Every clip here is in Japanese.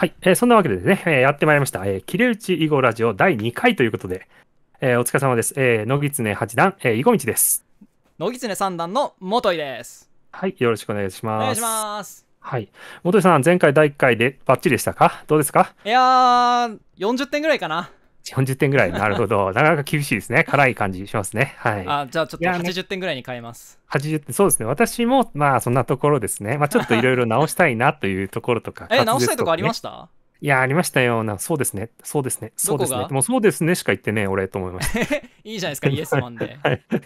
はい、えー、そんなわけでね、えー、やってまいりました、えー、切れ打ち囲碁ラジオ第2回ということで、えー、お疲れ様です、えー、野狐八段、えー、囲碁道です。野狐三段の元井です。はい、よろしくお願いします。お願いします。はい、元井さん、前回第1回でバッチリでしたかどうですかいやー、40点ぐらいかな。40点ぐらい。なるほど。なかなか厳しいですね。辛い感じしますね。はい。あ、じゃあちょっと80点ぐらいに変えます。80点、そうですね。私も、まあそんなところですね。まあちょっといろいろ直したいなというところとか。え、直したいとこありましたいや、ありましたよ。なそうですね。そうですね。そうですね。もうそうですねしか言ってね俺と思いました。いいじゃないですか、イエスマンで。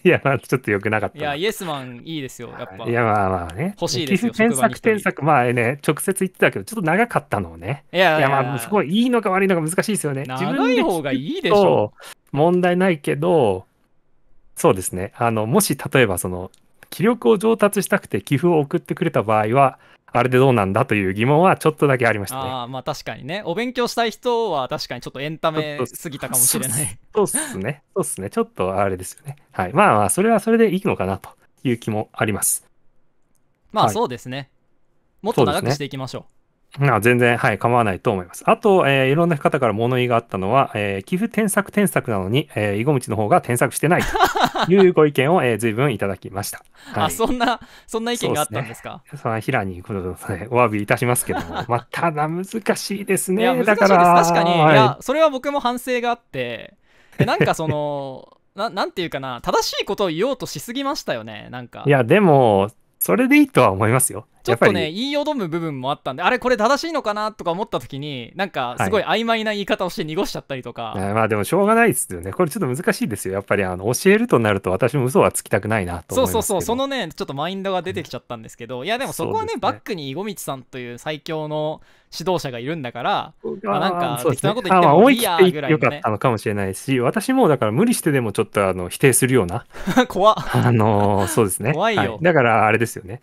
い、や、ちょっとよくなかった。いや、イエスマンいいですよ、やっぱ。いや、まあまあね。欲しいですよ、添削添削、まあね、直接言ってたけど、ちょっと長かったのをね。いやいやまあ、すごいいいのか悪いのか難しいですよね。長い方がいいでしょ。問題ないけど、そうですね。あの、もし例えば、その、気力を上達したくて寄付を送ってくれた場合は、あれでどうなんだという疑問はちょっとだけありましたね。あまあ確かにね、お勉強したい人は確かにちょっとエンタメすぎたかもしれない。そうっすね、そうっすね、ちょっとあれですよね。はい、まあまあ、それはそれでいいのかなという気もあります。まあそうですね、はい、もっと長くしていきましょう。あ全然、はい、構わないと思います。あと、えー、いろんな方から物言いがあったのは、えー、寄付添削添削なのに、えー、囲碁道の方が添削してないと いうご意見を、えー、随分いただきました。はい、あ、そんな、そんな意見があったんですかそね、ヒに、この、ね、お詫びいたしますけども、まあ、ただ難しいですね。いや、難しいです。確かに、はい、いや、それは僕も反省があって、なんかその、ななんていうかな、正しいことを言おうとしすぎましたよね、なんか。いや、でも、それでいいとは思いますよ。ちょっとね言いよどむ部分もあったんであれこれ正しいのかなとか思った時になんかすごい曖昧な言い方をして濁しちゃったりとか、はい、まあでもしょうがないですよねこれちょっと難しいですよやっぱりあの教えるとなると私も嘘はつきたくないなとそうそうそうそのねちょっとマインドが出てきちゃったんですけど、いやでもそこはね、ね、バックに五道さんという最強の指導者がいるんだから、まあ、なんか適当なこと言ってもいいやぐらいの、ね、よかったのかもしれないし私もだから無理してでもちょっとあの否定するような 怖あのそうですね怖いよ、はい、だからあれですよね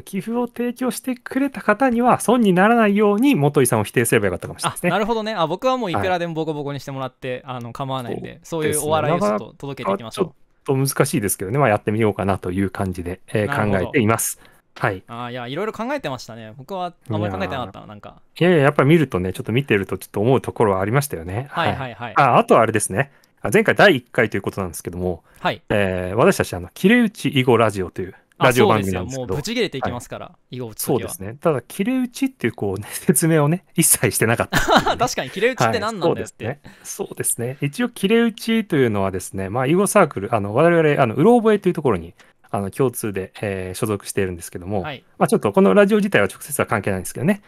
寄付を提供してくれた方には損にならないように元井さんを否定すればよかったかもしれないですね。なるほどねあ僕はもういくらでもボコボコにしてもらって、はい、あの構わないんでそういうお笑いをちょっと届けていきましょう。ちょっと難しいですけどね、まあ、やってみようかなという感じで、えー、考えています。はい、あいやいろいろ考えてましたね。僕はあまり考えてなかったなんか。いやいや、やっぱり見るとね、ちょっと見てると、ちょっと思うところはありましたよね。はいはいはい。はい、ああとはあれですね、前回第1回ということなんですけども、はいえー、私たちあの、切れ打ち囲碁ラジオという、ラジオ番組なんですけど。もうぶち切れていきますから、はい、囲碁打つそうですね。ただ、切れ打ちっていうこう、ね、説明をね、一切してなかった、ね、確かに、切れ打ちって何なんだよって、はい、そうですね。すね一応、切れ打ちというのはですね、まあ、囲碁サークル、あの我々、あのうろ覚えというところに、あの共通で、えー、所属しているんですけども、はい、まあ、ちょっとこのラジオ自体は直接は関係ないんですけどね。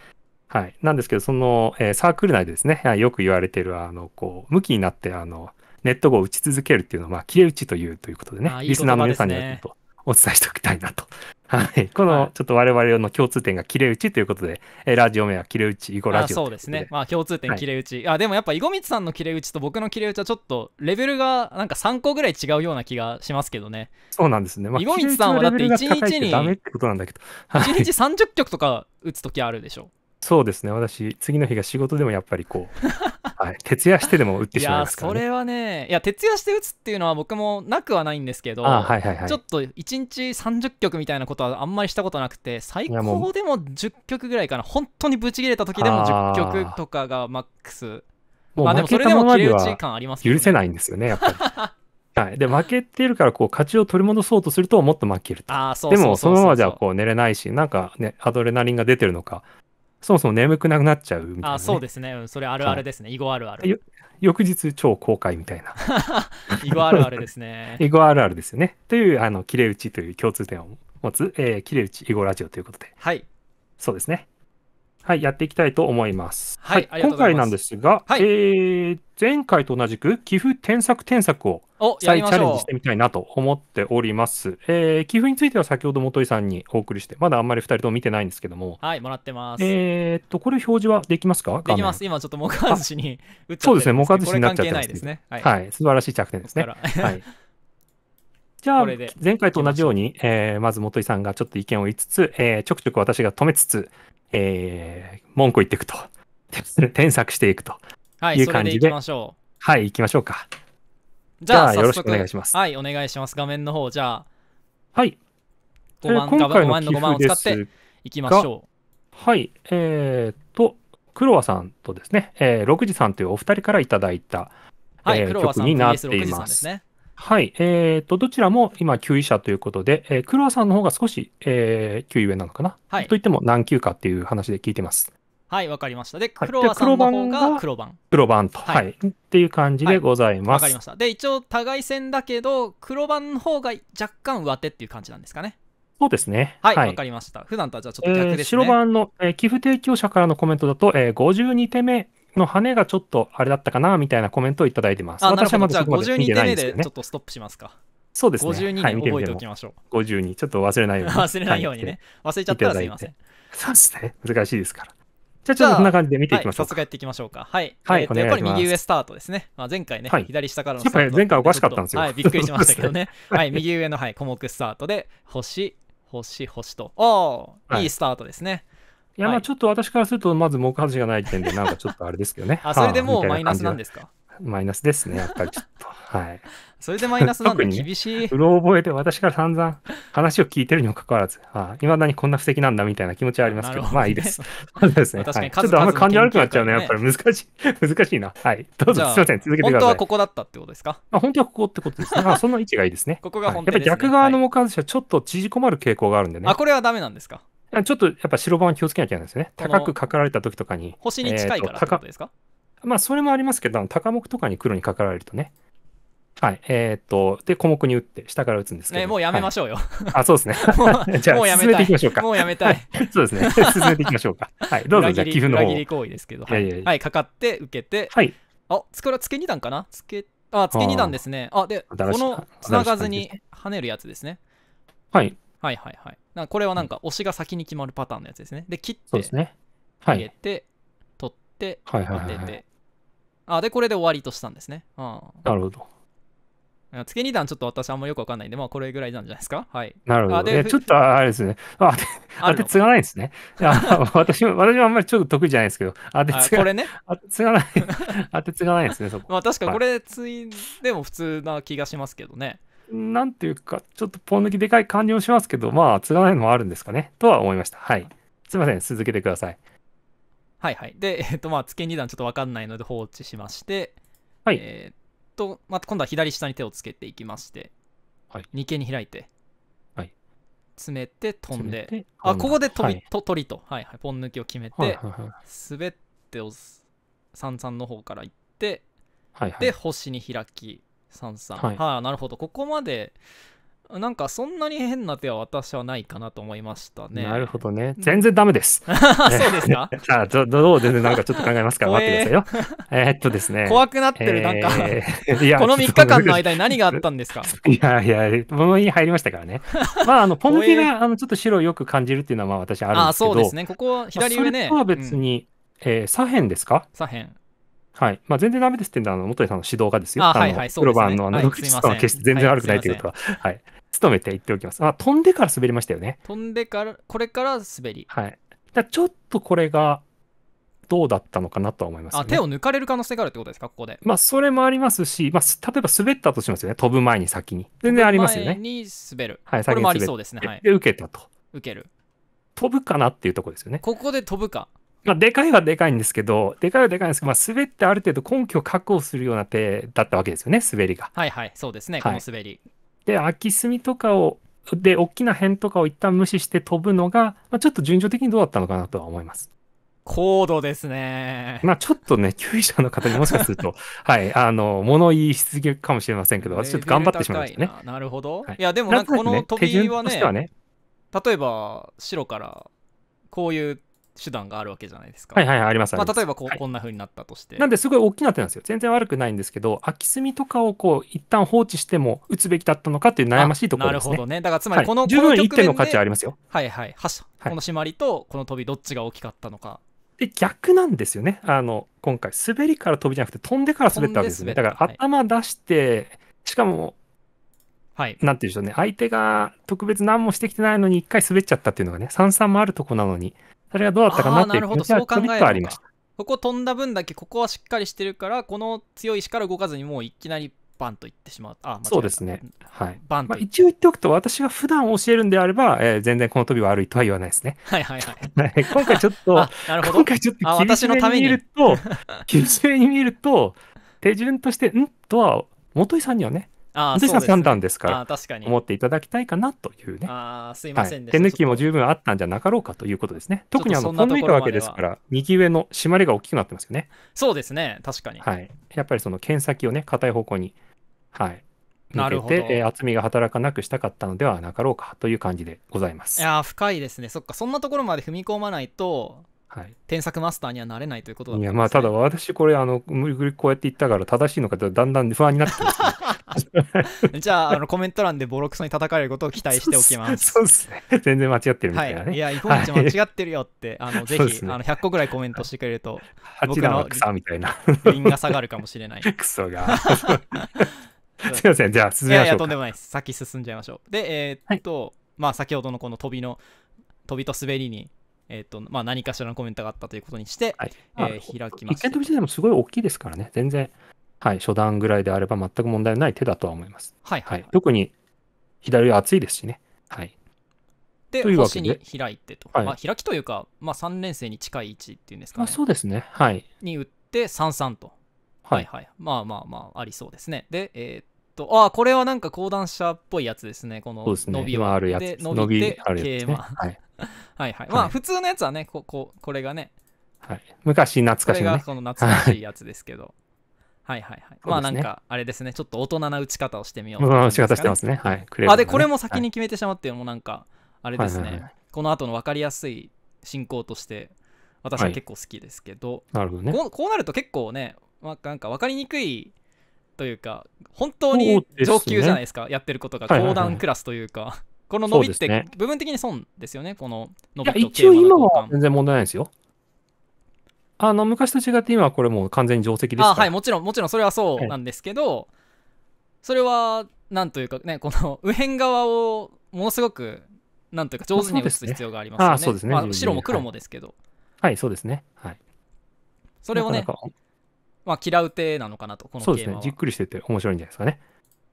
はい、なんですけど、その、えー、サークル内でですね、よく言われてる、あの、こう、向きになって、あの、ネット碁を打ち続けるっていうのは、まあ、切れ打ちというということでね、リスナーの皆さんにはちょっと、お伝えしておきたいなと。はい、このちょっと我々の共通点が切れ打ちということで、え、はい、ラジオ名は切れ打ち囲碁ラジオそうですね、まあ、共通点切れ打ち、はい、あでもやっぱ囲碁光さんの切れ打ちと僕の切れ打ちはちょっとレベルがなんか3個ぐらい違うような気がしますけどねそうなんですね、まあ、囲碁光さんはだって1日に1日30曲とか打つ時あるでしょそうですね、私、次の日が仕事でもやっぱりこう、はい、徹夜してでも打ってしまいますから、ね、いや、それはね、いや、徹夜して打つっていうのは僕もなくはないんですけど、はいはいはい、ちょっと1日30曲みたいなことはあんまりしたことなくて、最高でも10曲ぐらいかな、本当にブチ切れた時でも10曲とかがマックス。もう負けありまでは許せないんですよね、やっぱり。はい、で負けてるからこう勝ちを取り戻そうとするともっと負けるとでもそのままじゃこう寝れないしなんかねアドレナリンが出てるのかそもそも眠くなくなっちゃうみたいな、ね、あそうですね、うん、それあるあるですね、囲碁あるある。翌日、超公開みたいな。囲 碁あるあるですね。囲 碁あるあるですよね。という、あの切れ打ちという共通点を持つ、えー、切れ打ち囲碁ラジオということで。はい。そうですね。はい、やっていきたいと思います。はい、今回なんですが、はい、えー、前回と同じく寄付添削添削を再チャレンジしてみたいなと思っております。えー、寄付については先ほど元井さんにお送りして、まだあんまり2人とも見てないんですけども、はい、もらってます。えー、と、これ表示はできますかできます。今ちょっとモカズシに打っちゃってそうですね、モカずシになっちゃってますね、はい。はい、素晴らしい着点ですね。はい。じゃあ、前回と同じように、えー、まず元井さんがちょっと意見を言いつつ、えー、ちょくちょく私が止めつつ、えー、文句言っていくと、添削していくという感じで。はい、行きましょう。はい、きましょうか。じゃあ、よろしくお願いします。はい、お願いします。画面の方、じゃあ。はい。5番、えー、の5番を使っていきましょう。はい、えー、と、クロワさんとですね、えー、六時さんというお二人からいただいた、はい、えー、曲になっています。すね、はい。えっ、と、どちらも今9位者ということで、えー、黒さんの方が少し、えー、9位上なのかな、はいといっても何級かっていう話で聞いてます。はい、わかりました。で、黒羽さんの方が黒番。黒番と、はい、はい。っていう感じでございます。わ、はい、かりました。で、一応、互い戦だけど、黒番の方が若干上手っていう感じなんですかね。そうですね。はい、わ、はい、かりました。普段とはじゃあちょっと逆ですね。えー、白番の、えー、寄付提供者からのコメントだと、えー、52手目の羽がちょっとあれだったかなみたいなコメントをいただいてます。あ、私はまだそこまで見てないんですけど、ね、ちょっとストップしますか。そうですね。52に覚えておきましょう。52、ちょっと忘れないように。忘れないようにね。忘れちゃったらすいません。そうですね。難しいですから。じゃあちょっとこんな感じで見ていきましょう、はい、早速やっていきましょうか。はい。はい、えー、やっぱり右上スタートですね。まあ、前回ね、はい、左下からのスタート。前回おかしかったんですよ。はい、びっくりしましたけどね。はい、右上の、はい、小目スタートで、星、星、星と。おお、いいスタートですね。いや、まあちょっと私からすると、まず目外しがない点で、なんかちょっとあれですけどね。あ、それでもうマイナスなんですかマイナスですね、やっぱりちょっと。はい。それでマイナスなんで厳しい。うろ覚えて、私から散々話を聞いてるにもかかわらず、いまだにこんな布石なんだみたいな気持ちはありますけど、まあいいです。そうですね。確かに、はい、ちょっとあんま感じ悪くなっちゃうね、やっぱり難しい、難しいな。はい。どうぞ、すみません、続けてください。本当はここだったってことですかあ本当はここってことですね。あその位置がいいですね。ここが本当、やっぱり逆側の目外しはちょっと縮こまる傾向があるんでね。あ、これはダメなんですかちょっとやっぱ白番は気をつけなきゃいけないですね。高くかかられた時とかに。星に近いからってことですか、えまあ、それもありますけど、高目とかに黒にかかられるとね。はい。えー、っと、で、小目に打って、下から打つんですけど、ね。もうやめましょうよ。はい、あ、そうですね。じゃあ、もうやめたい。いもうやめたい。そうですね。進めていきましょうか。はい。どうぞ、じゃあ、寄付の方。裏切り行為ですけど。はい。はい、かかって、受けて。はい。あ、つけら、つけ2段かなつけ、あ、つけ2段ですね。あ、で、この、つながずに跳ねるやつですね。はい。はいはいはい。なこれはなんか押しが先に決まるパターンのやつですね。で、切って、ねはい、入れて、取って、当てて、はいはい。あ、で、これで終わりとしたんですね。うん、なるほど。付け二段ちょっと私あんまよくわかんないんで、まあこれぐらいなんじゃないですか。はい。なるほど。ちょっとあれですね。あ、で、あて継がないですね。私も、私もあんまりちょっと得意じゃないですけど、あて継がこれね。あて継がない。あて継がないですね、そこ。まあ確かこれ継いでも普通な気がしますけどね。なんていうか、ちょっとポン抜きでかい感じもしますけど、まあ、継がないのもあるんですかね、とは思いました。はい。すいません、続けてください。はいはい。で、えっと、まあ、ツケ二段ちょっと分かんないので放置しまして、はい。えっと、まあ、今度は左下に手をつけていきまして、はい。二間に開いて、はい。詰めて飛んで、あ、ここで飛び、はい、と取りと、はいはい、ポン抜きを決めて、はい滑ってを、三々の方から行って、はいはい、で、星に開き、さん。はい、はあ、なるほど。ここまで、なんかそんなに変な手は私はないかなと思いましたね。なるほどね。全然ダメです。そうですかゃ あ、どどう全然なんかちょっと考えますから待ってくださいよ。えっとですね。怖くなってる、なんか、この3日間の間に何があったんですかいやいや、物に入りましたからね。まあ、あの、ポン抜きが、あのちょっと白をよく感じるっていうのはまあ私あるんですけど。あ、そうですね。ここは左上ね。それとは別に、うえ左辺ですか左辺。はい。まあ、全然ダメですってんで、あの、元井さんの指導がですよ。ああはいはい、そうですね。黒番の、あの、はい、は決して全然悪くないということは、はい。努めて言っておきます。あ、飛んでから滑りましたよね。飛んでから、これから滑り。はい。だちょっとこれが、どうだったのかなとは思います、ね、あ手を抜かれる可能性があるってことですか、ここで。まあ、それもありますし、まあ、例えば滑ったとしますよね、飛ぶ前に先に。全然ありますよね。に滑る。はい、先に滑る。これもありそうですね。はい、で、受けたと。受ける。飛ぶかなっていうとこですよね。ここで飛ぶか。まあ、でかいはでかいんですけど、でかいはでかいんですけど、まあ、滑ってある程度根拠を確保するような手だったわけですよね、滑りが。はいはい、そうですね、はい、この滑り。で、空き隅とかを、で、大きな辺とかを一旦無視して飛ぶのが、まあ、ちょっと順序的にどうだったのかなとは思います。高度ですね。まあちょっとね、救助の方に もしかすると、はい、あの、物言いしすぎかもしれませんけど、私ちょっと頑張ってしまいましたね。ななるほど。はい、いや、でもなんかこの飛びはね、ね例えば白からこういう手段があるわけじゃないですか。はいはい、はい、あります。まあ、例えばこ,、はい、こんな風になったとして。なんですごい大きな手なんですよ。全然悪くないんですけど、空き隅とかをこう一旦放置しても打つべきだったのかっていう悩ましいところですね。なるほどね。だからつまりこの、はい、十分一点の価値ありますよ。はいはい。はしこの締まりとこの飛びどっちが大きかったのか。で逆なんですよね。あの今回滑りから飛びじゃなくて飛んでから滑ったわけですね。だから頭出して、しかもはい、なんていうんでしょうね、相手が特別何もしてきてないのに、一回滑っちゃったっていうのがね、三々もあるとこなのに、それがどうだったかなっていうのがちょっとありました。ここ飛んだ分だけここはしっかりしてるからこの強い石から動かずにもういきなりバンと行ってしまうあそうですね、はい、バンまあ、一応言っておくと私が普段教えるんであれば、えー、全然この飛び悪いとは言わないですねはいはいはい 今回ちょっとなるほど今回ちょっと私のために見ると厳しめに見ると 手順としてんとは元井さんにはねあ私は3段ですから、確かに思っていただきたいかなというね。あすません、手抜きも十分あったんじゃなかろうかということですね。特にあの、飛んでいたわけですから、右上の締まりが大きくなってますよね。そうですね、確かに。はい。やっぱりその剣先をね、硬い方向に、はい。抜けて、えー、厚みが働かなくしたかったのではなかろうかという感じでございます。いや深いですね。そっか、そんなところまで踏み込まないと、はい、添削マスターにはなれないということだ、ね、いやまあただ私これあの無理くりこうやって言ったから正しいのかだんだん不安になってきます、ね、じゃああのコメント欄でボロクソに叩かれることを期待しておきます そうですね全然間違ってるみたいなね、はい、いや日本一間違ってるよって、はい、あのぜひ、ね、あの100個ぐらいコメントしてくれると僕の草みたいな輪が下がるかもしれないクソが すみませんじゃあ進めましょういやいやとんでもないです先進んじゃいましょうでえー、っと、はい、まあ先ほどのこの飛びの飛びと滑りにえーとまあ、何かしらのコメントがあったということにして、はい、えー、開きます。一回飛びでもすごい大きいですからね、全然はい、初段ぐらいであれば全く問題ない手だとは思います。はい、はい、はい、特に左は厚いですしね。はい、でというわけで端に開いてと、はい、まあ、開きというか、まあ、3連戦に近い位置っていうんですかね。まあ、そうですね、はい、に打って3三と、はい。はいはいまあまあまあ、ありそうですね。で、えー、っと、ああ、これはなんか講談社っぽいやつですね、この伸びは、ね、あるやつで伸びて桂馬、ね。はい はいはい。まあ、普通のやつはね、こここれがね。はい、昔懐かしい、ね、これがこの懐かしいやつですけど。はいはいはい。まあなんか、あれですね、ちょっと大人な打ち方をしてみよう、ね。大人な打ち方してますね。はい。ね、あ、で、これも先に決めてしまってもなんか、あれですね、はいはいはい、この後の分かりやすい進行として、私は結構好きですけど、はい、なるほどねこう。こうなると結構ね、まあ、なんか分かりにくいというか、本当に上級じゃないですか、すね、やってることが、高段クラスというか。はいはいはいこの伸びって、部分的に損ですよね、この伸びと一応今は全然問題ないですよ。あの昔と違って今はこれもう完全に定石ですかあはいもちろんもちろんそれはそうなんですけど、はい、それはなんというかねこの右辺側をものすごくなんというか上手に打つ必要がありますよね,、そうですね、ねまあ、白も黒もですけど、はい、はい、そうですねはいそれをねまあ嫌う手なのかなとこのそうですねじっくりしてて面白いんじゃないですかね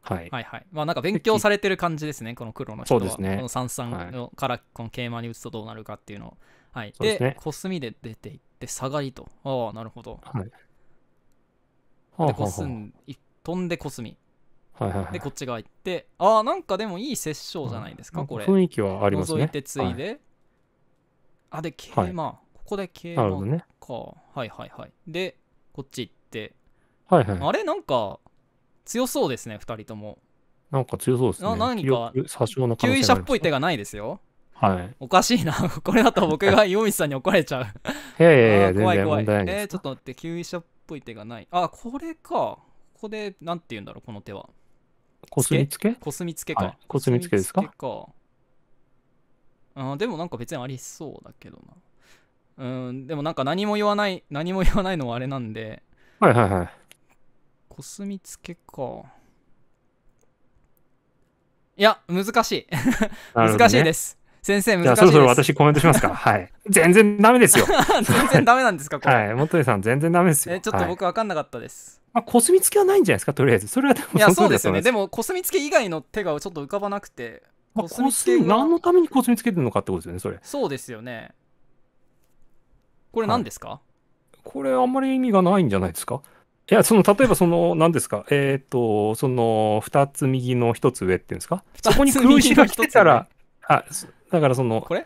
はい、はいはいまあなんか勉強されてる感じですねこの黒の人はそうですねこの三々からこの桂馬に打つとどうなるかっていうのをはいで、ね、コスミで出ていってって下がりと。ああ、なるほど。はい。で、こすん、飛んでコスミ。はいはい、で、こっち側行って、ああ、なんかでもいい殺生じゃないですか、これ。雰囲気はありますね。覗いてついで。あ、で、桂馬。ここで桂馬か、はいはいはい。で、こっち行って。はいはい、あれなんか、強そうですね、2人とも。なんか強そうですね。何か、急位者っぽい手がないですよ。はい、おかしいな これだと僕が岩 道さんに怒られちゃういやいやいや怖い怖いえー、ちょっと待って急位者っぽい手がないあこれかここでなんて言うんだろうこの手はコスミツケコスミツケか、はい、コスミツケですかかあでもなんか別にありそうだけどなうんでもなんか何も言わない何も言わないのはあれなんではいはいはいコスミツケかいや難しい 難しいです、先生、難しいです。じゃあそろそろ私コメントしますか。はい。全然ダメですよ。全然ダメなんですか、これ。はい。元さん、全然ダメですよ。え、ちょっと僕分かんなかったです。まあ、コスミツケはないんじゃないですか、とりあえず。それは多分いや、そうですよね。でも、コスミツケ以外の手がちょっと浮かばなくて。まあ、コスミ何のためにコスミつけてるのかってことですよね、それ。そうですよね。これ何ですか、はい、これあんまり意味がないんじゃないですかいや、その、例えばその、何ですか、えっ、と、その、2つ右の1つ上っていうんですか、そこに黒石が来てたら、あだからその、これ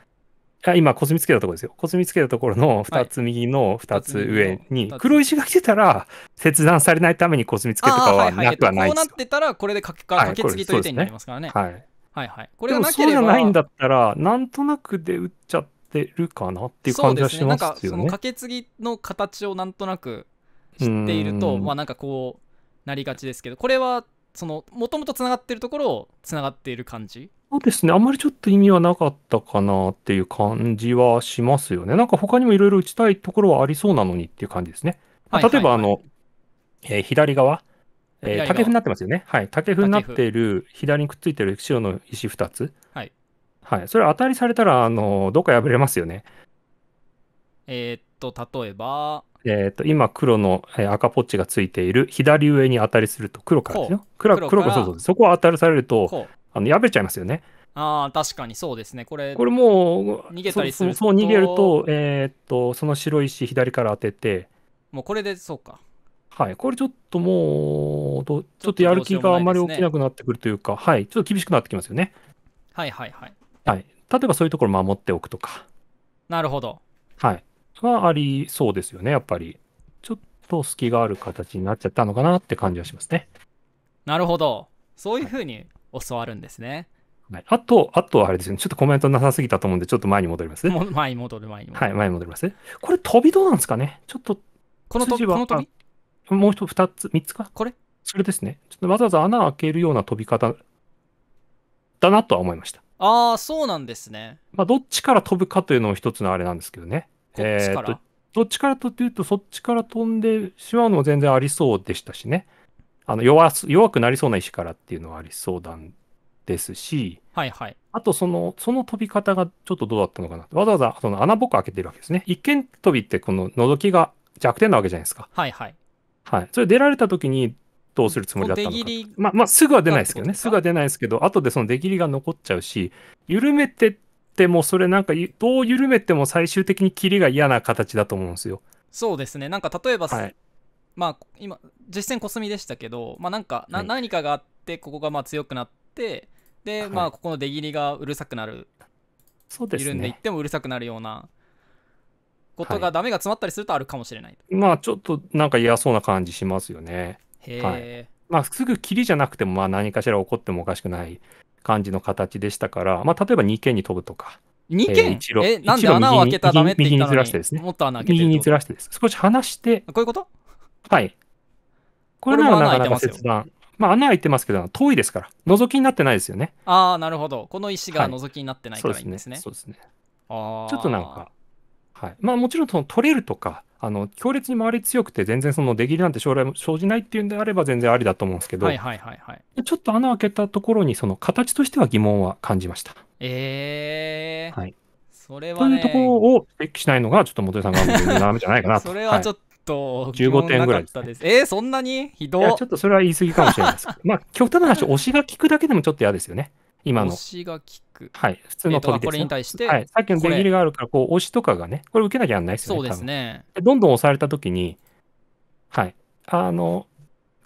あ今、コスミつけたところですよ。コスミつけたところの2つ右の2つ上に、黒石が来てたら、切断されないためにコスミつけとかはなくはないです、はいはいこうなってたら、これでかけかけ継ぎという点になりますからね。はい、はい、はいこれがなければ。そうじゃないんだったら、なんとなくで打っちゃってるかなっていう感じがしますよね。ねなんか、そのかけ継ぎの形をなんとなく知っていると、まあなんかこう、なりがちですけど、これはそのもともとつながってるところをつながっている感じそうですねあんまりちょっと意味はなかったかなっていう感じはしますよねなんか他にもいろいろ打ちたいところはありそうなのにっていう感じですね、はいはいはい、例えばあの、えー、左側えー、竹符になってますよね。はい。竹符になっている、左にくっついてる白の石2つ。はい。はい。それ当たりされたら、あの、どっか破れますよね。えー、と、例えば。えっ、ー、と、今、黒の、え赤ポッチがついている左上に当たりすると、黒からですよ。黒黒がそうそうそこを当たりされると、あの破れちゃいますよね。ああ、確かにそうですね。これ、これもう、逃げたりすると。そうう逃げると、えっ、と、その白石左から当てて。もうこれで、そうか。はい、これちょっともう、ちょっとやる気があまり起きなくなってくるというか、はい、ちょっと厳しくなってきますよね。はいはいはい。はい、例えばそういうところ守っておくとか。なるほど。はい。はありそうですよね、やっぱり。ちょっと隙がある形になっちゃったのかなって感じはしますね。なるほど。そういうふうに教わるんですね。はい、あと、あとあれですね、ちょっとコメントなさすぎたと思うんで、ちょっと前に戻ります。も 前に戻る、前に戻る。はい、前に戻ります。これ、飛びどうなんですかねちょっと、このこの飛びもう一つ、つ、三つかこれそれですね。ちょっとわざわざ穴開けるような飛び方だなとは思いました。ああ、そうなんですね。まあ、どっちから飛ぶかというのも一つのあれなんですけどね。っちから、えー、どっちからとっていうと、そっちから飛んでしまうのも全然ありそうでしたしね。あの弱弱くなりそうな石からっていうのはありそうなんですし、はいはい、あとそのその飛び方がちょっとどうだったのかなわざわざその穴ぼっか開けてるわけですね一見飛びってこののぞきが弱点なわけじゃないですかはいはい、はい、それ出られた時にどうするつもりだったのかまあまあすぐは出ないですけどねすぐは出ないですけど後でその出切りが残っちゃうし緩めててもそれなんかどう緩めても最終的にキリが嫌な形だと思うんですよ。そうですねなんか例えば、はい、まあ今実戦コスミでしたけど、まあ、なんか、うん、何かがあってここがまあ強くなってで、はい、まあここの出切りがうるさくなるそうです、ね、緩んでいってもうるさくなるようなことがダメが詰まったりするとあるかもしれない、はい、まあちょっとなんか嫌そうな感じしますよね。へえ。まあ、すぐ切りじゃなくても、まあ、何かしら起こってもおかしくない感じの形でしたから、まあ、例えば2軒に飛ぶとか。2軒、えー、なんで穴を開けたらダメって言ったのに右にずらしてですね。もっと穴開けて右にずらしてです。少し離して。こういうことはい。これならなかなか切断。まあ、穴開いてますけど、遠いですから、覗きになってないですよね。ああ、なるほど。この石が覗きになってないからいいんですね。はい、そうですね。すねああ。ちょっとなんか、はい。まあ、もちろんその取れるとか、あの強烈に周り強くて、全然その出切りなんて将来生じないっていうんであれば、全然ありだと思うんですけど、はいはいはいはい、ちょっと穴を開けたところに、その形としては疑問は感じました。えー、はい、それは、ね、というところをチェックしないのが、ちょっと元井さんが斜メじゃないかなと。それはちょっと、はい、15点ぐらいです、ね、えー、そんなにひどいちょっとそれは言い過ぎかもしれないですけど、まあ、極端な話、押しが効くだけでもちょっと嫌ですよね。今の。はい。普通の飛びです、これに対して、はい。さっきのリ切リがあるから、こう、押しとかがね、これ受けなきゃなんないですよね。そうですね。どんどん押されたときに、はい。あの、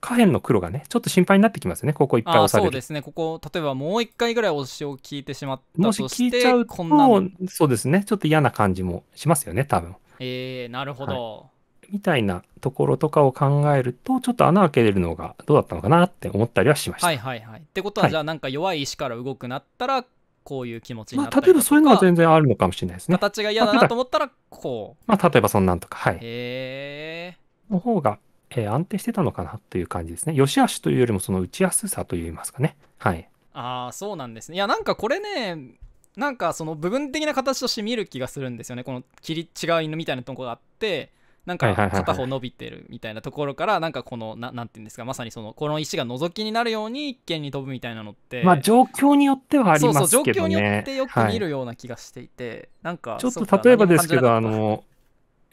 下辺の黒がね、ちょっと心配になってきますね、ここいっぱい押される。そうですね、ここ、例えばもう一回ぐらい押しを聞いてしまったとして、もし聞いちゃうと、そうですね、ちょっと嫌な感じもしますよね、多分。えー、なるほど。はいみたいなところとかを考えると、ちょっと穴開けれるのがどうだったのかなって思ったりはしました。はいはいはい。ってことは、じゃあなんか弱い石から動くなったら、こういう気持ちになったりまあ、例えばそういうのは全然あるのかもしれないですね。形が嫌だなと思ったら、こう。まあ、例えばそんなんとか、はい。への方が、えー、安定してたのかなという感じですね。よし悪しというよりも、その打ちやすさといいますかね。はい。ああ、そうなんですね。いや、なんかこれね、なんかその部分的な形として見る気がするんですよね。この切り違いみたいなとこがあって、なんか片方伸びてるみたいなところからなんかこの何て言うんですかまさにそのこの石が覗きになるように一間に飛ぶみたいなのってまあ状況によってはありますけど、ね、状況によってよく見るような気がしていて、はい、なんかちょっと例えばですけどあの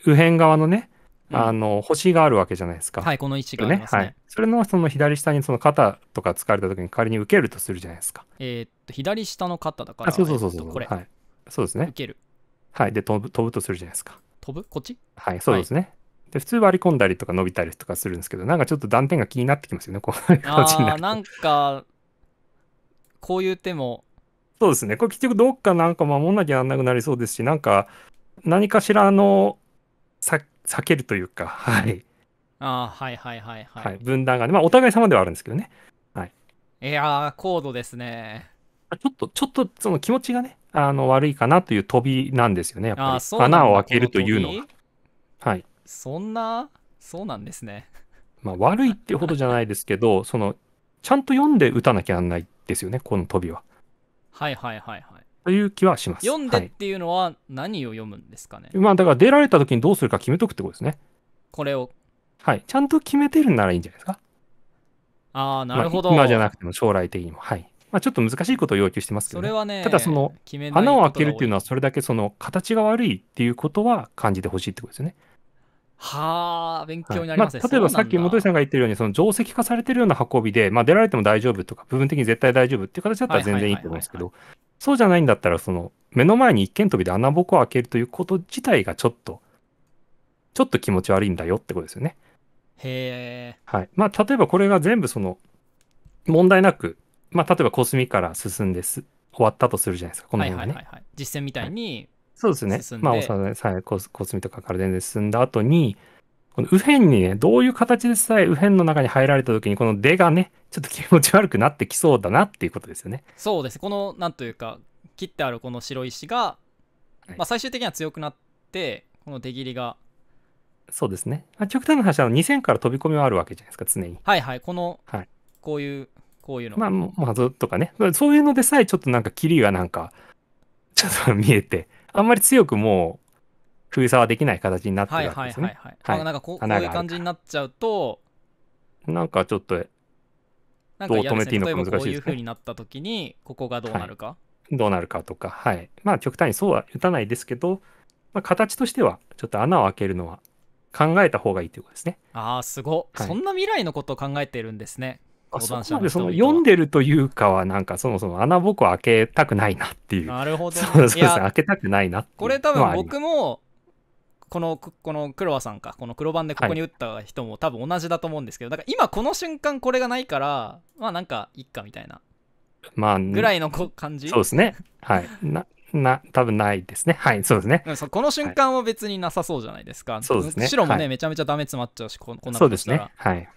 右辺側のねあの、うん、星があるわけじゃないですか。はい、この石がね、ね、はい。それのその左下にその肩とか疲れた時に仮に受けるとするじゃないですか。えー、っと左下の肩だから。そうそうそうそう。これ、はい。そうですね。受ける。はい。で飛ぶ飛ぶとするじゃないですか。飛ぶこっちはい、そうですね。はい、で普通割り込んだりとか伸びたりとかするんですけど、なんかちょっと断点が気になってきますよね、こういう形になるなんか、こういう手も。そうですね、これ結局どっかなんか守んなきゃなんなくなりそうですし、なんか何かしらのさ避けるというか、はい。あはいはいはいはい。はい、分断がね、まあお互い様ではあるんですけどね。はい、いやー、高度ですね。ちょっと、ちょっと、その気持ちがね、あの、悪いかなという飛びなんですよね、やっぱり。穴を開けるというのは。はい。そんなそうなんですねまあ、悪いってほどじゃないですけど、その、ちゃんと読んで打たなきゃなんないですよね、この飛びは。はいはいはいはいという気はします。読んでっていうのは何を読むんですかね、まあ、だから出られた時にどうするか決めとくってことですね。これをはい。ちゃんと決めてるんならいいんじゃないですか。ああなるほど今じゃなくても将来的にも。はい。まあ、ちょっと難しいことを要求してますけど、ね、それはねただその穴を開けるっていうのはそれだけその形が悪いっていうことは感じてほしいってことですよね。はあ、勉強になりますね、ね、はいまあ、例えばさっき元井さんが言ってるように、その定石化されてるような運びで、まあ、出られても大丈夫とか、部分的に絶対大丈夫っていう形だったら全然いいと思うんですけど、そうじゃないんだったら、その目の前に一間飛びで穴ぼこを開けるということ自体がちょっと、ちょっと気持ち悪いんだよってことですよね。へえ。はい。まあ、例えばこれが全部その、問題なくまあ、例えばコスミから進んです終わったとするじゃないですかこの辺はね、はいはいはいはい、実践みたいに、そうですねまあさいコスコスミとかから全然進んだ後にこの右辺にねどういう形でさえ右辺の中に入られた時にこの出がねちょっと気持ち悪くなってきそうだなっていうことですよねそうですこのなんというか切ってあるこの白石が、まあ、最終的には強くなってこの出切りがそうですね。あ極端な話は2000から飛び込みはあるわけじゃないですか、常に。はいはい。この、はい、こういうこういうの。まあ、まあ、ずっとかね。そういうのでさえ、ちょっとなんか、キリがなんか、ちょっと見えて、あんまり強くもう、封鎖はできない形になってるわけですね。はいはいはいはい。はい、なんかこうこういう感じになっちゃうと、なんかちょっと、どう止めていいのか難しいですね。こういうふうになった時に、ここがどうなるか、どうなるかとか、はい。まあ、極端にそうは打たないですけど、まあ、形としては、ちょっと穴を開けるのは考えた方がいいということですね。ああ、すご、はい、そんな未来のことを考えてるんですね。あそこまでその読んでるというかは、なんかそもそも穴僕は開けたくないなっていう。なるほど、そうですね、開けたくないなってこれ多分僕も、この、この黒羽さんか、この黒番でここに打った人も多分同じだと思うんですけど、はい、だから今この瞬間これがないから、まあなんか、いっかみたいな。まあ、ぐらいの感じそうですね。はい。な、な、多分ないですね。はい、そうですね。この瞬間は別になさそうじゃないですか。はい、そうですね。白もね、はい、めちゃめちゃダメ詰まっちゃうし、ここんなことそうですね。はい。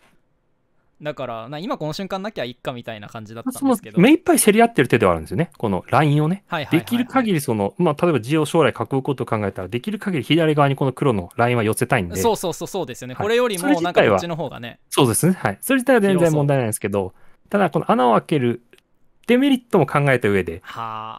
だからな今この瞬間なきゃいいかみたいな感じだったんですけど目いっぱい競り合ってる手ではあるんですよねこのラインをね、はいできる限りそのまあ例えば地を将来囲うことを考えたらできる限り左側にこの黒のラインは寄せたいんでそうそうそうそうですよね、はい、これよりもなんかこっちの方がねそうですねはいそれ自体は全然問題ないんですけどただこの穴を開けるデメリットも考えた上で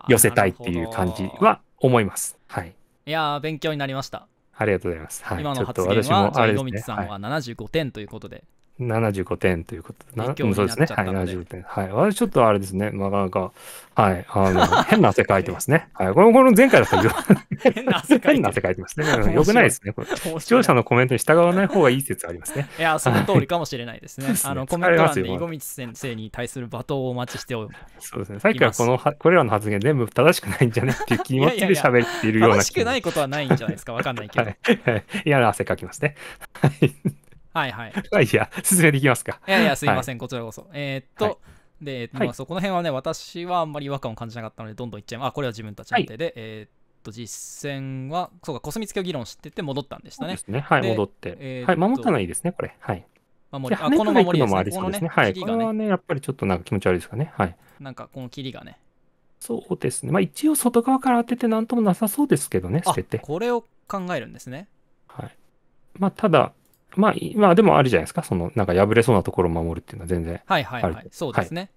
寄せたいっていう感じは思いますはいいや勉強になりましたありがとうございます、はい、今の発言は、ね、ジョイゴミさんは75点ということで、はい75点ということで、そうですね。はい、75点。はい。ちょっとあれですね、なかなか、はい、あの、変な汗かいてますね。はい。これ、この前回だったら、変な汗かいてますね。よくないですね。視聴者のコメントに従わない方がいい説ありますね。いや、その通りかもしれないですね。あの、コメント欄で、囲道先生に対する罵倒をお待ちしておりそうですね。さっきからこの、これらの発言全部正しくないんじゃねっていう気持ちで喋っているような。正しくないことはないんじゃないですか。わかんないけど。はい。いや、汗かきますね。はい。はいはい。はい、いや、進めていきますか。いやいや、すいません、はい、こちらこそ。えー、っと、はい、で、まあ、そこの辺はね、私はあんまり違和感を感じなかったので、どんどんいっちゃいます。あ、これは自分たちの手で、はい、えー、っと、実践は、そうか、コスミツケを議論してて戻ったんでしたね。ですね。はい、戻って。えー、はい、守ったらいいですね、これ。はい。守りあこの守りですね。このね、はい、これはね、やっぱりちょっとなんか気持ち悪いですかね。はい。なんかこの切りがね。そうですね。まあ一応外側から当ててなんともなさそうですけどね、捨てて。これを考えるんですね。はい。まあただ、まあ、まあでもあるじゃないですか。その、なんか破れそうなところを守るっていうのは全然。はいはいはい。そうですね。はい、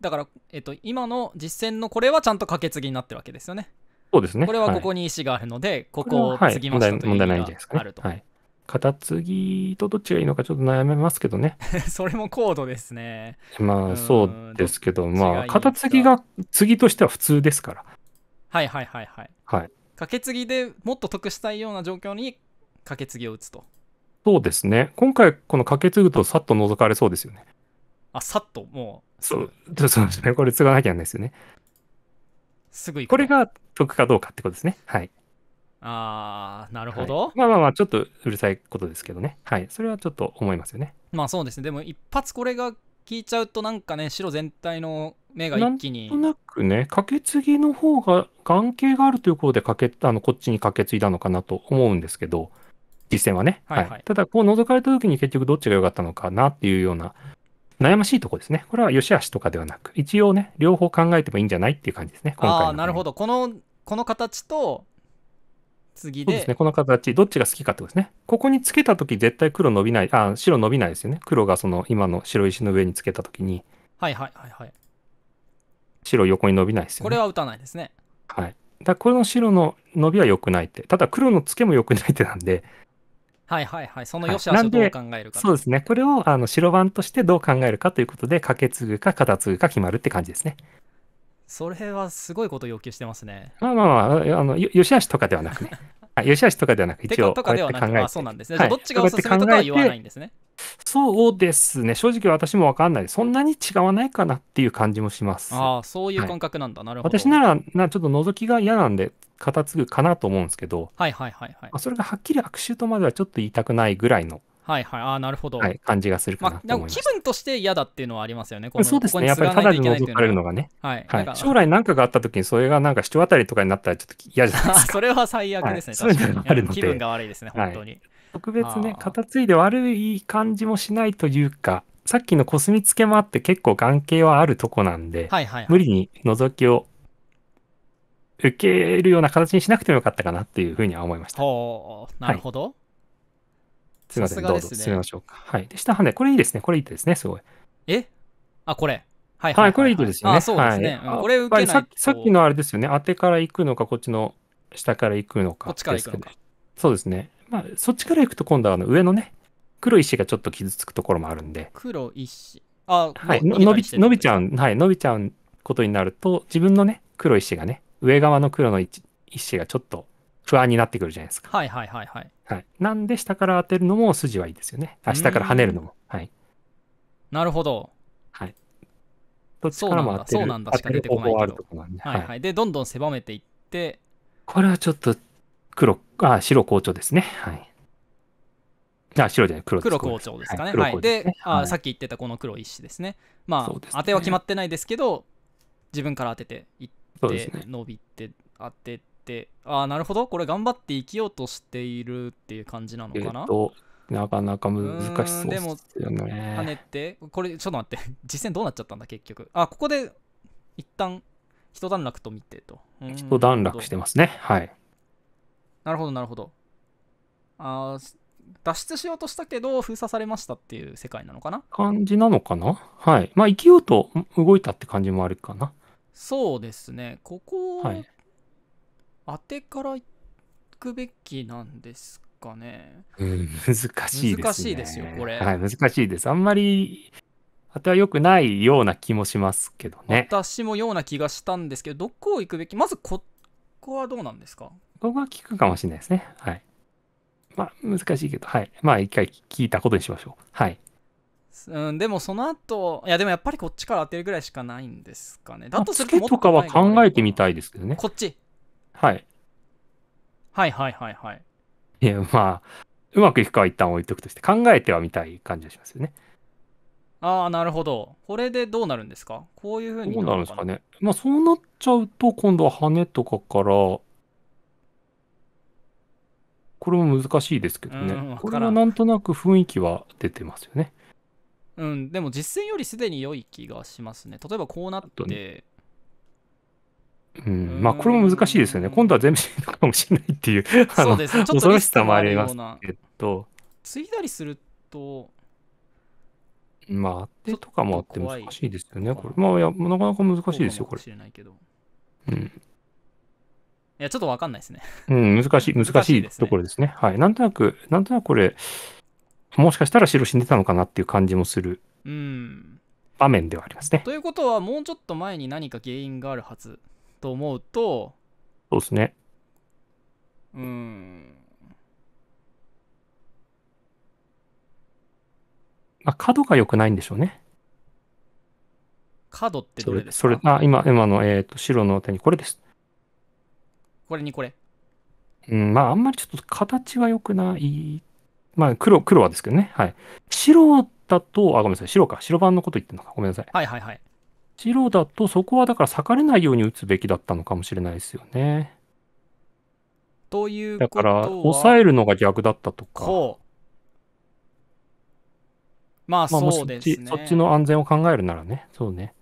だから、えっと、今の実戦のこれはちゃんとカケツギになってるわけですよね。そうですね。これはここに石があるので、はい、ここを継ぎましたという意味があると。はい片継ぎとどっちがいいのかちょっと悩めますけどね。それも高度ですね。まあそうですけど、まあ片継ぎが次としては普通ですから。はいはいはいはい。はい、かけ継ぎでもっと得したいような状況にかけ継ぎを打つと。そうですね。今回、このけ決ぐとさっと覗かれそうですよね。あ、さっと、もう。そう、そうですね。これ、継がなきゃいけないですよね。すぐ行く。これが得かどうかってことですね。はい。あー、なるほど、はい。まあまあまあ、ちょっとうるさいことですけどね。はい。それはちょっと思いますよね。まあそうですね。でも、一発これが効いちゃうと、なんかね、白全体の目が一気に。なんとなくね、カけ継ぎの方が、眼形があるということでかけあのこっちにカけ継いだのかなと思うんですけど、実戦はね。はい、はい、ただ、こう覗かれた時に結局どっちが良かったのかなっていうような悩ましいとこですね。これは良し悪しとかではなく、一応ね、両方考えてもいいんじゃないっていう感じですね。今回ああ、なるほど。この、この形と、次で。そうですね。この形、どっちが好きかってことですね。ここにつけた時、絶対黒伸びない、あ、白伸びないですよね。黒がその今の白石の上につけた時に。はいはいはいはい。白横に伸びないですよね。これは打たないですね。はい。だこの白の伸びは良くないって。ただ黒のツケも良くないってなんで、はいはいはい。その良し悪しをどう考えるか、はい、そうですね。これをあの白番としてどう考えるかということで、かけ継ぐか片継ぐか決まるって感じですね。それはすごいこと要求してますね。まあまあまあ、あの良し悪しとかではなくね。あ良し悪しとかではなく、一応、こうやって考えて。そうなんですね。はい、どっちがおすすめとかは言わないんですね。そうですね。正直私もわかんない。そんなに違わないかなっていう感じもします。ああ、そういう感覚なんだ。はい、なるほど。私なら、なちょっと覗きが嫌なんで、片付くかなと思うんですけど、はいはいはいはいそれがはっきり悪臭とまではちょっと言いたくないぐらいの、はいはい、ああ、なるほど、はい、感じがするかなと思いまし気分として嫌だっていうのはありますよね、このそうですね、やっぱりただで覗かれるのがね、はいはい、将来何かがあった時に、それがなんか人当たりとかになったらちょっと嫌じゃないですか。それは最悪ですね、はい、確かに。気分が悪いですね、本当に。はい、特別ね、片付いで悪い感じもしないというか、さっきのコスミツケもあって結構眼形はあるとこなんで、はいはいはい、無理に覗きを受けるような形にしなくてもよかったかなっていうふうには思いました。なるほど。はい、すみません、どうぞ進めましょうか。はい。で、下半で、これいいですね。これいいですね、すごい。えあ、これ。はい、はい、はい、これいいですね。あ、そうですね。はい、これ受けないさっきのあれですよね。当てから行くのか、こっちの下から行くのか、こっちから行くのか。そうですね。まあ、そっちから行くと今度はあの上のね、黒石がちょっと傷つくところもあるんで。黒石。あ、はい、伸び伸びちゃう、はい、伸びちゃうことになると、自分のね、黒石がね、上側の黒の一子がちょっと不安になってくるじゃないですか。はいはいはいはい。はい、なんで下から当てるのも筋はいいですよね。あ下から跳ねるのも。はい、なるほど。はい。どっちからも当てるそうなんだ、そうなんだないけはい、はい、で、どんどん狭めていって。これはちょっと黒、あ、白好調ですね。はい。あ白じゃない黒黒校長ですかね。はい、で、ね、あ、はい、さっき言ってたこの黒一子ですね。まあ、ね、当ては決まってないですけど自分から当てていっって伸びて当てて、ね、ああなるほどこれ頑張って生きようとしているっていう感じなのかな、えとなかなか難しそうですよね。でも跳ねて、これちょっと待って、実戦どうなっちゃったんだ、結局。あ、ここで一旦一段落と見てと。一段落してますね。はい。なるほど、なるほど。あ脱出しようとしたけど、封鎖されましたっていう世界なのかな感じなのかなはい。まあ、生きようと動いたって感じもあるかな。そうですねここ、は当てからいくべきなんですかね、うん、難しいです、ね、難しいですよこれはい難しいですあんまり当てはよくないような気もしますけどね私もような気がしたんですけどどこを行くべきまずここはどうなんですかここは聞くかもしれないですねはいまあ難しいけどはいまあ一回聞いたことにしましょうはいうん、でもその後いやでもやっぱりこっちから当てるぐらいしかないんですかね。だとするとっとかは考えてみたいですけどね。こっち。はい。はいはいはいはい。いや、まあ、うまくいくかは一旦置いとくとして、考えてはみたい感じがしますよね。ああ、なるほど。これでどうなるんですかこういうふうにどうなるんですかね。まあ、そうなっちゃうと、今度は羽とかから、これも難しいですけどね。うんこれはなんとなく雰囲気は出てますよね。うん、でも実戦よりすでに良い気がしますね。例えばこうなって。うん、うんまあこれも難しいですよね。今度は全部死ぬかもしれないっていう、そうですと恐ろしさもありますっと。継いだりすると、まあ、あってとかもあって難しいですよね。これ、まあ、やなかなか難しいですよ、これ。うん。いや、ちょっとわかんないですね。うん、難しい、難しいところですね。はい。なんとなく、なんとなくこれ、もしかしたら白死んでたのかなっていう感じもする場面ではありますね。ということはもうちょっと前に何か原因があるはずと思うとそうですね。うんまあ、角が良くないんでしょうね。角ってどれですかそれあ今今の、えーと、と白の手にこれです。これにこれ。うん、まああんまりちょっと形は良くないまあ、黒、黒はですけどね。はい。白だと、あ、ごめんなさい。白か。白番のこと言ってるのか。ごめんなさい。はいはいはい。白だと、そこはだから裂かれないように打つべきだったのかもしれないですよね。というだから、抑えるのが逆だったとか。まあ、そうですね、まあ、そっちの安全を考えるならね。そうね。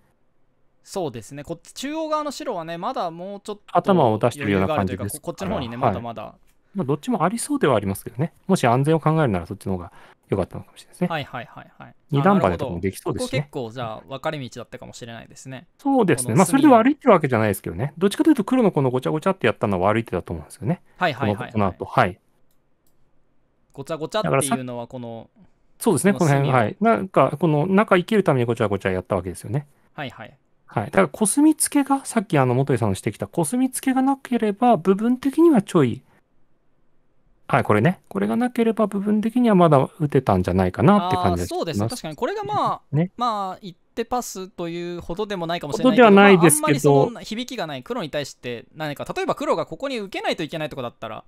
そうですね。こっち、中央側の白はね、まだもうちょっと頭を出してるような感じですこっちの方にね、まだまだまあ、どっちもありそうではありますけどね。もし安全を考えるならそっちの方が良かったのかもしれないですね。はいはいはい、はい。二段バネとかもできそうですね。結構じゃあ分かれ道だったかもしれないですね。そうですね。まあそれで悪いってわけじゃないですけどね。どっちかというと黒のこのごちゃごちゃってやったのは悪い手だと思うんですよね。はいはいはい、はい、この後、はい。ごちゃごちゃっていうのはこの。そうですね、この辺、はい。なんか、この中生きるためにごちゃごちゃやったわけですよね。はいはい。はい、だから、コスミツケが、さっきあの元井さんのしてきたコスミツケがなければ、部分的にはちょいはい、これね。これがなければ部分的にはまだ打てたんじゃないかなって感じです。そうですね。確かに。これがまあ、ね、まあ、一手パスというほどでもないかもしれないけど、ではないですけど、まあ、あんまりその響きがない黒に対して何か、例えば黒がここに受けないといけないとこだったら、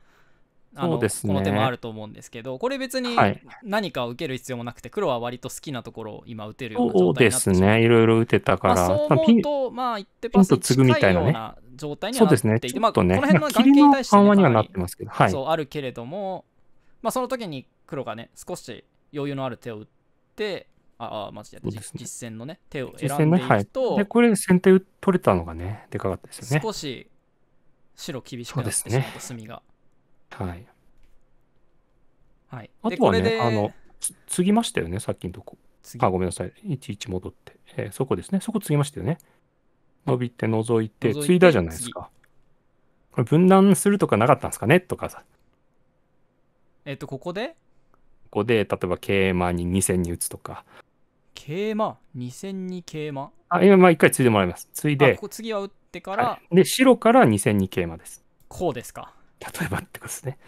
あの、ね、この手もあると思うんですけどこれ別に何かを受ける必要もなくて、黒は割と好きなところを今打てるような状態になってそうですねいろいろ打てたから、まあ、そう思うとまあ一ピンスにぐいたいな状態にはなっていて、ねね、まあ、この辺の眼形に対して、ね、緩和にはなってますけど、はい、そうあるけれども、まあ、その時に黒がね少し余裕のある手を打ってああ、マジで実戦のね、手を選んでいくと、ねはい、でこれ先手取れたのがね、でかかったですよね。少し白厳しくなってしまね、墨が。はい。はい。あとはね、あの、継ぎましたよね、さっきのとこ。あ、ごめんなさい。11戻って。えー、そこですね。そこ継ぎましたよね。伸びて、覗いて、継いだじゃないですか。これ分断するとかなかったんですかねとかさ。えっと、ここでここで、例えば桂馬に2線に打つとか。桂馬 ?2 線に桂馬あ、今、まあ一回継いでもらいます。継いで。ここ次は打ってから、はい、で、白から2線に桂馬です。こうですか。例えばってことですね。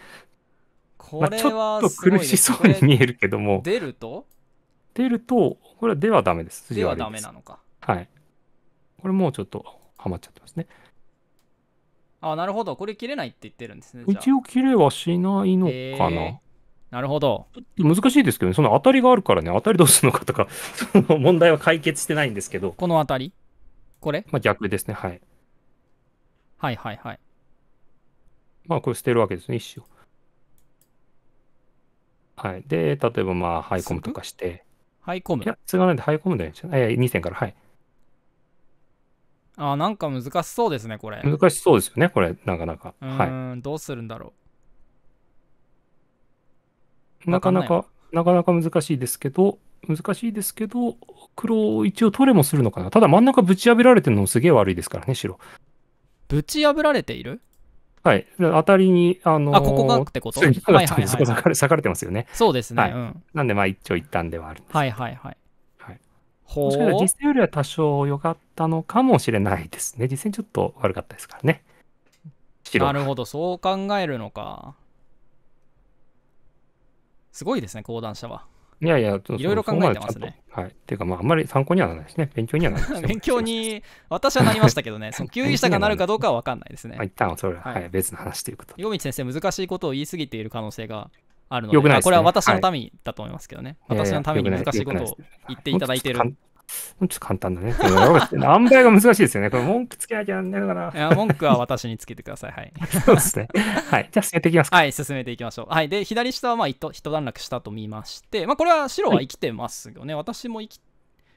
これは、ちょっと苦しそうに見えるけども。出ると出ると、これはではダメです。ではダメなのか。はい。これもうちょっとはまっちゃってますね。あ、なるほど。これ切れないって言ってるんですね。一応切れはしないのかな。なるほど。難しいですけどね、その当たりがあるからね、当たりどうするのかとか その問題は解決してないんですけど。この当たりこれまあ逆ですね、はい。はいはいはい。まあ、これ捨てるわけですね、一種を。はい。で、例えば、まあ、ハイコムとかして。ハイコムいや、継がないでハイコムでいいじゃないいや、2線から、はい。あ、なんか難しそうですね、これ。難しそうですよね、これ、なかなか。うん、はい、どうするんだろう。なかなか、なかなか難しいですけど、難しいですけど、黒を一応取れもするのかな。ただ真ん中ぶち破られてるのもすげえ悪いですからね、白。ぶち破られているはい。当たりに、あのー、あ、ここがってことはいはいはい。そこ裂かれ裂 かれてますよね。そうですね。はいうん、なんで、まあ、一長一短ではあるはいはいはい。はい、ほう。実際よりは多少良かったのかもしれないですね。実際ちょっと悪かったですからね。なるほど、そう考えるのか。すごいですね、講談社は。いやいや、いろいろ考えてますね。はい。っていうか、まあ、あんまり参考にはならないですね。勉強にはならない、ね、勉強に、私はなりましたけどね、その給油したかなるかどうかは分かんないですね。まあ、一旦それは、はい、別の話ということで。道先生、難しいことを言い過ぎている可能性があるので、でね、これは私のためだと思いますけどね、はい、私のために難しいことを言っていただいてる。いやいやもうちょっと簡単だね。何倍が難しいですよね。これ文句つけなきゃなんないのかな。いや、文句は私につけてください。はい。そうですね。はい。じゃあ進めていきますか。はい、進めていきましょう。はい。で、左下はまあ一段落したと見まして、まあこれは白は生きてますよね。はい、私も生き、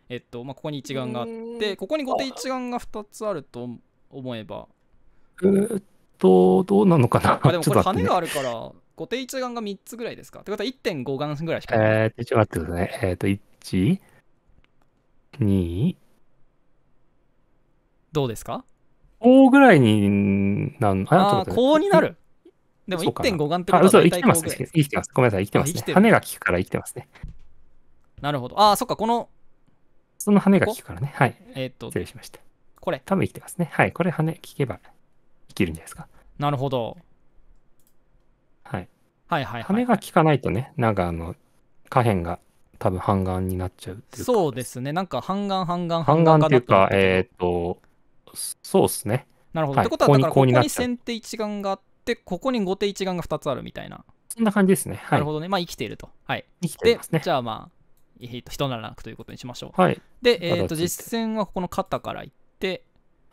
えっと、まあここに一眼があって、ここに後手一眼が2つあると思えば。えっと、どうなのかな。あ、でもこれ羽があるから、後手一眼が3つぐらいですか。ってことは1.5眼ぐらいしかない。えー、ちょっと待ってください。えー、っと、1、2どうですかうぐらいになんああ高になるでも1.5眼ってことは大生きてます、ね、生きてますごめんなさい生きてますね羽が効くから生きてますねなるほどああそっかこのその羽が効くからねはいえー、っと失礼しましたこれ多分生きてますねはいこれ羽効けば生きるんじゃないですかなるほどはいはいはい、はい、羽が効かないとねなんかあの下辺が多分半眼になっちゃうっていうそうですねなんか半眼半眼半眼っていうかえっ、ー、とそうですねなるほど、はい、ってことはだからここに先手一眼があってここに後手一眼が2つあるみたいなそんな感じですね、はい、なるほどねまあ生きているとはい生きてますねじゃあまあ人ならなくということにしましょうはいで、えーと、と実戦はここの肩からいって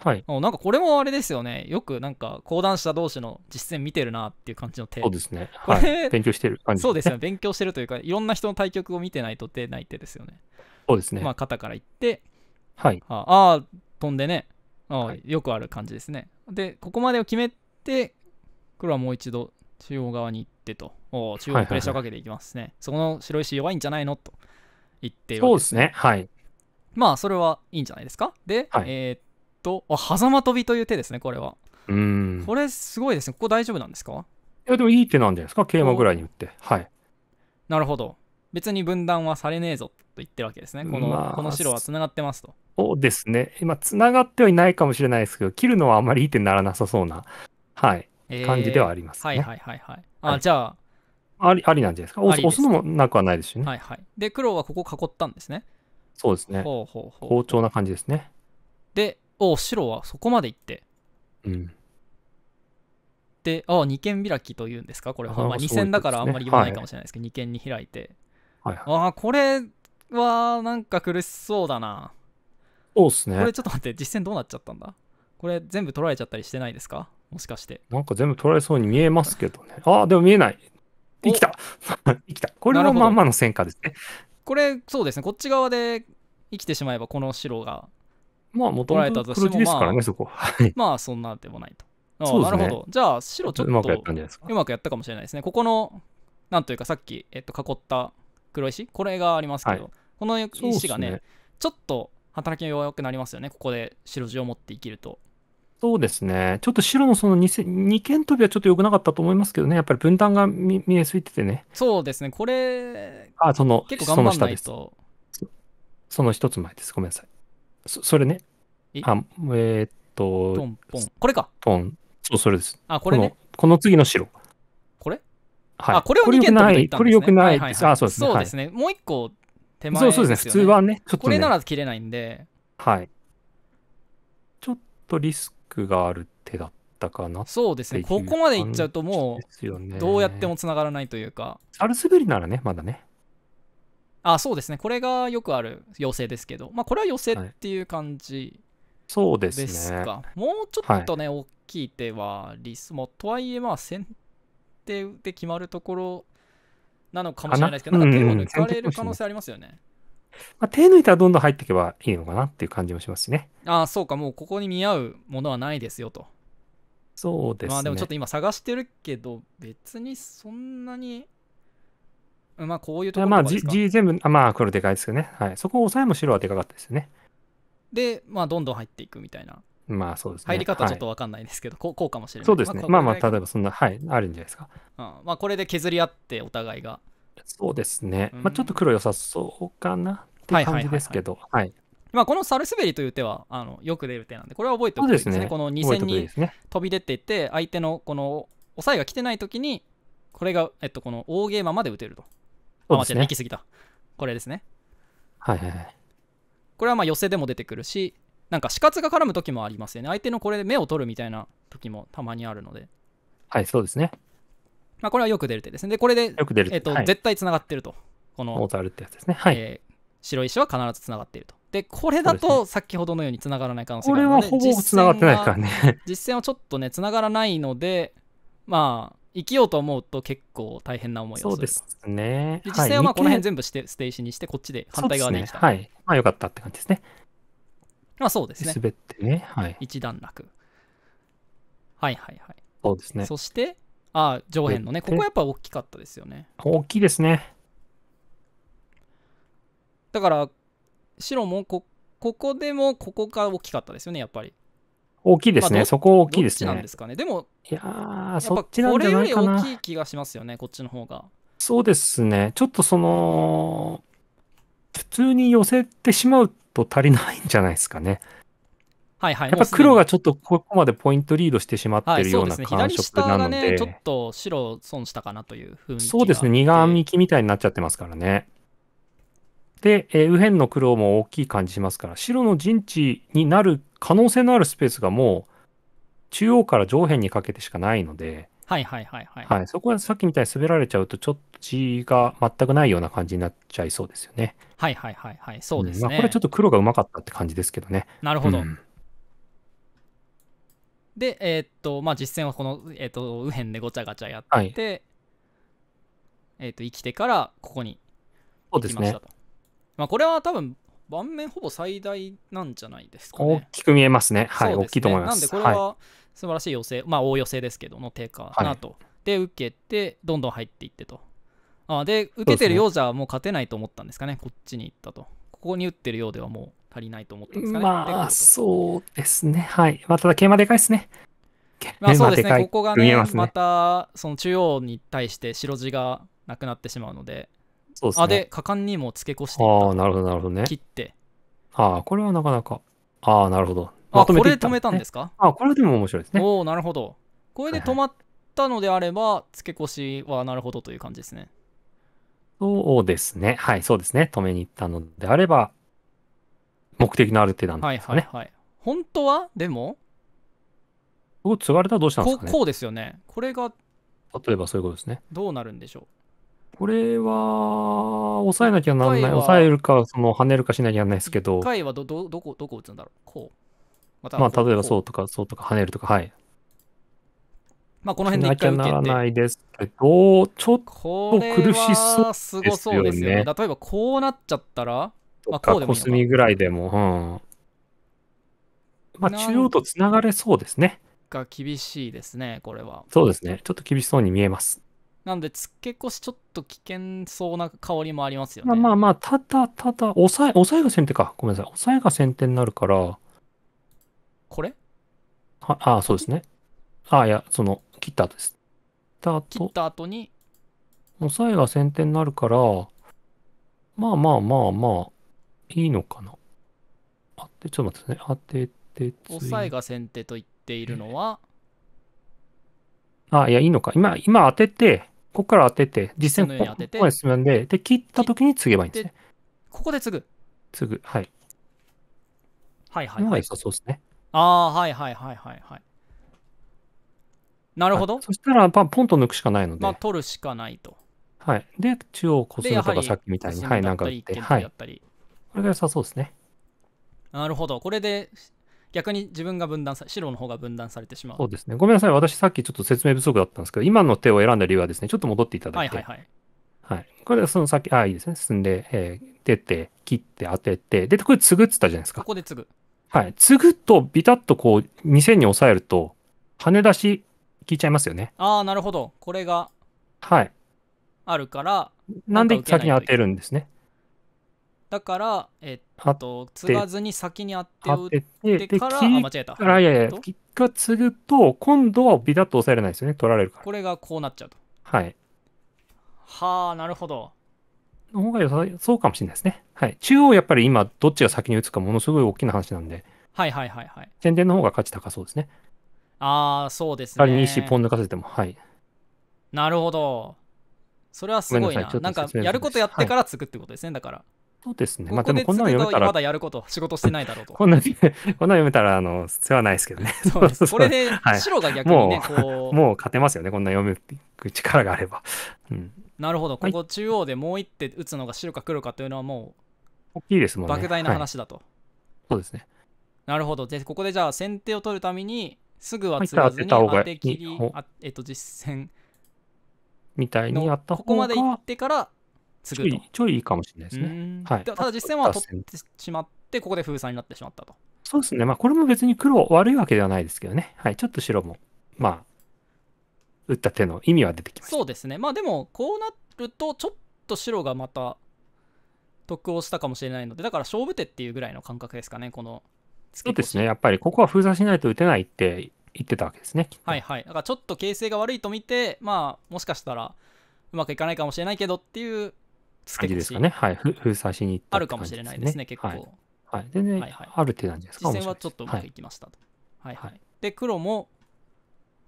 はい、なんかこれもあれですよねよくなんか講談社同士の実践見てるなっていう感じの手そうですね、はい、勉強してる感じそうですね勉強してるというかいろんな人の対局を見てないと出ない手ですよねそうですねまあ肩からいってはいああ飛んでねあ、はい、よくある感じですねでここまでを決めて黒はもう一度中央側に行ってとお中央プレッシャーをかけていきますね、はいはいはい、そこの白石弱いんじゃないのと言ってるわけです、ね、そうですねはいまあそれはいいんじゃないですかで、はい、えー、っとあ狭間飛びという手ですねこれはうんこれすごいですねここ大丈夫なんですかいやでもいい手なんじゃないですか桂馬ぐらいに打ってはいなるほど別に分断はされねえぞと言ってるわけですねこのまあ、この白は繋がってますとそうですね今繋がってはいないかもしれないですけど切るのはあんまりいい手にならなさそうなはい、えー、感じではあります、ね、はいはいはいはいあ、じゃあありありなんじゃないですか。押すのもなくはないですしね。はいはい。で、黒はここ囲ったんですね。そうですね。ほうほうほう好調な感じですね。で、お白はそこまで行って、うん、であ二間開きというんですかこれは、まあ、2線だからあんまり言わないかもしれないですけど、はい、2間に開いて、はいああこれはなんか苦しそうだなそうっすねこれちょっと待って実戦どうなっちゃったんだこれ全部取られちゃったりしてないですかもしかしてなんか全部取られそうに見えますけどねああでも見えない生きた 生きたこれのまんまの戦果ですねこれそうですねこっち側で生きてしまえばこの白がまあ、元られたとしても、ですからね、まあ、そこ。まあ、そんなでもないと。ああ、なるほど。じゃあ、白ちょっとうまくやったんじゃないですか。うまくやったかもしれないですね。ここの、なんというか、さっき、えっと、囲った黒石、これがありますけど、はい、この石がね、ね、ちょっと働きが弱くなりますよね。ここで白地を持って生きると。そうですね。ちょっと白のその 2, 2剣飛びはちょっと良くなかったと思いますけどね。やっぱり分担が見見えすぎててね。そうですね。これ、あその結構頑張らないとその一つ前です。ごめんなさい。そそれね。あ、えー、っと。トンポン。これか。トン。そう、それです。あ、これ、ね、この。この次の白。これはい。あ、これは2件と、ね、これよくない。これよくないあ、そうですね。そうですね。はい、もう一個手前、ね、そうですね。普通はね、ね、これなら切れないんで。はい。ちょっとリスクがある手だったかなそうですね。ここまでいっちゃうともう、どうやってもつながらないというか。サルスベリならね、まだね。あそうですねこれがよくある寄せですけど、まあ、これは寄せっていう感じですか、はい、そうですね、もうちょっとね、はい、大きい手はリスもとはいえまあ先手で決まるところなのかもしれないですけどなんか手を抜かれる可能性ありますよね、うんうんまあ、手抜いたらどんどん入っていけばいいのかなっていう感じもしますね。ああ、そうか、もうここに見合うものはないですよと。そうですね。まあでもちょっと今探してるけど、別にそんなにまあ、こういうところまあ、G、G 全部、あまあ、黒でかいですよね。はい。そこを抑えも白はでかかったですよね。で、まあ、どんどん入っていくみたいな。まあ、そうですね。入り方ちょっとわかんないですけど、はい、こうこうかもしれない。そうですね。まあ、まあ、例えばそんな、はい、あるんじゃないですか。うん、まあ、これで削り合って、お互いが。そうですね。うん、まあ、ちょっと黒良さそうかなって感じですけど、はい、はい、まあ、このサルスベリという手はあのよく出る手なんで、これは覚えておくといいですね。すねこの2線に飛び出ていて、相手のこの抑えが来てないときに、これが、えっと、この大ゲーマまで打てると。あ、行き過ぎた。これですね。はいはいはい。これはまあ寄せでも出てくるし、なんか死活が絡む時もありますよね。相手のこれで目を取るみたいな時もたまにあるので。はい、そうですね。まあ、これはよく出る手ですね。で、これで、よく出るえーと、はい、絶対つながってると。この、モータルってやつですね。はい。えー、白石は必ずつながっていると。で、これだと先ほどのようにつながらない可能性があるので、これはほぼつながってないからね。実戦はちょっとね、つながらないので、まあ、生きようと思うと結構大変な思いをするそうですね。実際はまあこの辺全部してステージにして、こっちで反対側で生きた。ね、はい。まあよかったって感じですね。まあそうですね。滑ってね。はい。一段落。はいはいはい。そうですね。そして、ああ、上辺のね、ここやっぱ大きかったですよね。大きいですね。だから、白もこ、ここでもここが大きかったですよね、やっぱり。大きいですね、まあ、そこ大きいですね。なんですかね。でも、いやそっちなんじゃないかな。これより大きい気がしますよね、こっちの方が。そうですね。ちょっとその、普通に寄せてしまうと足りないんじゃないですかね。はいはい。やっぱ黒がちょっとここまでポイントリードしてしまってるような感触なので。はい、でね、左下がね、ちょっと白損したかなというふうに。そうですね、苦みきみたいになっちゃってますからね。で、えー、右辺の黒も大きい感じしますから、白の陣地になる可能性のあるスペースがもう、中央から上辺にかけてしかないので、はいはいはいはい。はい、そこはさっきみたいに滑られちゃうと、ちょっと地が全くないような感じになっちゃいそうですよね。はいはいはいはい、そうですね。うんまあ、これちょっと黒がうまかったって感じですけどね。なるほど。うんで、えー、っと、まあ、実戦はこの、えー、っと、右辺でごちゃごちゃやって、はい、えー、っと、生きてから、ここに行きましたと。そうですね。まあ、これは多分盤面ほぼ最大なんじゃないですか、ね、大きく見えますね。はい、ね、大きいと思います。なんでこれは素晴らしい寄せ、はい、まあ大寄せですけどの低下なと、はい、で受けてどんどん入っていってと。あで受けてるようじゃもう勝てないと思ったんですかね、ね、こっちに行ったと。ここに打ってるようではもう足りないと思ったんですかね。まあそうですね。はい。まあ、ただ桂馬でかいですね。まあそうですね、ここがね、またその中央に対して白地がなくなってしまうので、そうですね。あで、果敢にも付け越していった。ああ、なるほど、なるほどね。切って。ああ、これはなかなか。ああ、なるほど。まね、あ、これで止めたんですかあこれでも面白いですね。おお、なるほど。これで止まったのであれば、付け越しはなるほどという感じですね。そうですね。はい、そうですね。止めに行ったのであれば、目的のある手なんですね。はいはい本当はでも、こ、継がれたらどうしたんですか、ね、こうですよね。これが、例えばそういうことですね。どうなるんでしょう。これは、抑えなきゃなんない。抑えるか、その、跳ねるかしなきゃなんないですけど。1回はど、ど、どこ、どこ打つんだろうこう。またまあ、例えばそうとか、そうとか、跳ねるとか、はい。まあ、この辺で一回打てなきゃならないですけど、ちょっと苦しそうですよね。すごそうですよね。例えば、こうなっちゃったら、まあ、こうでもいいか。コぐらいでも、うん。まあ、中央とつながれそうですね。が厳しいですね、これは。そうですね。ちょっと厳しそうに見えます。なんで、付け越しちょっと危険そうな香りもありますよね。まあまあただただ、押さえ、押さえが先手か。ごめんなさい。押さえが先手になるから。これはああ、そうですね。ああ、いや、その、切った後です。切った後に。押さえが先手になるから、まあまあまあまあ、いいのかな。あて、ちょっと待ってね。当ててさえが先手と言っているのは、あ、いや、いいのか。今、今当てて、ここから当てて、実戦ここまで進んで、で、切った時に継げばいいんですね。ここで継ぐ継ぐ。はい。はいはい、はい。そうですね。ああ、はいはいはいはいはい。なるほど。はい、そしたら、ポンと抜くしかないので。まあ、取るしかないと。はい。で、中央こするとかさっきみたいに、はい、なんか打って、はい。これが良さそうですね。なるほど。これで逆に自分が分断さ白の方が分断されてしまうそうですねごめんなさい私さっきちょっと説明不足だったんですけど今の手を選んだ理由はですねちょっと戻っていただいてはいはいはいはい、これその先ああいいですね進んで、えー、出て切って当ててでこれ継ぐっつったじゃないですかここで継ぐはい継ぐとビタッとこう2線に押さえると跳ね出し効いちゃいますよねああなるほどこれがはいあるからなんで先に当てるんですねだから、えっと、継がずに先に当て打ってから、あ、間違えた。あ、いやいや、結果継ぐと、今度はビタッと押さえれないですよね、取られるから。これがこうなっちゃうと。はい。はあ、なるほど。の方が良さそうかもしれないですね。はい。中央、やっぱり今、どっちが先に打つか、ものすごい大きな話なんで。はいはいはいはい。宣伝の方が価値高そうですね。ああ、そうですね。仮に1ポン抜かせても、はい。なるほど。それはすごいな。なんか、やることやってから継ぐってことですね、だから。そうですね。まあでもこんなの読めたら。まだやること、仕事してないだろうと。こんな、こんな読めたら、あの、世話ないですけどね。そうです。これで、白が逆にね、はい、こう。もう勝てますよね、こんな読む力があれば。うん。なるほど、ここ中央でもう一手打つのが白か黒かというのはもう、大きいですもんね。莫大な話だと、はい。そうですね。なるほど。で、ここでじゃあ先手を取るために、すぐは次に当て切り、あえっと、実戦。みたいにやった方がここまで行ってから継ぐとちょいいいかもしれないですね、はい、ただ実戦は取ってしまってここで封鎖になってしまったとそうですねまあこれも別に黒悪いわけではないですけどねはいちょっと白もまあ打った手の意味は出てきましそうですねまあでもこうなるとちょっと白がまた得をしたかもしれないのでだから勝負手っていうぐらいの感覚ですかねこのそうですねやっぱりここは封鎖しないと打てないって言ってたわけですねはいはいだからちょっと形勢が悪いと見てまあもしかしたらうまくいかないかもしれないけどっていう感じですかね。はい。封鎖しに行った、ね、あるかもしれないですね、結構。はい。はい、全然、はいはい全はいはいあるって感じですか実戦はちょっとうまくいきましたと。はい、はい、はい。で、黒も、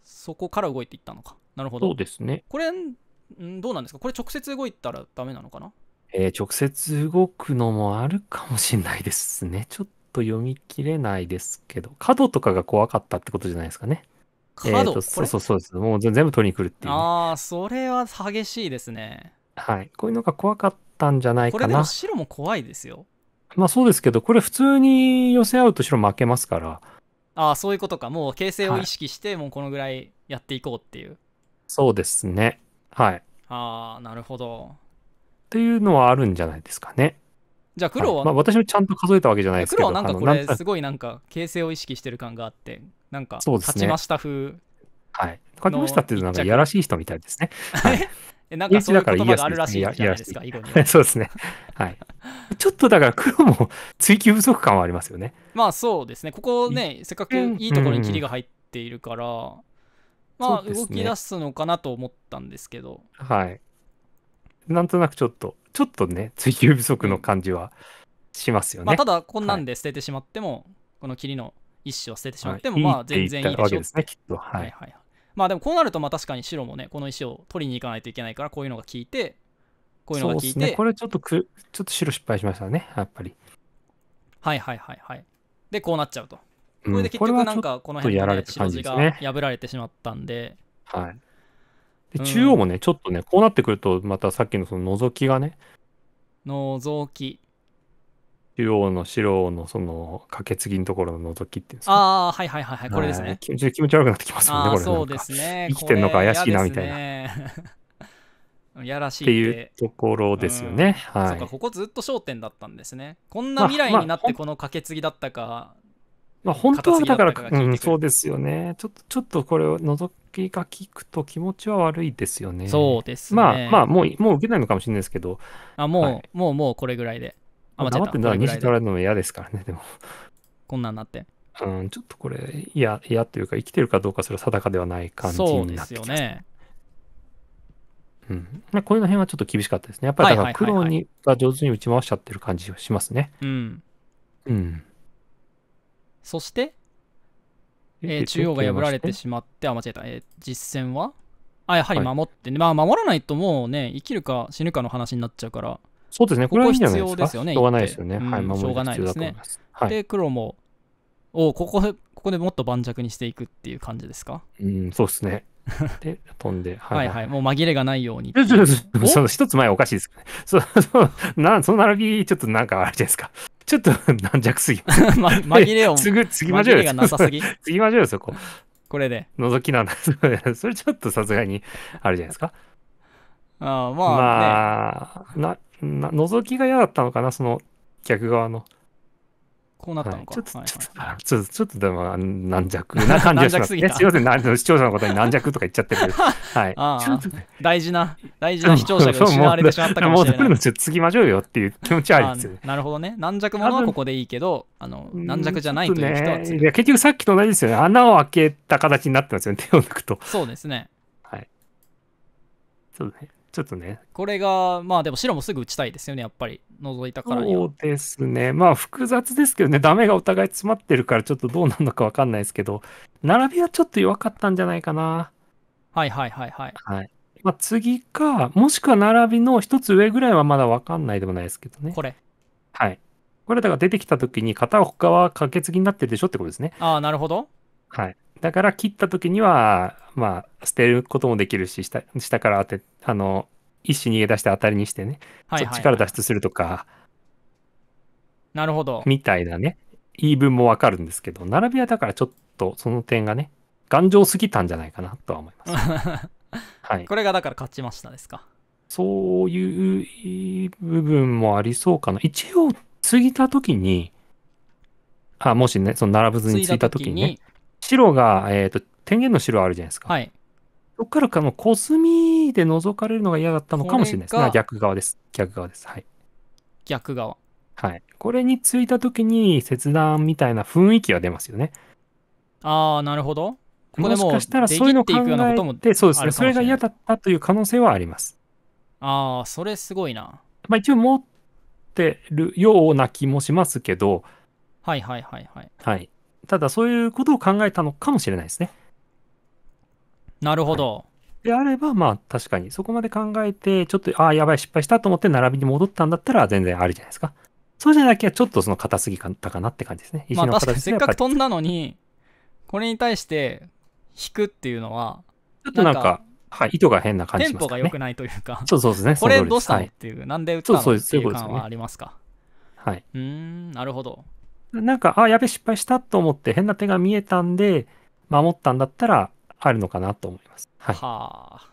そこから動いていったのか。なるほど。そうですね。これ、んどうなんですかこれ直接動いたらダメなのかなえー、直接動くのもあるかもしれないですね。ちょっと読み切れないですけど、角とかが怖かったってことじゃないですかね。角、えー、そうそうそうです。もう全部取りに来るっていう、ね、ああ、それは激しいですね。はい。こういうのが怖かったんじゃないこれかでもな。白も怖いですよ。まあそうですけど、これ普通に寄せ合うと白負けますから、ああ、そういうことか。もう形勢を意識して、もうこのぐらいやっていこうっていう。そうですね。はい。ああ、なるほど。ていうのはあるんじゃないですかね。じゃあ黒はいまあ私もちゃんと数えたわけじゃないですけ黒はなんかこれすごいなんか形勢を意識してる感があって、なんかそうです勝ねちました風はい。勝ちましたっていうのは、やらしい人みたいですね。はい。なんかそういう言葉があるらしいじゃないですか、囲碁に そうですね。はい。ちょっとだから黒も追求不足感はありますよね。まあそうですね。ここね、せっかくいいところに霧が入っているから、まあ動き出すのかなと思ったんですけど。はい。なんとなくちょっと、ちょっとね、追求不足の感じはしますよね。まあただ、こんなんで捨ててしまっても、この霧の一種を捨ててしまっても、まあ全然いいでしょう。ですね、きっと。はいはいはい。まあでもこうなるとまあ確かに白もねこの石を取りに行かないといけないからこういうのが効いてこういうのが効いて、ね、これちょっとくちょっと白失敗しましたねやっぱりはいはいはいはいでこうなっちゃうと、これで結局なんかこの辺白地が破られてしまったんで、はいで中央もね、うん、ちょっとねこうなってくるとまたさっきのその覗きがね覗き中央の白のそのカケツギのところの覗きっていうんですかああはいはいはいはいこれですね気持ち気持ち悪くなってきますもんねこれそうですね生きてんのか怪しいなみたいなやらしいっていうところですよね、うん、はいそうかここずっと焦点だったんですねこんな未来になってこのカケツギだったか、まあ、本当はだから、うん、そうですよね。ちょっと、ちょっとこれを覗きが聞くと気持ちは悪いですよね。そうです、ね、まあ、まあ、もう、もう受けないのかもしれないですけど。あ、もう、はい、もう、もうこれぐらいで。あ、ち違ってら2時取られるのも嫌ですからね、でも。こんなんなって。うん、ちょっとこれ、嫌嫌ってというか、生きてるかどうかそれは定かではない感じになってきます、そうですよね。うん、こあ、この辺はちょっと厳しかったですね。やっぱりだから黒にが上手に打ち回しちゃってる感じはしますね。うん。うん。そして、えー、中央が破られてしまって、あ、間違えた。えー、実戦はあ、やはり守ってね、はい、まあ、守らないともうね、生きるか死ぬかの話になっちゃうから。そうですね、ここ必要ですよね。しょうがないですよね。はい、守しょうがないですね。で、黒も、おここ、ここでもっと盤石にしていくっていう感じですかうん、そうですね。で、飛んで、はいはい、もう紛れがないように。その一つ前おかしいですかね。その、なその並び、ちょっとなんかあれじゃないですか。ちょっと 軟弱すぎ。ま、紛れを。すぐ、次ましょうよ。次ましょうよ、そこ。これで。覗きなんだ。それちょっとさすがに、あるじゃないですか。あまあ、まあ、な、な覗きが嫌だったのかな、その逆側の。こうなったのか。はい、ちょっと、はいはい、ちょっと、ちょっとでも軟弱な感じが します。すすいません、視聴者のことに軟弱とか言っちゃってる はい。大事な、大事な視聴者が失われてしまったかもしれない。もう、もうちょっと継ましょうよっていう気持ちはありですよね。なるほどね。軟弱のはここでいいけど、あの、軟弱じゃないという人は、ね、いや、結局さっきと同じですよね。穴を開けた形になってますよね、手を抜くと。そうですね。はい。そうね。ちょっとね。これが、まあでも白もすぐ打ちたいですよね、やっぱり。覗いたからには。そうですね。まあ複雑ですけどね、ダメがお互い詰まってるからちょっとどうなるのかわかんないですけど、並びはちょっと弱かったんじゃないかな。はいはいはいはい。はい。まあ次か、もしくは並びの一つ上ぐらいはまだわかんないでもないですけどね。これ。はい。これだから出てきた時に片側はかけ継ぎになってるでしょってことですね。ああ、なるほど。はい。だから切った時には、まあ、捨てることもできるし、下下から当て、あの、一子逃げ出して当たりにしてね、そっちから脱出するとか、なるほど。みたいなね、言い分もわかるんですけど、並びはだからちょっとその点がね、頑丈すぎたんじゃないかなとは思います。はい。これがだから勝ちましたですか。そういう部分もありそうかな。一応、過ぎた時に、あ、もしね、その並ぶずについた時にね、白が、えっ、と、天元の白あるじゃないですか。はい。そこからかのコスミで覗かれるのが嫌だったのかもしれないですね。逆側です。逆側です。はい。逆側。はい。これについた時に切断みたいな雰囲気が出ますよね。ああ、なるほど。ここももしかしたらそういうの考でていくようなこともえそうですね。それが嫌だったという可能性はあります。ああ、それすごいな。まあ一応持ってるような気もしますけど、はいはいはいはい。はい。ただそういうことを考えたのかもしれないですね。なるほど。はいであれば、まあ確かに、そこまで考えて、ちょっと、ああ、やばい、失敗したと思って並びに戻ったんだったら全然あるじゃないですか。そうじゃなきゃちょっとその硬すぎかたかなって感じですね。まあ確かにせっかく飛んだのに、これに対して引くっていうのは、ちょっとなんか、はい、意図が変な感じしますね。テンポが良くないというか、そうそうですね。これどうしたのっていう、なんで打ったのっていう感はありますか。はい。うん、なるほど。なんか、あ、あ、やべ、失敗したと思って変な手が見えたんで、守ったんだったら、あるのかなと思います。はい。はあ。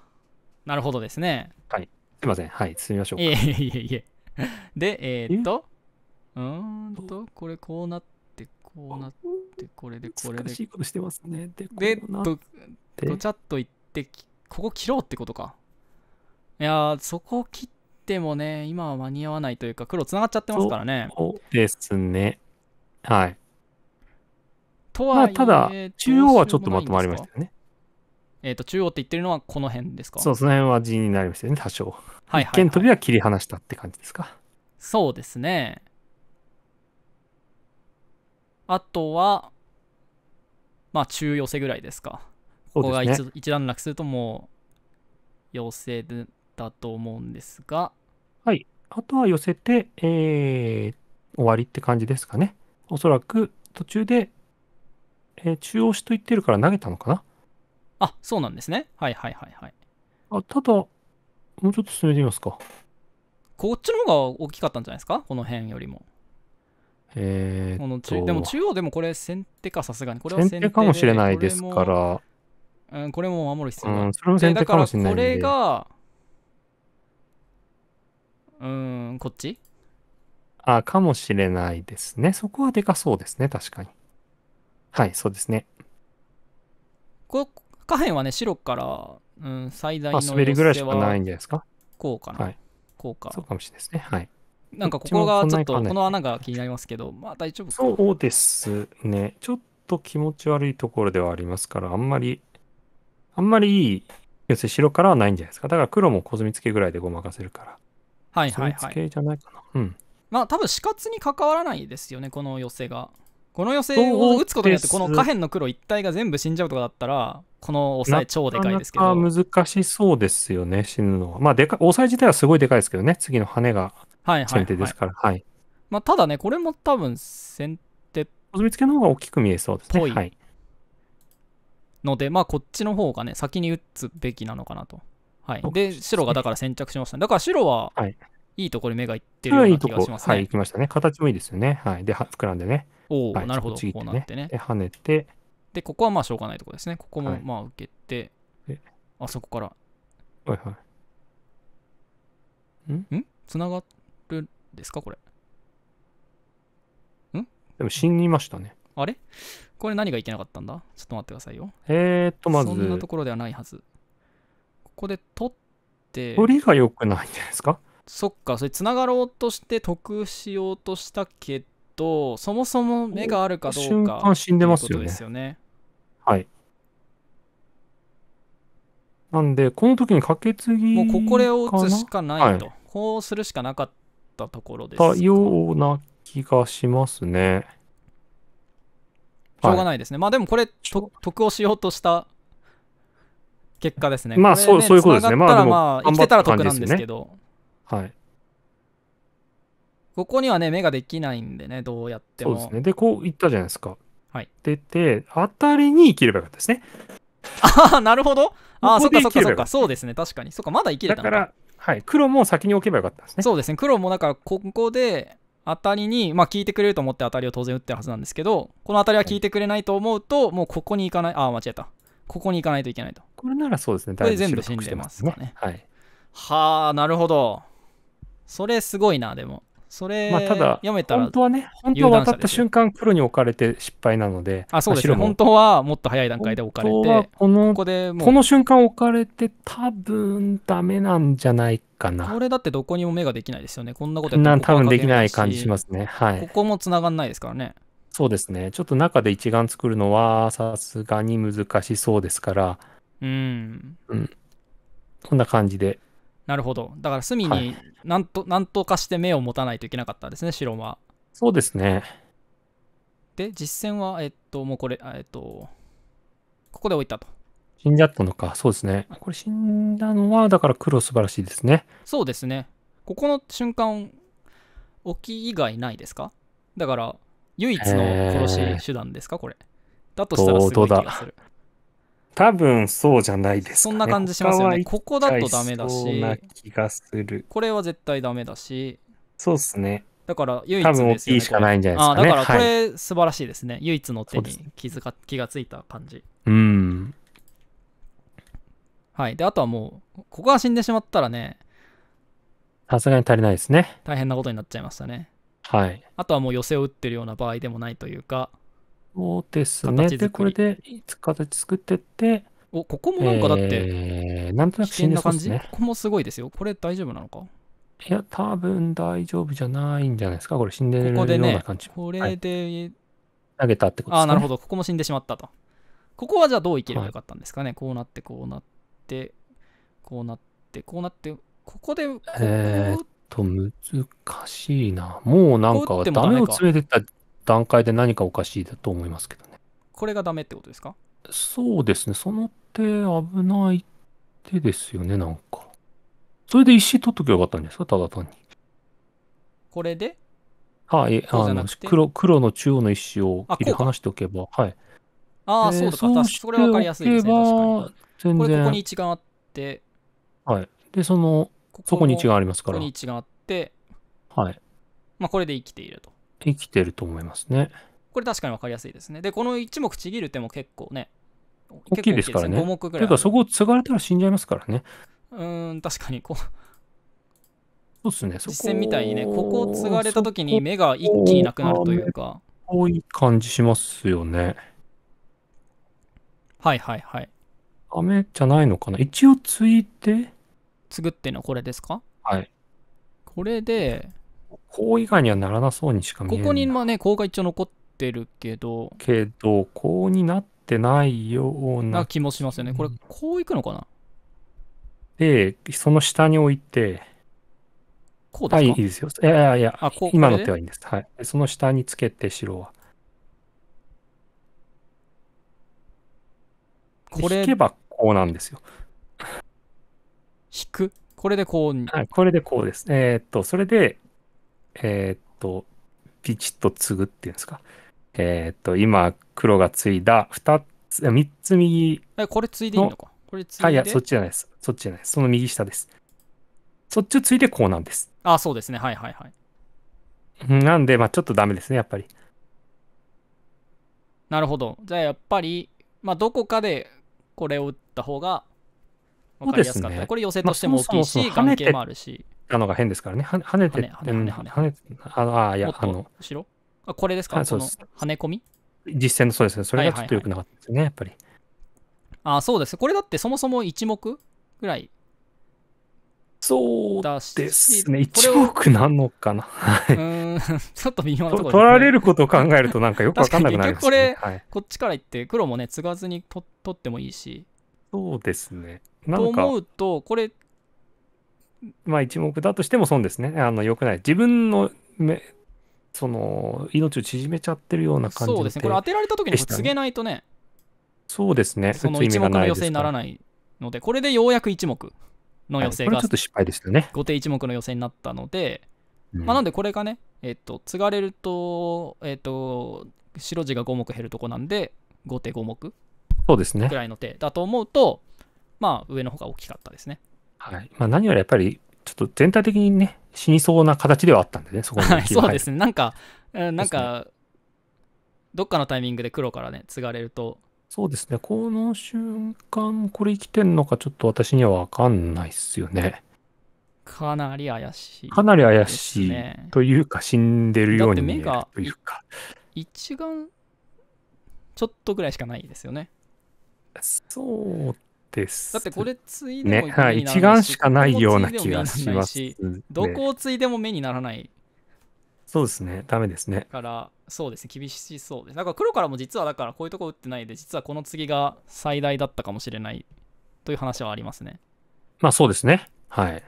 なるほどですね。はい。すいません。はい。進みましょういえいえいえ。で、えー、っと、うんと、これこうなって、こうなって、これでこれで。しいことしてますね。で、でと、とちゃっといって、ここ切ろうってことか。いやそこ切ってもね、今は間に合わないというか、黒繋がっちゃってますからね。そうですね。はい。とはまあ、ただ、中央はちょっとまとまりましたよね。えっ、ー、と、中央って言ってるのはこの辺ですかそう、その辺は地になりましたよね、多少。はい、はい、一見びは切り離したって感じですか。そうですね。あとは、まあ、中寄せぐらいですか。ここが一,、ね、一段落するともう、寄せだと思うんですが。はい。あとは寄せて、えー、終わりって感じですかね。おそらく途中で、えー、中央しと言ってるから投げたのかなあ、そうなんですね。はいはいはいはい。あただ、もうちょっと進めてみますか。こっちの方が大きかったんじゃないですかこの辺よりも。えー、この中でも中央でもこれ先手かさすがに。これは先手かもしれないですから。うん、これも守る必要がある。うん、それも先手かもしれないんで。だからこれが、うん、こっちあ、かもしれないですね。そこはでかそうですね、確かに。はい、そうですね。この下辺はね、白から、うん、最大の滑りぐらいしかないんじゃないですか。こうかな。はい、こうか。そうかもしれないですね。はい。なんかここがちょっと、この穴が気になりますけど、まあ大丈夫そうですね。ちょっと気持ち悪いところではありますから、あんまり、あんまりいい、要するに白からはないんじゃないですか。だから黒もコズミツケぐらいでごまかせるから。はいはいはい。コズミツケじゃないかな。うん。まあ多分死活に関わらないですよねこの寄せがこの寄せを打つことによってこの下辺の黒一体が全部死んじゃうとかだったらこの抑え超でかいですけど難しそうですよね死ぬのはまあでか抑え自体はすごいでかいですけどね次の羽が先手ですからはい、はいまあ、ただねこれも多分先手結びつけの方が大きく見えそうですねはいのでまあこっちの方がね先に打つべきなのかなとはいで白がだから先着しました、ね、だから白は、はいいいところに目がいってるような気がしますね。いいはい、行きましたね。形もいいですよね。はい。で、膨らんでね。おお、はい、なるほど。ね、こうなってね。で、跳ねて。で、ここはまあしょうがないところですね。ここもまあ受けて、はい、あそこから。はいはい。んんつながるんですかこれ。んでも死にましたね。あれこれ何がいけなかったんだちょっと待ってくださいよ。えーっと、まず。そんなところではないはず。ここで取って。取りが良くないんじゃないですかそっかそれつながろうとして得しようとしたけどそもそも目があるかどうか死んでますよねですよねはいなんでこの時にカケツギもうここを打つしかないと、はい、こうするしかなかったところですたような気がしますねしょうがないですね、はい、まあでもこれ得をしようとした結果ですね。まあ、ね、そういうことですね。まあ、まあ、生きてたら得なんですけど。はい。ここにはね、目ができないんでね、どうやってそうですね。で、こういったじゃないですか。はい。出て、あたりに生きればよかったですね。ああ、なるほど。ああ、そっかそっかそっかそうですね、確かに。そっか、まだ生きれたただ。だから、はい、黒も先に置けばよかったですね。そうですね、黒もだから、ここで、あたりに、まあ、聞いてくれると思ってあたりを当然打ってるはずなんですけど、このあたりは聞いてくれないと思うと、もうここに行かない、ああ、間違えた。ここに行かないといけないと。これならそうですね、これ全部だいてます死んでますかねはい。はあ、なるほど。それすごいな、でも。それ、まあ、ただ読めたら、本当はね、本当は渡った瞬間、黒に置かれて失敗なので、あそうですね、本当はもっと早い段階で置かれて、このこでこの瞬間置かれて、多分ダメなんじゃないかな。これだってどこにも目ができないですよね、こんなことやったら多分できない感じしますね。はい、ここも繋がんないですからね。そうですね、ちょっと中で一眼作るのは、さすがに難しそうですから、うん、うん、こんな感じでなるほど。だから隅になんと、はい、とかして目を持たないといけなかったですね、白は。そうですね。で、実戦は、えっと、もうこれ、えっと、ここで置いたと。死んじゃったのか、そうですね。これ死んだのは、だから黒素晴らしいですね。そうですね。ここの瞬間、置き以外ないですかだから、唯一の殺し手段ですか、これ。だとしたらすごい気がする。多分そうじゃないですか、ね、そんな感じしますよね。ここだとダメだし、気がするこれは絶対ダメだし、そうですね。だから唯一ですよ、ね、多分きいしかないんじゃないですか、ね、あだからこれ素晴らしいですね。はい、唯一の手に気づか気がついた感じ。うん。はい。で、あとはもう、ここが死んでしまったらね、さすがに足りないですね。大変なことになっちゃいましたね。はい。あとはもう寄せを打ってるような場合でもないというか、そうですね。で、これでいつ形作ってって、お、ここもなんかだって、えー、なんとなく死んだ感じ、ね、ここもすごいですよ。これ大丈夫なのかいや、多分大丈夫じゃないんじゃないですか。これ死んでるような感じ。ここでね、これで、投げたってことですね。あ、なるほど。ここも死んでしまったと。ここはじゃあどういければよかったんですかね。はい、こうなって、こうなって、こうなって、こうなって、ここで、ここえっと、難しいな。もうなんか、ダメを詰めてった段階で何かおかしいだと思いますけどね。これがダメってことですかそうですね。その手危ない手ですよね、なんか。それで石取っときゃよかったんですかただ単に。これではい、あの黒黒の中央の石を切り離しておけば、はい。ああ、そうだか、確かそれは分かりやすいですね、確かに。これ、ここに1眼あって、はい。で、その、ここそこに1眼ありますから。ここに1眼あって、はい。まあ、これで生きていると。生きてると思いますね。これ確かに分かりやすいですね。で、この一目ちぎる手も結構ね、大きいですからね。だからい。というか、そこを継がれたら死んじゃいますからね。うん、確かにこう。そうですね、そこ実戦みたいにね、ここを継がれた時に目が一気になくなるというか。多い感じしますよね。はいはいはい。ダメじゃないのかな。一応継いで。継ぐっていうのはこれですかはい。これで、こう以外にはならなそうにしか見えない。ここにまあね、こうが一応残ってるけど。けど、こうになってないような。な気もしますよね。これ、こういくのかなで、その下に置いて、こうですかはい、いいですよ。いやいやいや、あ今の手はいいんです。はい。その下につけて、白は。これ。引けばこうなんですよ。引くこれでこう、はい、これでこうです。えー、っと、それで、えー、っと、ピチッと継ぐっていうんですか。えー、っと、今、黒が継いだ2つ、3つ右。え、これ継いでいいのかこれ継いであ、いや、そっちじゃないです。そっちじゃないです。その右下です。そっちを継いでこうなんです。あ、そうですね。はいはいはい。なんで、まあちょっとダメですね、やっぱり。なるほど。じゃあやっぱり、まあどこかでこれを打った方がそうですかね、これ寄せとしても大きいし、関係もあるし。たのが変ですからね。は跳ねて、跳ね、跳ね、跳ね、ああいや、あの、後ろあ、これですかそうです。跳ね込み実践のそうですね。それがちょっと良くなかったですね、やっぱり。あ、そうです。これだってそもそも1目ぐらい。そうですね。1億なのかな。うん、ちょっと微妙なところ、取られることを考えるとなんかよくわかんなくなりますこれ、こっちからいって黒もね、継がずに取ってもいいし。そうですね。と思うと、これまあ一目だとしても損ですね。あの、良くない。自分の目、その、命を縮めちゃってるような感じそうですね。これ当てられた時に告げないとね。そうですね。その一目の寄せにならないので、これでようやく一目の寄せが、はい、ちょっと失敗でしたね。後手一目の寄せになったので、まあなんでこれがね、えっと、継がれると、えっと、白地が5目減るとこなんで、後手5目。そうですね。ぐらいの手だと思うと、まあ上の方が大きかったですね。はい。まあ、何よりやっぱり、ちょっと全体的にね、死にそうな形ではあったんでね、そこはそうですね。なんか、なんか、どっかのタイミングで黒からね、継がれると。そうですね。この瞬間、これ生きてんのか、ちょっと私には分かんないっすよね。かなり怪しい、ね、かなり怪しいというか、死んでるように見えるというか。一眼、ちょっとぐらいしかないですよね。そうです。だってこれついでもななね、はい、一眼しかないような気がします、ね、どこをついでも目にならない。そうですね、ダメですね。だから、そうですね、厳しそうです。だから黒からも実はだからこういうとこ打ってないで、実はこの次が最大だったかもしれないという話はありますね。まあそうですね。はい。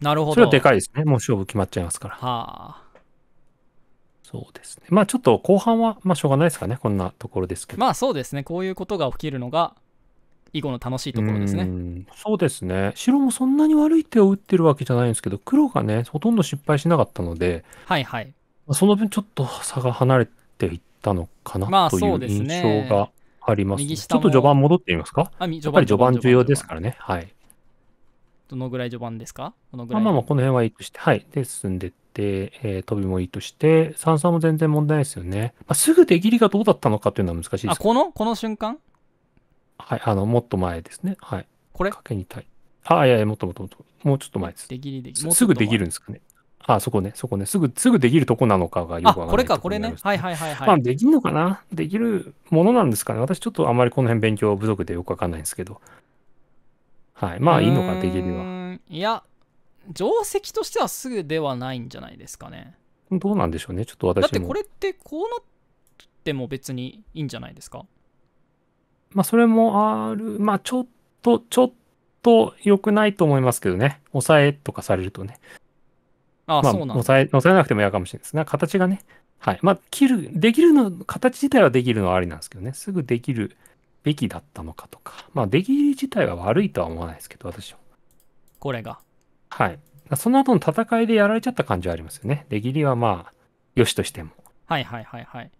なるほど。それはでかいですね。もう勝負決まっちゃいますから。はあ。そうですね。まあちょっと後半は、まあしょうがないですかね。こんなところですけど。まあそうですね。こういうことが起きるのが、囲碁の楽しいところですね。うそうですね。白もそんなに悪い手を打ってるわけじゃないんですけど、黒がね、ほとんど失敗しなかったので、はいはい。その分ちょっと差が離れていったのかなという印象があります、まあすね、ちょっと序盤戻ってみますかやっぱり序盤重要ですからね。はい。どのぐらい序盤ですかこのぐらいまあまあ、この辺はいいとして、はい。で、進んでって、えー、飛びもいいとして、三々も全然問題ないですよね。まあ、すぐ出切りがどうだったのかというのは難しいですあ、このこの瞬間はい、あの、もっと前ですね。はい。これかけにたい。あ、いやいや、もっともっともっと。もうちょっと前です。できりできすぐできるんですかね。あそこね、そこね。すぐ、すぐできるとこなのかがよくわかんない。これか、これね。はいはいはい、はい。まあ、できるのかなできるものなんですかね。私ちょっとあまりこの辺勉強不足でよくわかんないんですけど。はい。まあ、いいのか、できるは。いや、定石としてはすぐではないんじゃないですかね。どうなんでしょうね。ちょっと私も。だってこれってこうなっても別にいいんじゃないですかまあ、それもある、まあ、ちょっと、ちょっと良くないと思いますけどね。抑えとかされるとね。ああ、まあ、そうなん抑え、抑えなくても嫌かもしれないですね。形がね。はい。まあ、切る、できるの、形自体はできるのはありなんですけどね。すぐできるべきだったのかとか。まあ、出切り自体は悪いとは思わないですけど、私は。これが。はい。その後の戦いでやられちゃった感じはありますよね。出切りはまあ、良しとしても。はいはいはいはい。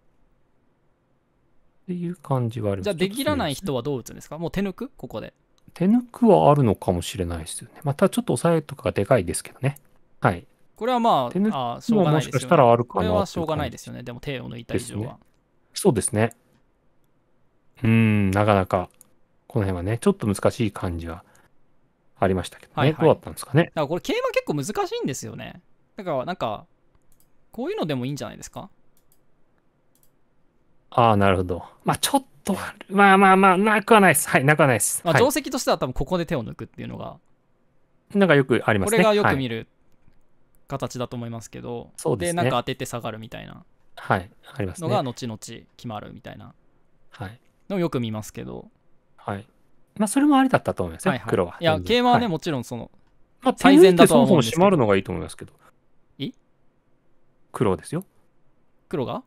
っていう感じはあるじゃあ、できらない人はどう打つんですかもう手抜くここで。手抜くはあるのかもしれないですよね。またちょっと抑えとかがでかいですけどね。はい。これはまあ、手抜きももしかしたらあるかなこれはしょうがないですよね。でも手を抜いた以上は。ね、そうですね。うん、なかなか、この辺はね、ちょっと難しい感じはありましたけどね。はいはい、どうだったんですかね。だからこれ、桂馬結構難しいんですよね。だから、なんか、こういうのでもいいんじゃないですかああ、なるほど。まあちょっと、まあまあまあ、なくはないです。はい、なくはないです。まあ、定石としては多分ここで手を抜くっていうのが、なんかよくありますね。これがよく見る形だと思いますけど、はい、そうですね。で、なんか当てて下がるみたいな。はい、ありますのが後々決まるみたいな。はい。のよく見ますけど。はい。まあ、それもありだったと思いますね、はいはい、黒は。いや、桂馬はね、はい、もちろんその、まあ、最善だと思うんですけど。そもそもまるのがいいと思いますけど。黒ですよ。黒が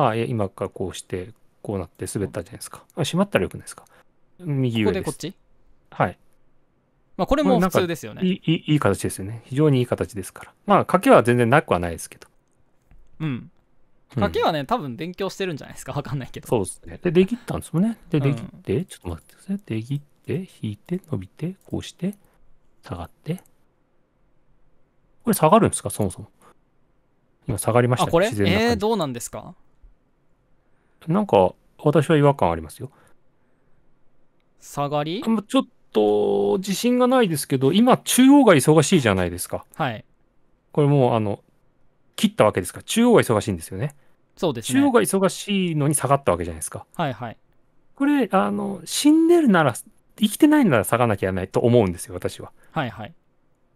ああ、い今からこうして、こうなって滑ったじゃないですか。あ、閉まったらよくないですか。右上でこっちはい。まあ、これも普通ですよね。いいいい形ですよね。非常にいい形ですから。まあ、賭けは全然なくはないですけど。うん。賭けはね、うん、多分勉強してるんじゃないですか。わかんないけど。そうですね。で、できったんですもんね。で、できて、うん、ちょっと待ってください。でって、引いて、伸びて、こうして、下がって。これ下がるんですか、そもそも。今下がりました、ね、あ、えー、どうなんですかなんか、私は違和感ありますよ。下がりちょっと、自信がないですけど、今、中央が忙しいじゃないですか。はい。これもう、あの、切ったわけですから、中央が忙しいんですよね。そうですね。中央が忙しいのに下がったわけじゃないですか。はいはい。これ、あの、死んでるなら、生きてないなら下がなきゃいけないと思うんですよ、私は。はいはい。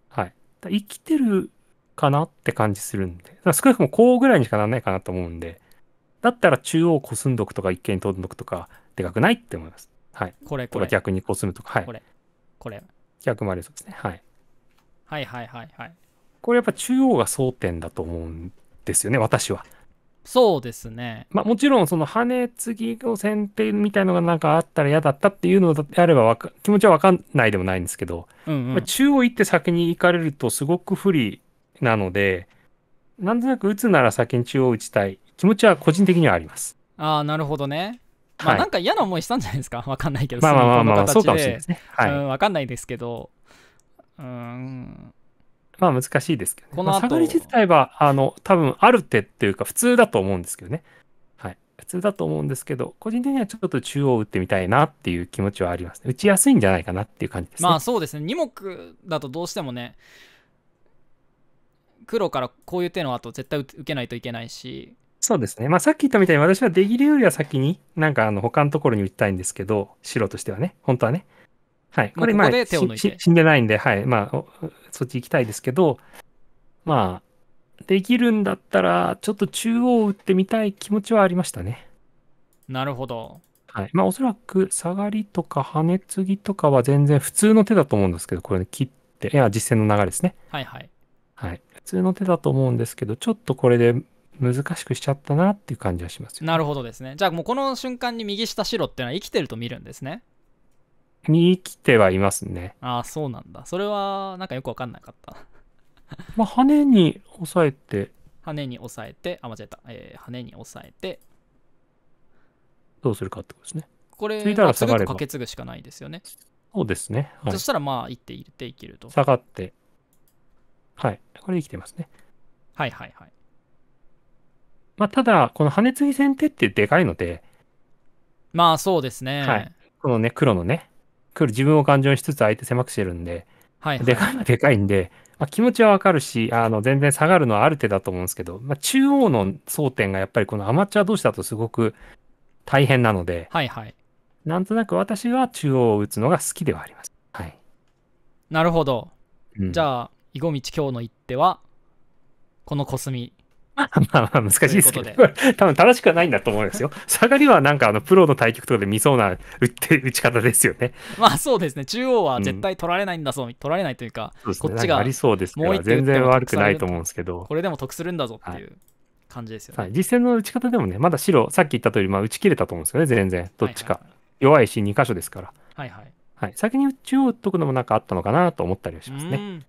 はい。生きてるかなって感じするんで、少なくともこうぐらいにしかならないかなと思うんで、だったら中央コスんどくとか一見に取んどくとかでかくないって思います。はい。これこれ。逆にコスむとか。はい。これ。これ。逆もありそうですね。はい。はいはいはいはい。これやっぱ中央が争点だと思うんですよね、私は。そうですね。まあもちろんその羽ね継ぎを先手みたいのがなんかあったら嫌だったっていうのであればわか気持ちはわかんないでもないんですけど、うんうん、中央行って先に行かれるとすごく不利なので、なんとなく打つなら先に中央打ちたい気持ちは個人的にはあります。ああ、なるほどね。まあ、なんか嫌な思いしたんじゃないですか。わかんないけど、まあまあまあまあ、そうかもしれないですね。はい、うん、わかんないですけど、うん。まあ難しいですけど、ね、この下り自体は、あの、多分あるってっていうか普通だと思うんですけどね。はい。普通だと思うんですけど、個人的にはちょっと中央打ってみたいなっていう気持ちはあります、ね。打ちやすいんじゃないかなっていう感じですね。まあそうですね。二目だとどうしてもね、黒からこういう手の後絶対受けないといけないし、そうですね。まあさっき言ったみたいに私はできるよりは先に、なんかあの他のところに打ちたいんですけど、白としてはね、本当はね。はい。これまあ、死んでないんで、はい。まあ、そっち行きたいですけど、まあ、できるんだったら、ちょっと中央打ってみたい気持ちはありましたね。なるほど。はい。まあ、おそらく、下がりとか、羽根継ぎとかは全然普通の手だと思うんですけど、これ、ね、切って、いや、実戦の流れですね。はいはい。はい。普通の手だと思うんですけど、ちょっとこれで難しくしちゃったなっていう感じはします、ね、なるほどですねじゃあもうこの瞬間に右下白っていうのは生きてると見るんですねに生きてはいますねああそうなんだそれはなんかよく分かんなかったまあ羽に押さえて羽に押さえてあ間違えた、えー、羽に押さえてどうするかってことですねこれついら下がればかけ継ぐしかないですよねそうですね、はい、そしたらまあ一手入れていけると下がってはいこれ生きてますねはいはいはいまあ、ただ、この破熱肥先手ってでかいので、まあそうですね。はい。このね、黒のね、黒自分を感情にしつつ相手狭くしてるんで、はい、はい。でかいのはでかいんで、まあ、気持ちはわかるし、あの全然下がるのはある手だと思うんですけど、まあ、中央の争点がやっぱりこのアマチュア同士だとすごく大変なので、はいはい。なんとなく私は中央を打つのが好きではあります。はい。なるほど。うん、じゃあ、囲碁道今日の一手は、このコスミまあまあ難しいですけど、多分正しくはないんだと思うんですよ。下がりはなんかあのプロの対局とかで見そうな打って 打ち方ですよね。まあそうですね、中央は絶対取られないんだぞ、うん、取られないというか、うね、こっちがありそうですから、全然悪くないと思うんですけど、これでも得するんだぞっていう感じですよね。はい、実戦の打ち方でもね、まだ白、さっき言った通り、まあ打ち切れたと思うんですよね、全然、どっちか。はいはい、弱いし、2箇所ですから。はいはい。はい、先に中央打っとくのもなんかあったのかなと思ったりはしますね。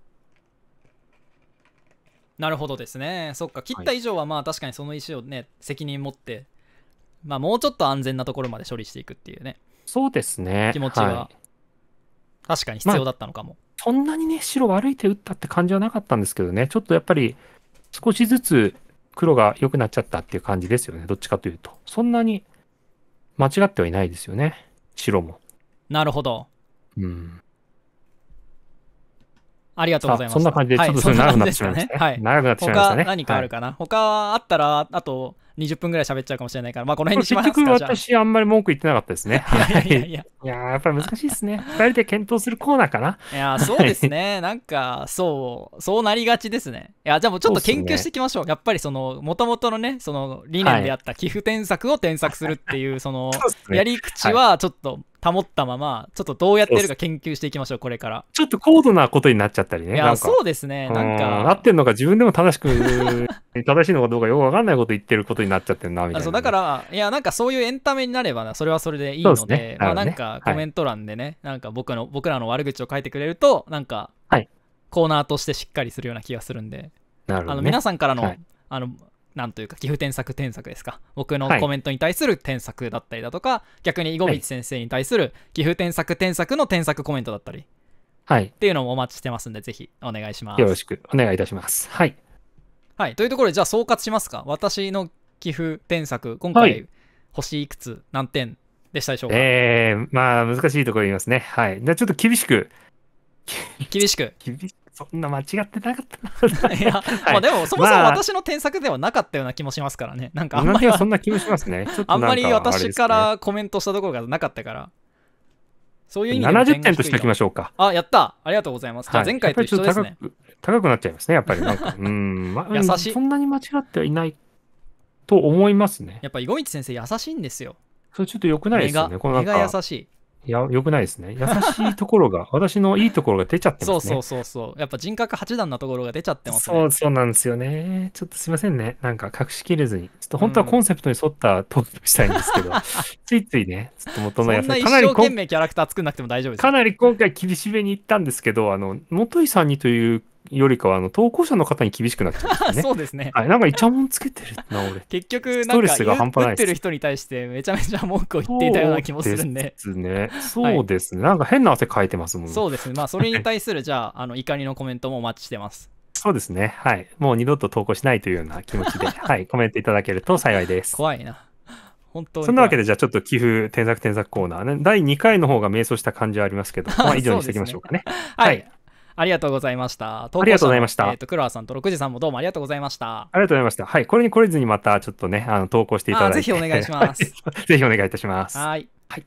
なるほどですねそっか切った以上はまあ確かにその石をね責任持ってまあもうちょっと安全なところまで処理していくっていうねそうですね気持ちは、はい、確かに必要だったのかも、まあ、そんなにね白悪い手打ったって感じはなかったんですけどねちょっとやっぱり少しずつ黒が良くなっちゃったっていう感じですよねどっちかというとそんなに間違ってはいないですよね白もなるほどうんありがとうございます。そんな感じで、ちょっとそれ長くなってしまいましたね。はい、長くなってしまいましたね。他何かあるかな、はい、他あったら、あと20分ぐらい喋っちゃうかもしれないから、まあ、この辺にしますか結局私、あんまり文句言ってなかったですね。いやいやいや。いややっぱり難しいですね。2人で検討するコーナーかな。いや、そうですね。なんか、そう、そうなりがちですね。いや、じゃあもうちょっと研究していきましょう。うね、やっぱり、その、もともとのね、その理念であった寄付添削を添削するっていう、その、やり口は、ちょっと、保ったままちょっとどうやってるか研究していきましょうこれからちょっと高度なことになっちゃったりねいやそうですねなんかなってんのか自分でも正しく正しいのかどうかよく分かんないこと言ってることになっちゃってるなみたいな、ね、だからいやなんかそういうエンタメになればなそれはそれでいいので、ね、まあ、なんかコメント欄でね、はい、なんか僕の僕らの悪口を書いてくれるとなんか、はい、コーナーとしてしっかりするような気がするんで、ね、あの皆さんからの、はい、あのなんというか、寄付添削添削ですか。僕のコメントに対する添削だったりだとか、はい、逆に井上道先生に対する寄付添削添削の添削コメントだったり、はい。っていうのもお待ちしてますんで、ぜひお願いします。よろしくお願いいたします。はい。はい。というところで、じゃあ総括しますか。私の寄付添削、今回、星いくつ、何点でしたでしょうかええー、まあ、難しいところ言いますね。はい。じゃあ、ちょっと厳しく。厳しく。厳しそんな間違ってなかったな いや、まあでも、そもそも私の添削ではなかったような気もしますからね。なんかあんまり。そんな気もしますね。あんまり私からコメントしたところがなかったから。そういう意味で70点としておきましょうか。あ、やった。ありがとうございます。じゃあ前回と一緒ですね。はい、高く高くなっちゃいますね、やっぱり。なんか、うん、まあ、優しい。そんなに間違ってはいないと思いますね。やっぱ、ごみち先生優しいんですよ。それちょっと良くないですよね、この目が優しい。いや、よくないですね。優しいところが、私のいいところが出ちゃってますね。そうそうそうそう。やっぱ人格八段なところが出ちゃってますね。そうそうなんですよね。ちょっとすいませんね。なんか隠しきれずに。ちょっと本当はコンセプトに沿ったトークしたいんですけど、うん、ついついね、ちょっと元のやつ。かなり懸命キャラクター作んなくても大丈夫です。かなり今回厳しめに言ったんですけど、あの、元井さんにというよりかは、あの、投稿者の方に厳しくなっちゃうんですね。そうですね。はい、なんかイチャモンつけてるな、俺。結局、なんか、打ってる人に対してめちゃめちゃ文句を言っていたような気もするんで。そうですね。そうですね。はい、なんか変な汗かいてますもんそうですね。まあ、それに対する、じゃあ、あの、怒りのコメントもお待ちしてます。そうですね。はい。もう二度と投稿しないというような気持ちで、はい、コメントいただけると幸いです。怖いな。本当そんなわけで、じゃあちょっと寄付、添削添削コーナーね。第2回の方が迷走した感じはありますけど、まあ 以上にしていきましょうかね。ねはい、ありがとうございました。ありがとうございました。えっ、ー、と、黒さんと六時さんもどうもありがとうございました。ありがとうございました。はい、これに懲れずにまたちょっとね、あの投稿していただいて。ぜひお願いします。ぜひお願いいたします。はい。はい。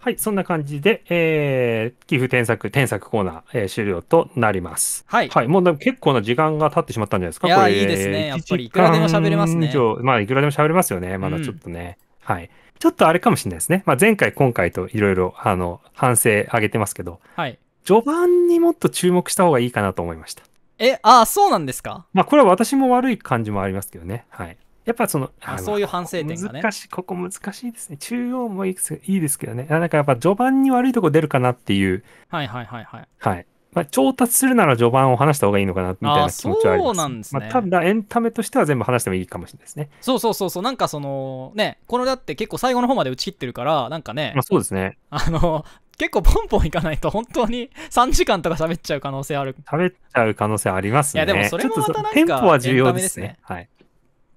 はい、そんな感じで、えー、寄付添削、添削コーナー、えー、終了となります。はい。はい、もう結構な時間が経ってしまったんじゃないですか、いこれ。いいですね。やっぱりいくらでも喋れますね。まあ、いくらでも喋れますよね。まだちょっとね。うん、はい。ちょっとあれかもしれないですね。まあ、前回、今回といろいろ、あの、反省あげてますけど、はい。序盤にもっと注目した方がいいかなと思いました。え、ああ、そうなんですかまあ、これは私も悪い感じもありますけどね。はい。やっぱその、あそういう反省点がね。難しい、ここ難しいですね。中央もいいですけどね。なんかやっぱ序盤に悪いとこ出るかなっていう。はいはいはいはい。はい。まあ、調達するなら序盤を話した方がいいのかなみたいな気持ちはあります。そうなんですね。まあ、ただエンタメとしては全部話してもいいかもしれないですね。そうそうそうそう。なんかそのね、このだって結構最後の方まで打ち切ってるから、なんかね。まあ、そうですね。あの、結構ポンポンいかないと本当に3時間とか喋っちゃう可能性ある。喋っちゃう可能性ありますね。いやでもそれもまたなんかテンポは重要ですね。はい。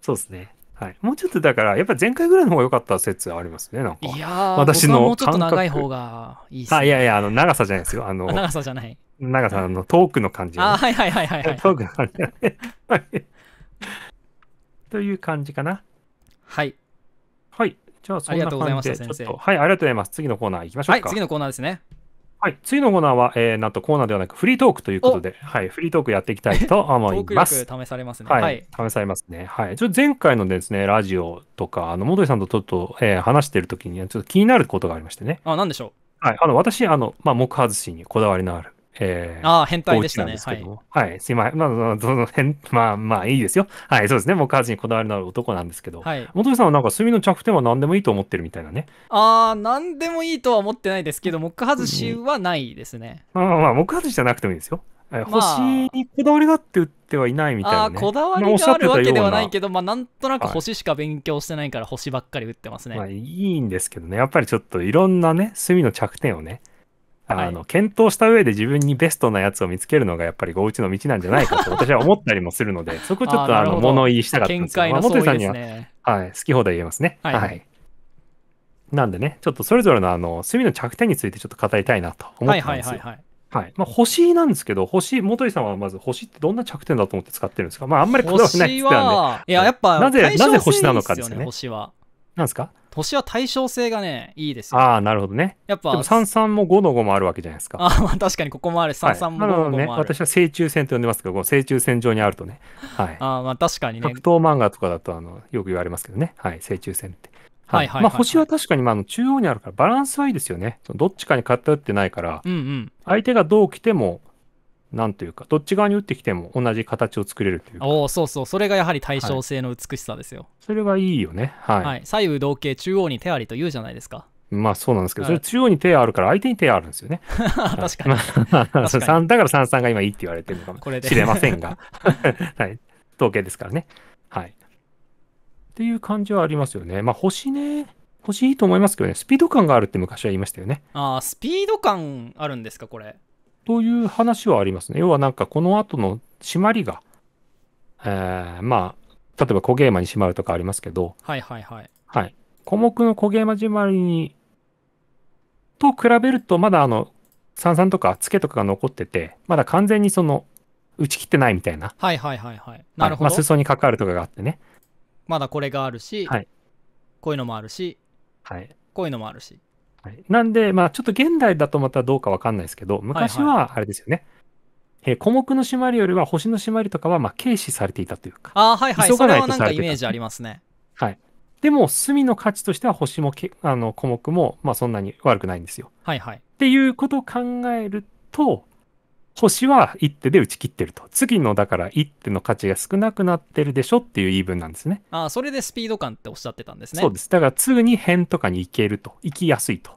そうですね。はい。もうちょっとだから、やっぱ前回ぐらいの方が良かった説ありますね。なんか。いや私のもうちょっと長い方がいいっすね。あ、いやいや、あの、長さじゃないですよ。あの、長さじゃない。長さのトークの感じ、ね、あ、はいはいはいはい、はい。トークの感じ、ね。という感じかな。はい。じゃあ、そんな感じで、ちょっと、はい、ありがとうございます。次のコーナー行きましょうか。はい、次のコーナーですね。はい、次のコーナーは、えー、なんとコーナーではなくフリートークということで、はい、フリートークやっていきたいと思います。試されますね。はい、試されますね。はい、ちょっと前回のですね、ラジオとか、あの、元井さんとちょっと、えー、話してるときに、ちょっと気になることがありましてね。あ、なんでしょう。はい、あの、私、あの、まあ、木外しにこだわりのあるえー、ああ、変態でしたね。はい、はい。すいません。まあ、まあ、どの辺、まあ、まあ、いいですよ。はい、そうですね。もう家にこだわりのある男なんですけど、はい、本さんはなんか、炭の着点は何でもいいと思ってるみたいなね。ああ、何でもいいとは思ってないですけど、木外しはないですね。うん、まあまあ、木外しじゃなくてもいいですよ。まあ、星にこだわりがあって売ってはいないみたいな、ね、あこだわりがあるわけではないけど、まあ、なんとなく星しか勉強してないから星ばっかり売ってますね、はい、まあ、いいんですけどねやっぱりちょっといろんなね炭の着点をねあの、検討した上で自分にベストなやつを見つけるのがやっぱりごうちの道なんじゃないかと 私は思ったりもするので、そこちょっとあの物言いしたかったんですけど、まあ、元さんには、ね、はい、好き放題言えますね。はい、はいなんでね、ちょっとそれぞれのあの趣味の着点についてちょっと語りたいなと思ってますはいはいはい、はいまあ、星なんですけど、星、元井さんはまず星ってどんな着点だと思って使ってるんですかまあ、あんまりこだわりないですからいや、やっぱ、なぜ、なぜ星なのかですね。星は。なんですか年は対称性がね、いいですよ。ああ、なるほどね。やっぱ。でも33も五の五もあるわけじゃないですか。あまあ確かにここもある。三三も5の5もある。はい、ね、私は正中線と呼んでますけど、正中線上にあるとね。はい。ああ、まあ確かにね。格闘漫画とかだとあのよく言われますけどね。はい、正中線って。はい、はいはい、はい、まあ星は確かにまあの中央にあるからバランスはいいですよね。どっちかに偏ってないから、うんうん、相手がどう来てもなんというかどっち側に打ってきても同じ形を作れるというかおおそうそうそれがやはり対称性の美しさですよ、はい、それがいいよね、はい、はい、左右同型中央に手ありと言うじゃないですかまあそうなんですけど、はい、それ中央に手あるから相手に手あるんですよね。確かに。確かにだから三三が今いいって言われてるのかもしれませんが、はい、統計ですからね。はい。っていう感じはありますよね。まあ星ね、星いいと思いますけどね、スピード感があるって昔は言いましたよね。ああ、スピード感あるんですか、これ。という話はありますね。要はなんかこの後の締まりが、えー、まあ、例えば小ゲーマに締まるとかありますけど、はいはいはい。はい。小目の小ゲーマ締まりに、と比べると、まだあの、三々とかツケとかが残ってて、まだ完全にその、打ち切ってないみたいな。はいはいはいはい。なるほど。まあ、裾に関わるとかがあってね。まだこれがあるし、はい、こういうのもあるし、はい、こういうのもあるし。なんで、まあ、ちょっと現代だとまたどうかわかんないですけど、昔はあれですよね。はいはいえー、小目の締まりよりは星の締まりとかはまあ軽視されていたというか。ああ、はいはい。急がないとされイメージありますね。はい。でも、隅の価値としては星もけあの小目もまあそんなに悪くないんですよ。はいはい。っていうことを考えると、星は一手で打ち切ってると。次の、だから一手の価値が少なくなってるでしょっていう言い分なんですね。ああ、それでスピード感っておっしゃってたんですね。そうです。だから次に辺とかに行けると。行きやすいと。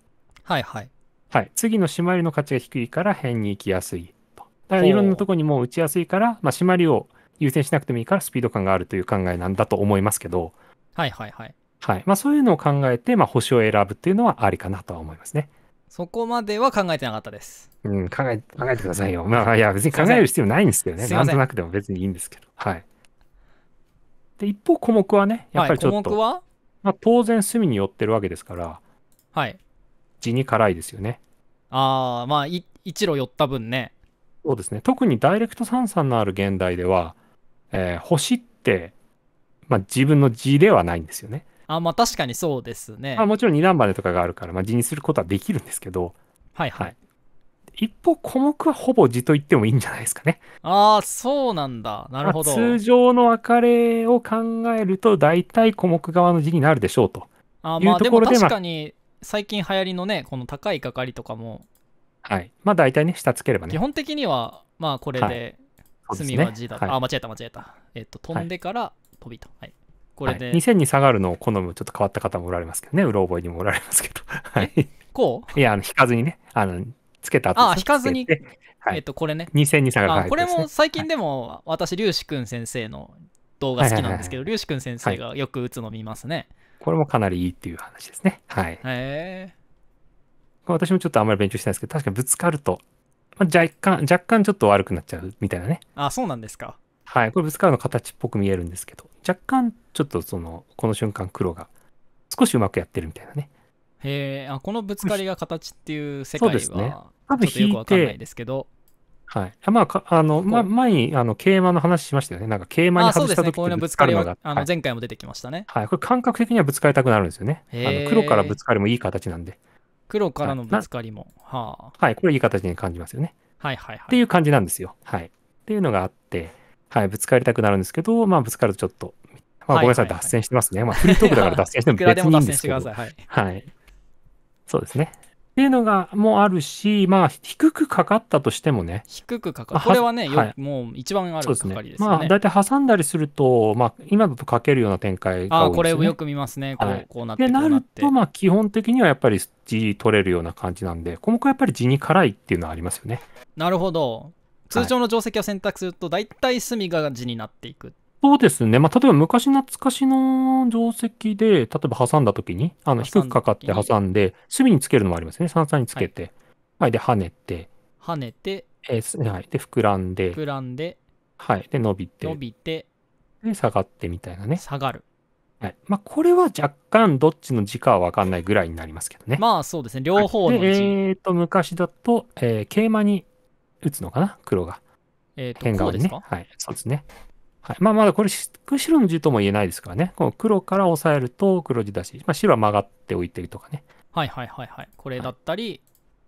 はいはい。はい。次の締まりの価値が低いから辺に行きやすいと。だからいろんなとこにもう打ちやすいから、まあ締まりを優先しなくてもいいからスピード感があるという考えなんだと思いますけど。はいはいはい。はい。まあそういうのを考えて、まあ星を選ぶっていうのはありかなとは思いますね。そこまでは考えてなかったです。うん、考え、考えてくださいよ。まあ、いや、別に考える必要ないんですけどね。なんとなくでも別にいいんですけど。はい。で、一方、項目はね、やっぱりちょっと。はい、項目はまあ、当然、隅に寄ってるわけですから。はい。地に辛いですよね。ああ、まあ、い一路寄った分ね。そうですね。特にダイレクト三三のある現代では、えー、星って、まあ、自分の字ではないんですよね。あまあ確かにそうですね、まあ、もちろん二段バネとかがあるから、まあ、字にすることはできるんですけどはいはい、はい一方小目はほぼ字と言ってもいいんじゃないですかね。ああそうなんだなるほど、まあ、通常の別れを考えると大体小目側の字になるでしょうとあまあでも確かに最近流行りのねこの高いかかりとかもはいまあ大体ね下つければね基本的にはまあこれで、隅は字だ、はい、あ間違えた間違えたえっ、と飛んでから飛びとはい、はいこれで、はい、2000に下がるのを好むちょっと変わった方もおられますけどねうろ覚えにもおられますけどはいこういやあの引かずにねあのつけた後あ引かずにはい、えっとこれね2000に下がる、ね、これも最近でも私龍志くん先生の動画好きなんですけど龍志くん先生がよく打つの見ますね、はい、これもかなりいいっていう話ですねはいへえ私もちょっとあんまり勉強してないですけど確かにぶつかると、まあ、若干若干ちょっと悪くなっちゃうみたいなねあそうなんですかはいこれぶつかるの形っぽく見えるんですけど若干ちょっとそのこの瞬間黒が少しうまくやってるみたいなねへえあこのぶつかりが形っていう世界はですね多分引いてわかんないですけどはいまああの、ま、前にあの桂馬の話しましたよねなんか桂馬に外した時にぶつかるのが、あの前回も出てきましたねはい、はい、これ感覚的にはぶつかりたくなるんですよねあの黒からぶつかりもいい形なんで黒からのぶつかりも、はあ、はい、これいい形に感じますよね。はいはいはい。っていう感じなんですよ。はい。っていうのがあって、はい、ぶつかりたくなるんですけど、まあ、ぶつかるとちょっとまあ、ごめんなさい、脱線してますね。まあ、フリートークだから脱線しても 別にいいんですけど。はい、はい。そうですね。っていうのがもあるし、まあ、低くかかったとしてもね。低くかかった。これはね、はい、もう一番あるかかりですね。すねまあ、大体挟んだりすると、まあ、今だとかけるような展開が、ね、あこれをよく見ますね。こうはい、こうなってで、なると、まあ、基本的にはやっぱり地取れるような感じなんで、この子はやっぱり地に辛いっていうのはありますよね。なるほど。通常の定石を選択すると、大体隅が地になっていくそうですね。まあ、例えば昔懐かしの定石で、例えば挟んだ時に、あの、低くかかって挟んで、隅につけるのもありますね。三々につけて。はい、はい、で、跳ねて。跳ねて。えー、はい。で、膨らんで。膨らんで。はい。で、伸びて。伸びて。で、下がってみたいなね。下がる。はい。まあ、これは若干どっちの字かはわかんないぐらいになりますけどね。まあ、そうですね。両方の字。はい、えっ、ー、と、昔だと、えー、桂馬に打つのかな黒が。えっ、ー、と、変顔、ね、ですかはい。そうですね。はい、まあまだこれ白の地とも言えないですからね。この黒から押さえると黒地だし、まあ、白は曲がっておいてるとかね。はいはいはいはい。これだったり、はい、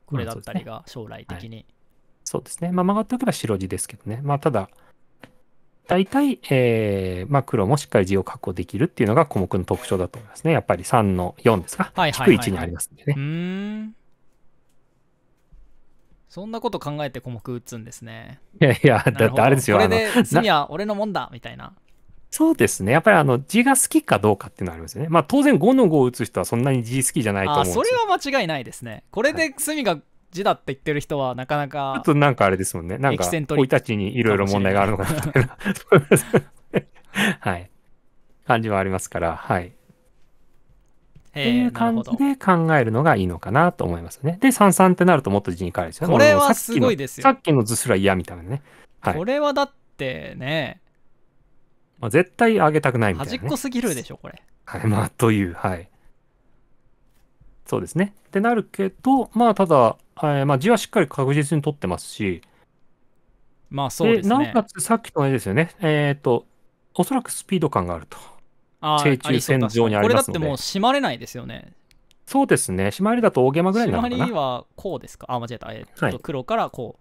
これだったりが将来的に。まあ、そうですね。はい、すねまあ、曲がっておけば白地ですけどね。まあただ、大体、えーまあ、黒もしっかり地を確保できるっていうのが項目の特徴だと思いますね。やっぱり3の4ですか。はいはいはい、はい、低い位置にありますんでね。うん。そんなこと考えて小目打つんですね。いやいや、だってあれですよ。これでは俺のもんだみたいな。そうですね。やっぱりあの字が好きかどうかっていうのはありますよね。まあ当然5の5を打つ人はそんなに字好きじゃないと思うんですよ。あ、それは間違いないですね。これで隅が字だって言ってる人はなかなか、ちょっとなんかあれですもんね。なんか、生いたちにいろいろ問題があるのかなみたいな。はい。感じはありますから、はい。っていう感じで考えるのがいいのかなと思いますね。で、三々ってなるともっと字に変えるですよね。これはすごいですよ。さっきの図すら嫌みたいなね。はい、これはだってね、まあ、絶対上げたくないみたいな、ね、端っこすぎるでしょ、これ。はい、まあ、という、はい。そうですね。ってなるけど、まあ、ただ、えー、まあ、字はしっかり確実に取ってますし、まあそうですね。なおかつさっきと同じですよね。えっ、ー、と、おそらくスピード感があると。正中線上にありますのでこれだってもう閉まれないですよねそうですね締まりだと大げまぐらいになるかな締まりはこうですかあ間違えた、えー、っと黒からこう、はい、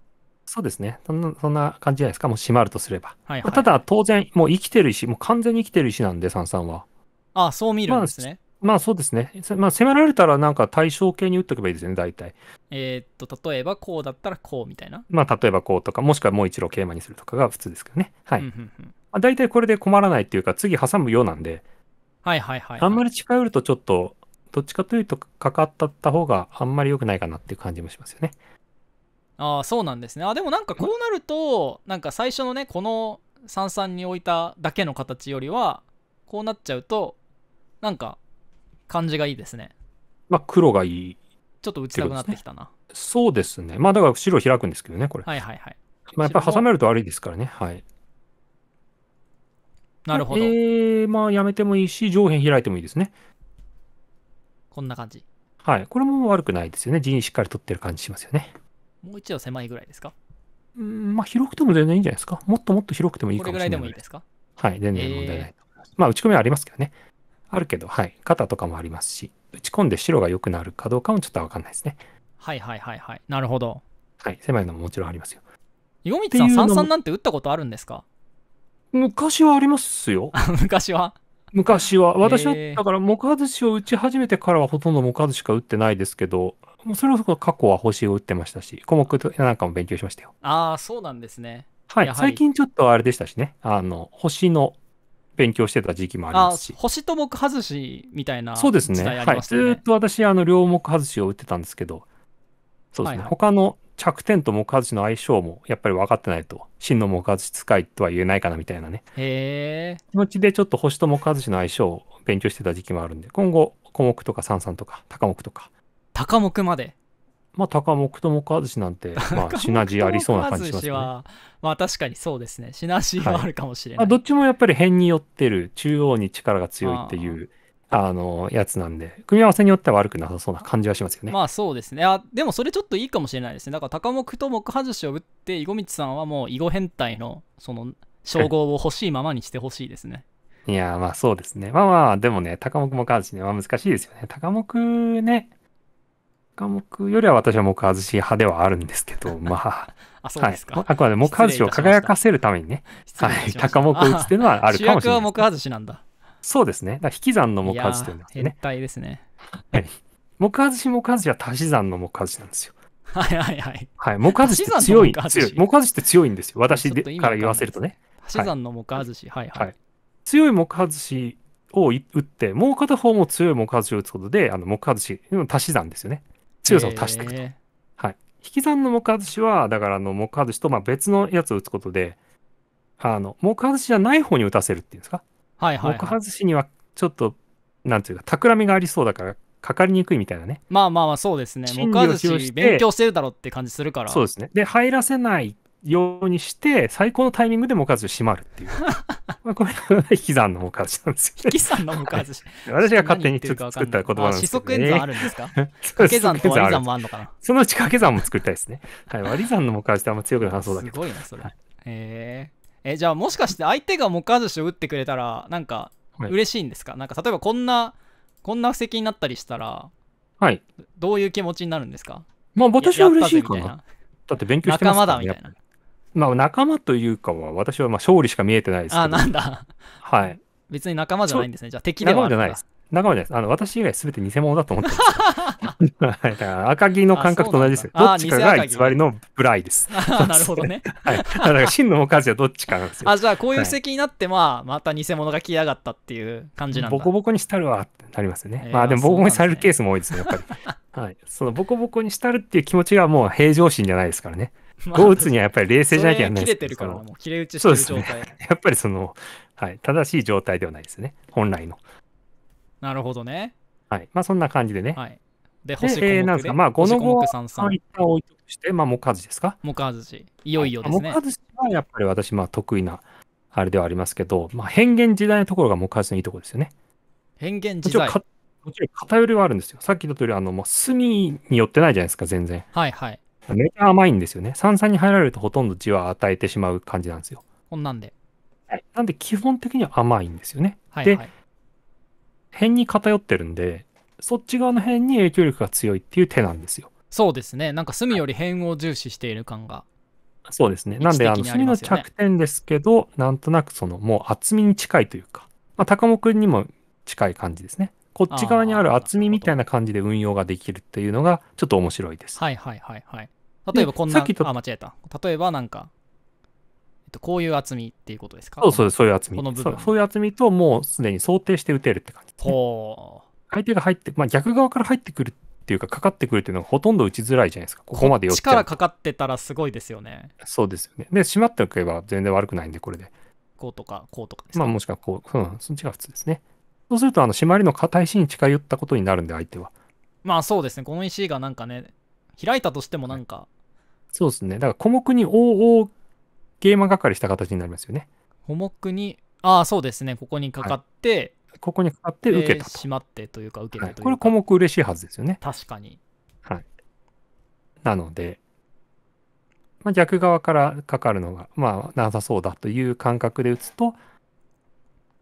そうですねそんなそんな感じじゃないですかもう締まるとすれば、はいはい、ただ当然もう生きてる石もう完全に生きてる石なんで三三はああそう見るんですね、まあ、まあそうですね。まあ、迫られたらなんか対象形に打っとけばいいですよね、大体。えー、っと、例えばこうだったらこうみたいな。まあ、例えばこうとか、もしくはもう一路桂馬にするとかが普通ですけどね。はい。うんうんうん、まあ、大体これで困らないっていうか、次挟むようなんで、はいはいはい、あんまり近寄るとちょっと、どっちかというとかかったった方があんまり良くないかなっていう感じもしますよね。ああ、そうなんですね。あ、でもなんかこうなると、なんか最初のね、この三々に置いただけの形よりは、こうなっちゃうと、なんか感じがいいですね。まあ黒がいい、ね、ちょっと打ちたくなってきたな。そうですね。まあだから白開くんですけどね、これ。はいはいはい。まあやっぱり挟めると悪いですからね。はい。なるほど。えー、まあやめてもいいし、上辺開いてもいいですね。こんな感じ。はい。これも悪くないですよね。にしっかり取ってる感じしますよね。もう一度狭いぐらいですかうん、まあ広くても全然いいんじゃないですか。もっともっと広くてもいいかもしれない。これぐらいでもいいですかはい。全然問題ない。えー、まあ打ち込みはありますけどね。あるけど、はい。肩とかもありますし、打ち込んで白が良くなるかどうかもちょっとわかんないですね。はいはいはいはい。なるほど。はい。狭いのももちろんありますよ。湯光さん、三三なんて打ったことあるんですか昔はありますよ。昔は昔は。私は、だから、木外しを打ち始めてからはほとんど木外しか打ってないですけど、もうそれこそ過去は星を打ってましたし、小目なんかも勉強しましたよ。ああ、そうなんですね。はい、最近ちょっとあれでしたしね、あの、星の勉強してた時期もありますし。星と木外しみたいな、そうですね。はい。ずっと私、あの、両目外しを打ってたんですけど、そうですね。他の着点と木外しの相性もやっぱり分かってないと真の木外し使いとは言えないかなみたいなねへ気持ちでちょっと星と木外しの相性を勉強してた時期もあるんで今後小目とか三三とか高目とか高目までまあ高目と木外しなんて、まあ、シナジーありそうな感じしますねまあ確かにそうですねシナジーはあるかもしれない、はい、まあ、どっちもやっぱり辺に寄ってる中央に力が強いっていうあのやつなんで組み合わせによっては悪くなさそうな感じはしますよねまあそうですねあでもそれちょっといいかもしれないですねだから高目と目外しを打って囲碁道さんはもう囲碁変態のその称号を欲しいままにしてほしいですね いやまあそうですねまあまあでもね高目目外しねは難しいですよね高目ね科目よりは私は目外し派ではあるんですけど、まあ、あそうですか、はい、あくまで目外しを輝かせるためにね、はい、高目を打つっていうのはあるかもしれない、ね、主役は目外しなんだ。そうですね。だ引き算の目外しというのはね。変態ですね。はい。目外し目外しは足し算の目外しなんですよ。はいはいはい。はい。目外し強い。強い。目外しって強いんですよ。私でから言わせるとね。足し算の目外し。はい、はい、はい、強い目外しを打って、もう片方も強い目外しを打つことで、あの目外し、足し算ですよね。強さを足していくと。えー、はい。引き算の目外しは、だからあの目外しとまあ別のやつを打つことで、あの、目外しじゃない方に打たせるっていうんですか。はいはい、はい、僕外しにはちょっとなんていうか企みがありそうだからかかりにくいみたいなねまあまあまあそうですね僕外し勉強してるだろうって感じするからそうですねで入らせないようにして最高のタイミングでも外し閉まるっていう まあこれは引き算のも外しなんですよ、ね、引き算のもかず私が勝手に作った言葉なんですけど、ね、四則演算あるんですか掛け算と割り算もあるのかなそのうち掛け算も作りたいですね、はい、割り算のも外しってあんま強くなさそうだけどすごいなそれへええじゃあもしかして相手がモカズシを打ってくれたらなんか嬉しいんですか、はい、なんか例えばこんなこんな布石になったりしたら、はい、どういう気持ちになるんですかまあ私は嬉しいかな。だって勉強してますから、ね、仲間だみたいな。まあ仲間というかは私はまあ勝利しか見えてないですけど。あ、なんだ。はい。別に仲間じゃないんですね。じゃあ敵ではあ仲間じゃないです。仲間です。あの、私以外すべて偽物だと思ってます。だから赤木の感覚と同じですよ。どっちかが偽りのブライです。あ なるほどね。はい。だから真の数はどっちかなんですよ。あ、じゃあこういう布石になって、まあ、また偽物が来やがったっていう感じなんだ。ボコボコにしたるわってなりますよね。まあでもボコボコにされるケースも多いですね、やっぱり。はい。そのボコボコにしたるっていう気持ちがもう平常心じゃないですからね。ど う打つにはやっぱり冷静じゃなきゃいけないです。切れてるからもう切れ打ちしてる状態、ね。やっぱりその、はい、正しい状態ではないですね。本来の。なるほどね。はい。まあそんな感じでね。はい。で、星で、えー、なんですか、まあ、この5は一旦置いとくして、まあ、も木外ですかも木外し、いよいよですね。はい、木しはやっぱり私、まあ、得意なあれではありますけど、まあ、変幻時代のところがも外しのいいところですよね。変幻時代もちろん偏りはあるんですよ。さっきの通り、あの、もう隅によってないじゃないですか、全然。はいはい。めちゃ甘いんですよね。三三に入られるとほとんど字は与えてしまう感じなんですよ。こんなんで。はい。なんで、基本的には甘いんですよね。はい、はい、で、辺に偏ってるんで、そっち側の辺に影響力が強いっていう手なんですよ。そうですね。なんか隅より辺を重視している感が、ね。そうですね。なんで、あの隅の着点ですけど、なんとなくそのもう厚みに近いというか、まあ、高君にも近い感じですね。こっち側にある厚みみたいな感じで運用ができるっていうのがちょっと面白いです。はいはいはいはい。例えばこんな、あ、間違えた。例えばなんか、と、こういう厚みっていうことですかそうそう、そういう厚み。この部分そう。そういう厚みと、もうすでに想定して打てるって感じです、ね。相手が入って、まあ、逆側から入ってくるっていうか、かかってくるっていうのはほとんど打ちづらいじゃないですか。ここまで寄っ力かかってたらすごいですよね。そうですよね。で、閉まっておけば全然悪くないんで、これで。こうとか、こうとかですまあ、もしくはこう、うん、そっちが普通ですね。そうすると、あの、締まりの硬い石に近寄ったことになるんで、相手は。まあ、そうですね。この石がなんかね、開いたとしてもなんか、はいそうですね。だから小目に OO ゲーム係した形になりますよね。五目に、ああ、そうですね、ここにかかって、はい、ここにかかって受けたと。しまってというか、受けたというか、はい、これ、五目嬉しいはずですよね。確かに。はい。なので、まあ、逆側からかかるのが、まあ、なさそうだという感覚で打つと、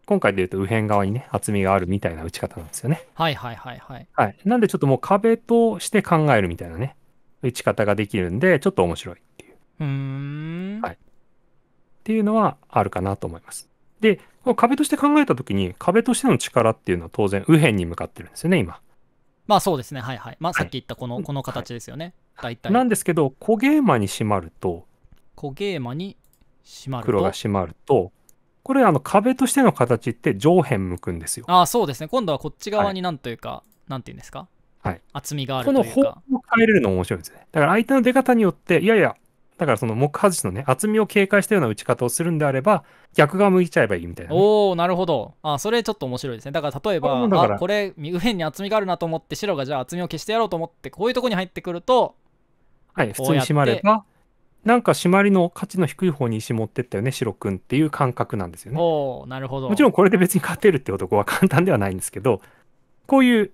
今回で言うと右辺側にね、厚みがあるみたいな打ち方なんですよね。はいはいはいはい。はい、なんでちょっともう壁として考えるみたいなね、打ち方ができるんで、ちょっと面白いっていう。うん。はい。っていうのはあるかなと思います。で、壁として考えたときに、壁としての力っていうのは当然右辺に向かってるんですよね、今。まあそうですね、はいはい。まあさっき言ったこのはい、この形ですよね、はい、大体。なんですけど、小ゲーマに閉まると、小ゲーマに閉まる黒が閉まると、これあの壁としての形って上辺向くんですよ。ああ、そうですね。今度はこっち側になんというか、はい、なんていうんですかはい、厚みがあるというかこの方向を変えれるの面白いですねだから相手の出方によっていやいやだからその木外しのね厚みを警戒したような打ち方をするんであれば逆側向いちゃえばいいみたいな、ね、おおなるほどあそれちょっと面白いですねだから例えばあこれ上に厚みがあるなと思って白がじゃあ厚みを消してやろうと思ってこういうとこに入ってくるとはい普通に締まればなんか締まりの価値の低い方に石持ってったよね白くんっていう感覚なんですよねおなるほどもちろんこれで別に勝てるって男は簡単ではないんですけどこういう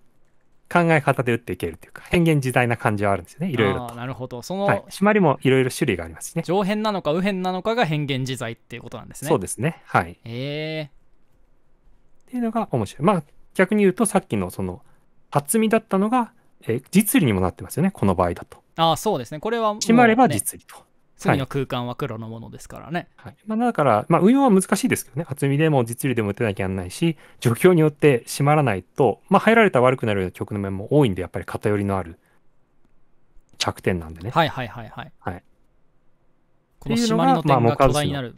考え方で打っていけるというか変幻自在な感じはあるんですよねいろいろとなるほどその、はい、締まりもいろいろ種類がありますね上辺なのか右辺なのかが変幻自在っていうことなんですねそうですねはいええー、っていうのが面白いまあ逆に言うとさっきのその厚みだったのが、えー、実利にもなってますよねこの場合だとああそうですねこれは、ね、締まれば実利と次の空間は黒のものですからね。はい、まあ、だから、まあ、運用は難しいですけどね、厚みでも実利でも打てなきゃいけないし、状況によって締まらないと、まあ、入られたら悪くなるような局面も多いんで、やっぱり偏りのある着点なんでね。はいはいはいはい。はい、この締まりの点が巨大になる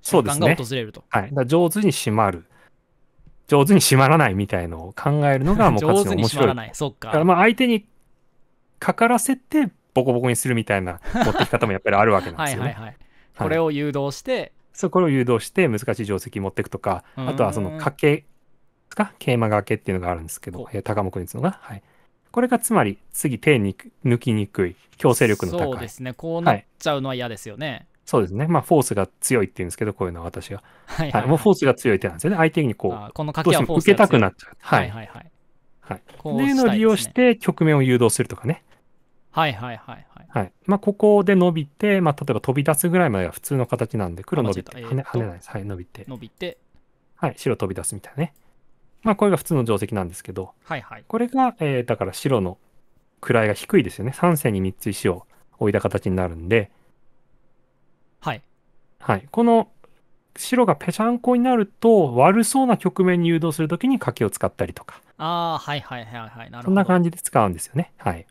瞬間が訪れると。まあ、ね、はい、だ上手に締まる。上手に締まらないみたいのを考えるのがもう勝つの面白い。上手にまらない。そっか。だからまあ相手にかからせてボコボコにするみたいな 持ってき方もやっぱりあるわけなんですよね。はいはいはい、これを誘導して、はい、そうこれを誘導して難しい定石持っていくとかあとはその賭けですか桂馬がけっていうのがあるんですけど高目に打つのが、はい、これがつまり次手に抜きにくい強制力の高いそうですねこうなっちゃうのは嫌ですよね。はいそうですね。まあ、フォースが強いっていうんですけど、こういうのは私が。はい、はいはい、もうフォースが強い手なんですよね。相手にこう、このどうしても受けたくなっちゃう。はい。はいはいはい。はいいね、いうのを利用して局面を誘導するとかね。はいはいはいはい。はいまあ、ここで伸びて、まあ、例えば飛び出すぐらいまでは普通の形なんで、黒伸びて、跳ね跳ねないです。はい、伸びて。伸びて。はい、白飛び出すみたいなね。まあ、これが普通の定石なんですけど、はいはい、これが、えー、だから白の位が低いですよね。3線に3つ石を置いた形になるんで、はい。はい、この白がぺちゃんこになると悪そうな局面に誘導するときに柿を使ったりとかああはいはいはいはいなるほどそんな感じで使うんですよねはい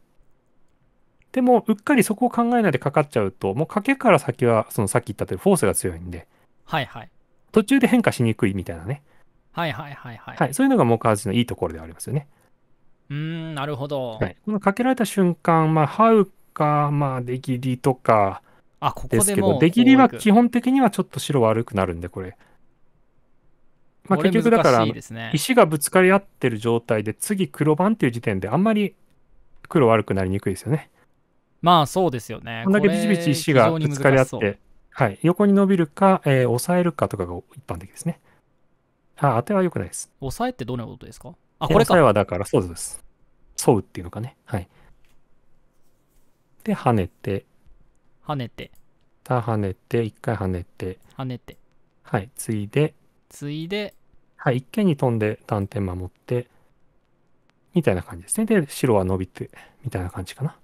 でも、うっかりそこを考えないでかかっちゃうと、もう賭けから先は、そのさっき言ったとおりフォースが強いんで、はいはい。途中で変化しにくいみたいなね。はいはいはいはい。はい、そういうのがモカーのいいところではありますよね。うん、なるほど。はい、このかけられた瞬間、まあ、ハウか、まあ、出切りとかあここでですけど、出切りは基本的にはちょっと白悪くなるんで、これ。まあ、結局だから、石がぶつかり合ってる状態で、次黒番っていう時点で、あんまり黒悪くなりにくいですよね。まあそうですよね。こんだけビチビチ石がぶつかり合って、はい、横に伸びるか、えー、抑えるかとかが一般的ですね。あ、当てはよくないです。抑えってどのことですかあ、これか。抑えはだから、そうです。沿うっていうのかね。はい。で、跳ねて。跳ねて。た跳ねて、一回跳ねて。跳ねて。はい、ついで。ついで。はい、一軒に飛んで断点守って。みたいな感じですね。で、白は伸びて、みたいな感じかな。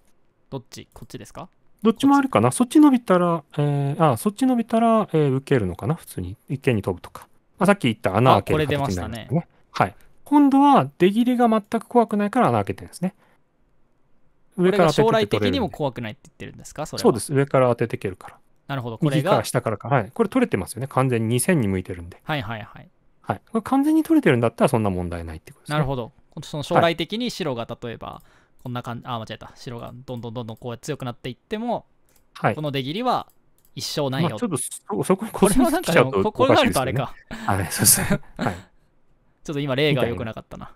どっちこっちですかどっちもあるかなそっち伸びたら、えー、あそっち伸びたら、えー、受けるのかな普通に一間に飛ぶとか、まあ、さっき言った穴開ける形にますねね、はい今度は出切りが全く怖くないから穴開けてるんですね上から将来的にも怖くないって言ってるんですかそれそうです上から当てていけるからなるほどこれが右から下からかはいこれ取れてますよね完全に2000に向いてるんではいはいはいはい、これ完全に取れてるんだったらそんな問題ないってことですね。なるほど。その将来的に白が例えば、はいこんな感じ、あ、間違えた。白がどんどんどんどんこう強くなっていっても、はい、この出切りは一生ないよ。まあ、ちょっとそ、そこ、これはなんかでここれがあるとあれか。あれ、そうですね。はい。ちょっと今、例が良くなかったな。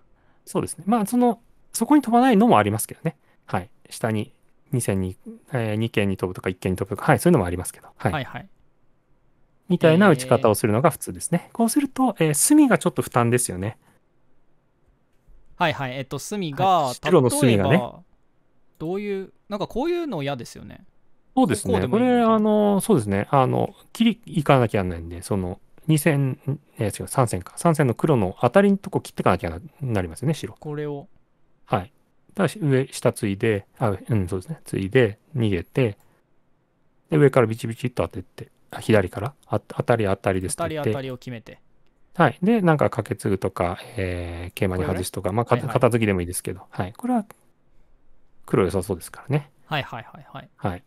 そうですね。まあ、その、そこに飛ばないのもありますけどね。はい。下に2線に、えー、2件に飛ぶとか1件に飛ぶとか、はい、そういうのもありますけど。はい。はいはい、みたいな打ち方をするのが普通ですね。えー、こうすると、えー、隅がちょっと負担ですよね。はいはい。えっと、隅が、はい、白の隅がね。どういう、なんかこういうの嫌ですよね。そうですね。こいいこれ、あの、そうですね。あの、切りいかなきゃならないんで、その、2線、えー、違う、3線か。3線の黒の当たりのとこ切っていかなきゃなりますよね、白。これを。はい。ただし、上、下ついで、あ、うん、そうですね。ついで、逃げて、で、上からビチビチっと当てて、左から、あ当たり当たりですって当たり当たりを決めて。はい。で、なんかかけつぐとか、えー、桂馬に外すとか、まあ、はいはい、片付きでもいいですけど、はい。これは、黒良さそうですからね。はいはいはいはい。はい。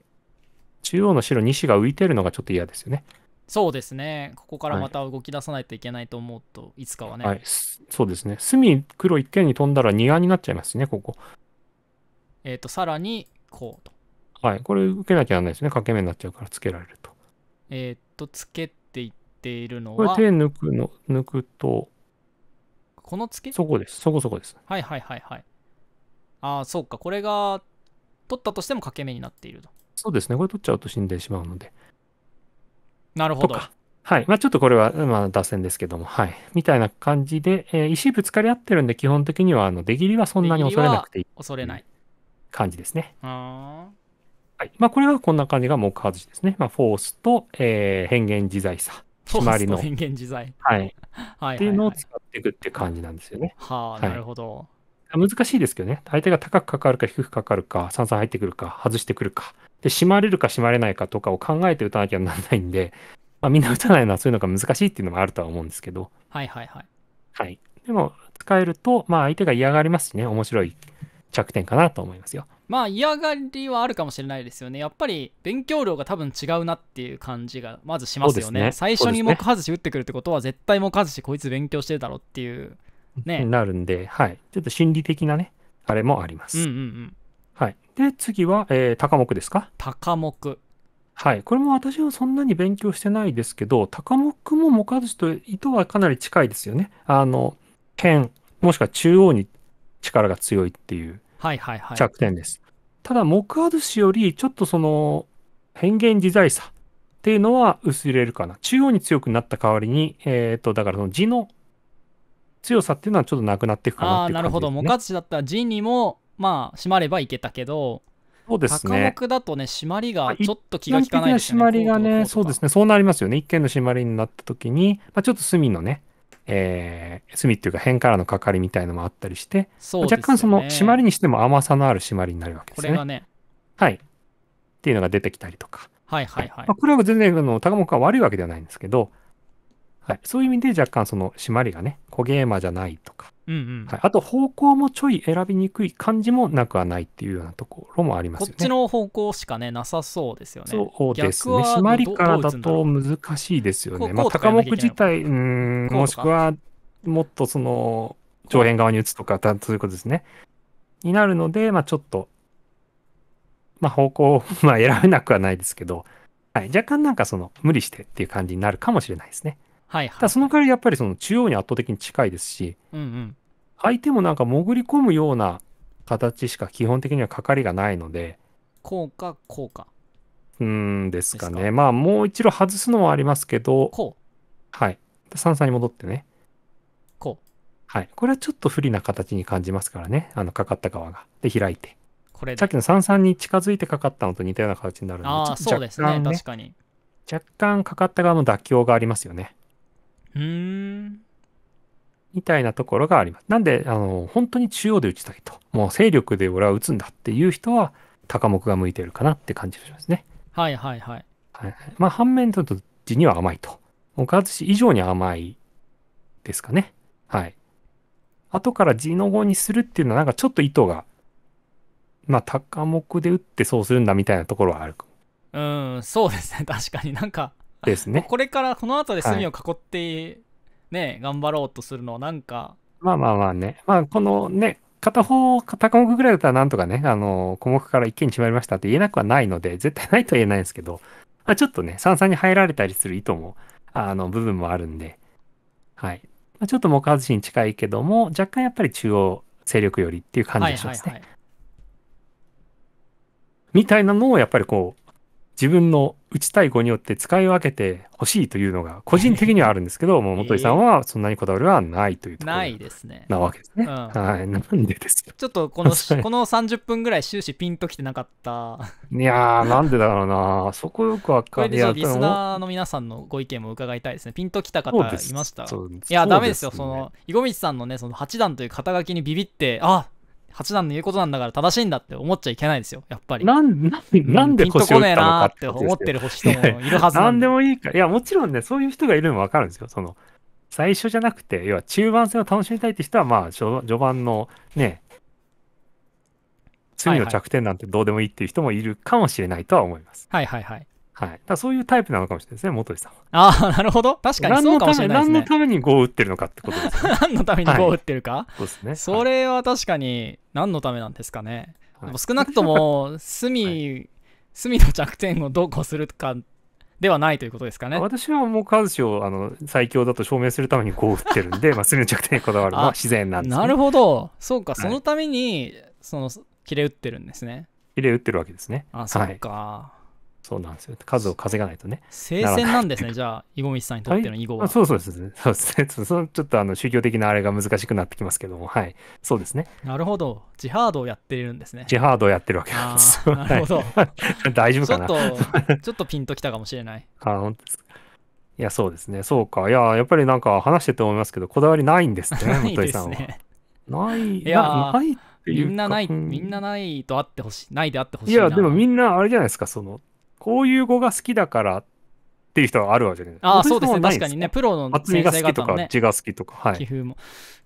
中央の白2子が浮いてるのがちょっと嫌ですよね。そうですね。ここからまた動き出さないといけないと思うと、はい、いつかはね。はい。そうですね。隅黒一間に飛んだら2眼になっちゃいますね、ここ。えっ、と、さらに、こうと。はい。これ受けなきゃならないですね。掛け目になっちゃうから、つけられると。えっ、と、つけていって、ているのは。これ手抜くの、抜くと。この付けそこです。そこそこです。はいはいはいはい。ああ、そうか。これが取ったとしても欠け目になっていると。そうですね。これ取っちゃうと死んでしまうので。なるほど。はい。まあ、ちょっとこれは、まあ、脱線ですけども、はい。みたいな感じで、えー、石ぶつかり合ってるんで、基本的には、あの、出切りはそんなに恐れなくていい。恐れない。感じですね。あはい。まあ、これはこんな感じが目外しですね。まあ、フォースと、えー、変幻自在さ決まりの。変幻自在。はい。はいっていうのを使っていくって感じなんですよね。はあ、なるほど。難しいですけどね。相手が高くかかるか低くかかるか、さんさん入ってくるか、外してくるか。で、締まれるか締まれないかとかを考えて打たなきゃならないんで、まあ、みんな打たないのはそういうのが難しいっていうのもあるとは思うんですけど。はいはいはい。はい。でも、使えると、まあ相手が嫌がりますしね、面白い弱点かなと思いますよ。まあ嫌がりはあるかもしれないですよね。やっぱり勉強量が多分違うなっていう感じがまずしますよね。ね最初に目外し打ってくるってことは絶対目外しこいつ勉強してるだろうっていうね。なるんで、はい。ちょっと心理的なね、あれもあります。うんうんうん。はい。で、次は、えー、高木ですか高木。はい。これも私はそんなに勉強してないですけど、高木も目外しと意図はかなり近いですよね。あの、辺、もしくは中央に力が強いっていう弱点です。はいはいはい、ただ、木ア寿よりちょっとその変幻自在さっていうのは薄れるかな。中央に強くなった代わりに、えっ、ー、と、だからその地の強さっていうのはちょっとなくなっていくかなっていう感じです、ね、なるほど。木ア寿だったら地にも、まあ、締まればいけたけど、そうですね。高木だとね、締まりがちょっと気が利かないですね。締まりがね、そうですね。そうなりますよね。一見の締まりになった時に、まあ、ちょっと隅のね、えー、隅っていうか辺からのかかりみたいのもあったりして、ね、若干その締まりにしても甘さのある締まりになるわけですね。これがね。はい。っていうのが出てきたりとか。はいはいはい。まあ、これは全然あの高本が悪いわけではないんですけど、はい、そういう意味で若干その締まりがね小げーじゃないとか、うんうんはい、あと方向もちょい選びにくい感じもなくはないっていうようなところもありますよね。こっちの方向しかねなさそうですよね。そうですね。締まりからだと難しいですよね。まあ高目自体うんもしくはもっとその上辺側に打つとかそういうことですね。になるので、まあ、ちょっと、まあ、方向 まあ選べなくはないですけど、はい、若干なんかその無理してっていう感じになるかもしれないですね。はいはい、ただその代わりやっぱりその中央に圧倒的に近いですし、うんうん、相手もなんか潜り込むような形しか基本的にはかかりがないのでこうかこうかうんですかねまあもう一度外すのはありますけどこうはい三々に戻ってねこうはいこれはちょっと不利な形に感じますからねあのかかった側がで開いてこれさっきの三々に近づいてかかったのと似たような形になるのでああ、そうですね確かに若干かかった側の妥協がありますよねうーん。みたいなところがあります。なんで、あの、本当に中央で打ちたいと。もう勢力で俺は打つんだっていう人は、高目が向いてるかなって感じがしますね。はいはいはい。はい、まあ、反面、ちょっと字には甘いと。岡淳以上に甘いですかね。はい。後から字の語にするっていうのは、なんかちょっと意図が、まあ、高目で打ってそうするんだみたいなところはあるうん、そうですね。確かになんか、ですね。これからこの後で隅を囲って、ね、頑張ろうとするのはなんか。まあまあまあね。まあこのね、片方、片項目ぐらいだったらなんとかね、あの、項目から一見に決まりましたって言えなくはないので、絶対ないとは言えないんですけど、まあ、ちょっとね、三々に入られたりする意図も、あの、部分もあるんで、はい。まあ、ちょっと目外しに近いけども、若干やっぱり中央勢力よりっていう感じがしますね。はいはいはい、みたいなのをやっぱりこう、自分の打ちたい碁によって使い分けてほしいというのが個人的にはあるんですけど、もう元井さんはそんなにこだわりはないというところないですね。なわけですね。うん、はい、なんでですちょっとこの この30分ぐらい終始ピンときてなかった。いやー、なんでだろうな、そこよくわかりやすい。リスナーの皆さんのご意見も伺いたいですね。ピンときた方いました。いや、だめですよ、その、囲碁道さんのね、その8段という肩書きにビビって、あ八段の言うことなんだから正しいんだって思っちゃいけないですよ、やっぱり。なん、なんなんで腰を打ったのかって思ってる人もいるはずなんでもいいから。いや、もちろんね、そういう人がいるのもわかるんですよ。その、最初じゃなくて、要は中盤戦を楽しみたいって人は、まあ、序盤のね、次の弱点なんてどうでもいいっていう人もいるかもしれないとは思います。はいはいはい。はい。だそういうタイプなのかもしれないですね、元井さんは。ああ、なるほど。確かにそうかもしれないですね。何のために5を打ってるのかってことですね。何のために5を打ってるか、はい、そうですね。それは確かに何のためなんですかね。はい、少なくとも、隅、隅の弱点をどうこうするかではないということですかね。私はもう数値をあの最強だと証明するために5を打ってるんで、まあ、隅の弱点にこだわるのは自然なんです、ね、なるほど。そうか、そのために、その、切れ打ってるんですね。切れ打ってるわけですね。あ、そっか。そうなんですよ。数を稼がないとね。聖戦なんですね、じゃあ、囲碁道さんにとっての囲碁は。そうそうです。そうですね。ちょっとあの宗教的なあれが難しくなってきますけども、はい。そうですね。なるほど。ジハードをやってるんですね。ジハードをやってるわけなんです。なるほど。大丈夫かなちょっと、ちょっとピンときたかもしれない。あ、本当ですか。いや、そうですね。そうか。いや、やっぱりなんか話してて思いますけど、こだわりないんですね、本井さんは。ない。いや、ない。みんなない、みんなないとあってほしい、ないであってほしいいや、でもみんなあれじゃないですか、その、こういう語が好きだからっていう人はあるわけじゃないああ、そうですね。確かにね、プロの厚みが好きとか、字が好きとか、はい。棋風も。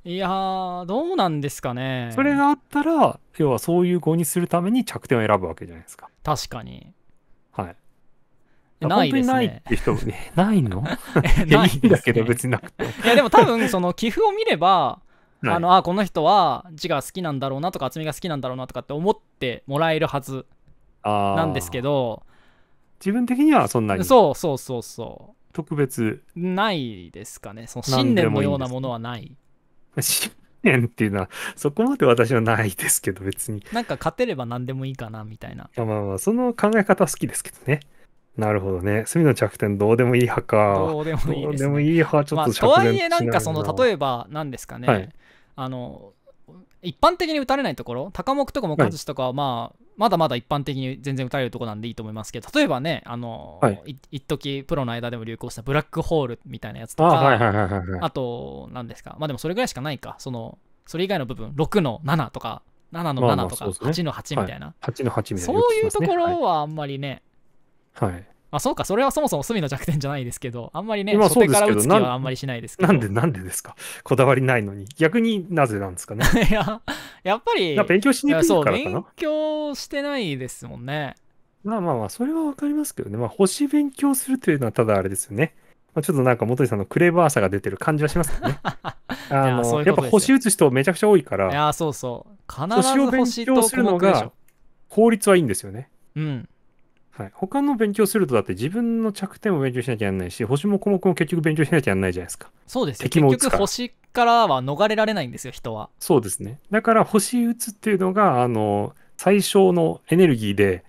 いやー、どうなんですかね。それがあったら、要はそういう語にするために着点を選ぶわけじゃないですか。確かに。はい。ないですね。ないって人、ないのないん、だけど別になくて。いやでも多分その棋風を見れば、あのあこの人は字が好きなんだろうなとか厚みが好きなんだろうなとかって思ってもらえるはずなんですけど自分的にはそんなにそうそうそうそう特別ないですかねその信念のようなものはない信念っていうのはそこまで私はないですけど別になんか勝てれば何でもいいかなみたいないやまあまあその考え方好きですけどねなるほどね隅の着点どうでもいい派かどうでもいい、ね、でもいい派ちょっと着点、まあ、とはいえなんかその例えば何ですかね、はい、あの一般的に打たれないところ高木とかも和とかはままだまだ一般的に全然打たれるとこなんでいいと思いますけど例えばねあの、はい、一時プロの間でも流行したブラックホールみたいなやつとかあと何ですかまあでもそれぐらいしかないかそのそれ以外の部分6の7とか7の7とか8の8みたいな、まあまあそう、ね、8の8みたいな、ね、そういうところはあんまりね、はいあ、そうか、それはそもそも隅の弱点じゃないですけど、あんまりね、初手から打つ気はあんまりしないですけど。なんで、なんでですかこだわりないのに。逆になぜなんですかね。いや、やっぱり、勉強しにくいからかな。勉強してないですもんね。まあまあまあ、それはわかりますけどね。まあ、星勉強するというのはただあれですよね。まあ、ちょっとなんか元井さんのクレバーさが出てる感じはしますね。あのううやっぱ星打つ人めちゃくちゃ多いから、いやそうそう。必ず星を勉強するのが効率はいいんですよね。うん。はい、他の勉強するとだって自分の着点も勉強しなきゃやんないし星も項目も結局勉強しなきゃやんないじゃないですかそうですね結局星からは逃れられないんですよ人はそうですねだから星打つっていうのがあの最小のエネルギーで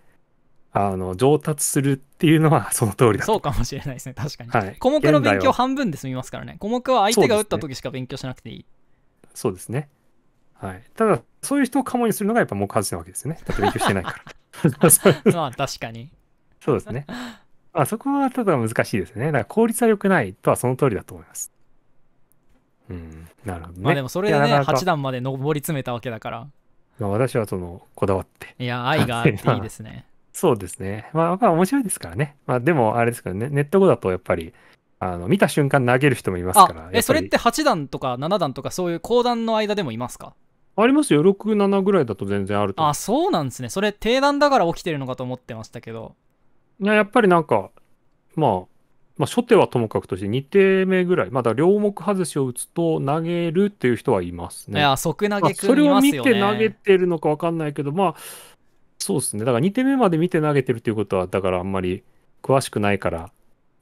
あの上達するっていうのは その通りだそうかもしれないですね確かに、はい、項目の勉強半分で済みますからね項目は相手が打った時しか勉強しなくていいそうですねはい、ただそういう人をカモにするのがやっぱ目外なわけですよねだって勉強してないから まあ確かに。そうですね。まあそこはただ難しいですね。だから効率は良くないとはその通りだと思います。うん、なるほどね。まあでもそれでね、なかなか8段まで上り詰めたわけだから。まあ私はその、こだわって。いや、愛があっていいですね。そうですね。まあ、まあ、面白いですからね。まあ、でも、あれですけどね、ネット後だとやっぱり、あの見た瞬間投げる人もいますから。え、それって8段とか7段とかそういう講談の間でもいますかありますよ67ぐらいだと全然あるとあそうなんですねそれ定段だから起きてるのかと思ってましたけどいややっぱりなんか、まあ、まあ初手はともかくとして2手目ぐらいまだ両目外しを打つと投げるっていう人はいますねいや即投げくいますよ、ね、それを見て投げてるのか分かんないけどまあそうですねだから2手目まで見て投げてるっていうことはだからあんまり詳しくないから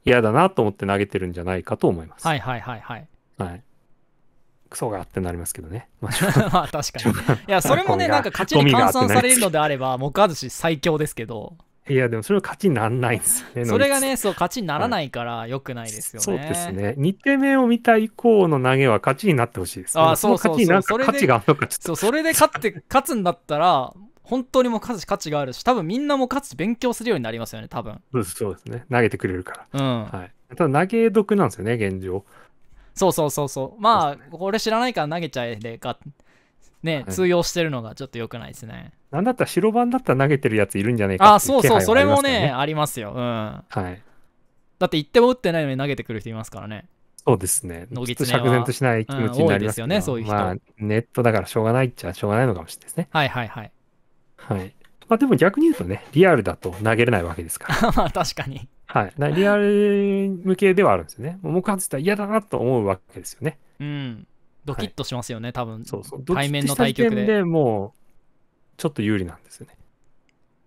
嫌だなと思って投げてるんじゃないかと思いますはいはいはいはいはいクソがってなりますけどね。まあ、まあ、確かに。いや、それもね、なんか勝ちに換算されるのであれば、もかずし最強ですけど。いや、でもそれは勝ちにならないんですよね。それがね、そう、勝ちにならないから、よくないですよね、そうですね。2手目を見た以降の投げは勝ちになってほしいです、ああ、そうそうそう。それで、そう、それで勝って、勝つんだったら、本当にもう勝つ価値があるし、多分みんなも勝つ勉強するようになりますよね、多分。そうですね。投げてくれるから。うん。はい。ただ投げ得なんですよね、現状。そうそうそうそうまあこれ知らないから投げちゃえでかね、通用してるのがちょっと良くないですねなんだったら白番だったら投げてるやついるんじゃないかってああそうそう、それもねありますようんはいだって1点も打ってないのに投げてくる人いますからねそうですね。っと釈然としない気持ちになりますよね、そういう人。まあ、ネットだからしょうがないっちゃしょうがないのかもしれないですね。はいはいはい。はい。まあでも逆に言うとね、リアルだと投げれないわけですから。まあ確かに。はい。リアル向けではあるんですよね。目発したら嫌だなと思うわけですよね。うん。ドキッとしますよね、はい、多分そうそう対面の対局で。でもう、ちょっと有利なんですよね。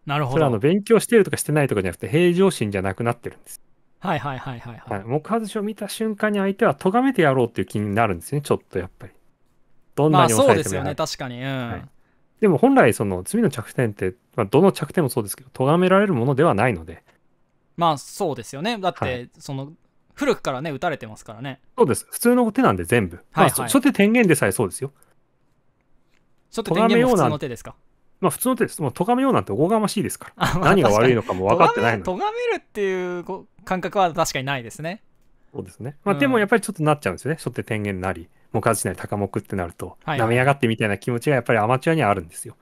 なるほど。それはあの勉強してるとかしてないとかじゃなくて、平常心じゃなくなってるんです。はいはいはいはい、はい、はい。目外しを見た瞬間に相手は咎めてやろうっていう気になるんですね、ちょっとやっぱり。どんなに抑えてもまあそうですよね、確かに。うん。はいでも本来その罪の着点って、まあ、どの着点もそうですけど咎められるものではないのでまあそうですよねだって、その古くからね打たれてますからねそうです普通の手なんで全部、はいはい、まあ、初手天元でさえそうですよ初手天元も普通の手ですかまあ普通の手ですもう咎めようなんておこがましいですから、まあ、何が悪いのかも分かってないの咎めめるっていう感覚は確かにないですねそうですね、まあ、でもやっぱりちょっとなっちゃうんですよね、うん、初手天元なりもかずしない高目ってなると、はいはい、舐めやがってみたいな気持ちがやっぱりアマチュアにはあるんですよ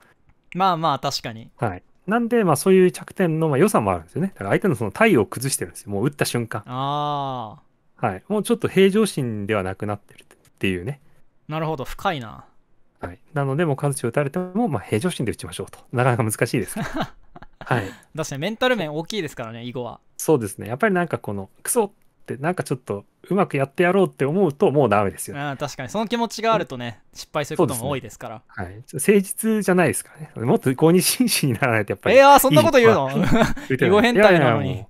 まあまあ確かに、はい、なんで、まあ、そういう着点のまあ良さもあるんですよね。だから相手のその体を崩してるんですよ。もう打った瞬間。あはい。もうちょっと平常心ではなくなってるっていうね。なるほど、深いな。はい。なので、もう数値打たれても、まあ、平常心で打ちましょうと。なかなか難しいです はい。確かにメンタル面大きいですからね、囲碁は。そうですね。やっぱりなんかこの、クソっってなんかちょっとうまくやってやろうって思うともうダメですよ、ね、確かにその気持ちがあるとね、うん、失敗することも多いですから、ね、はい、誠実じゃないですかねもっと公に真摯にならないとやっぱりいやそんなこと言うの囲碁変態なのに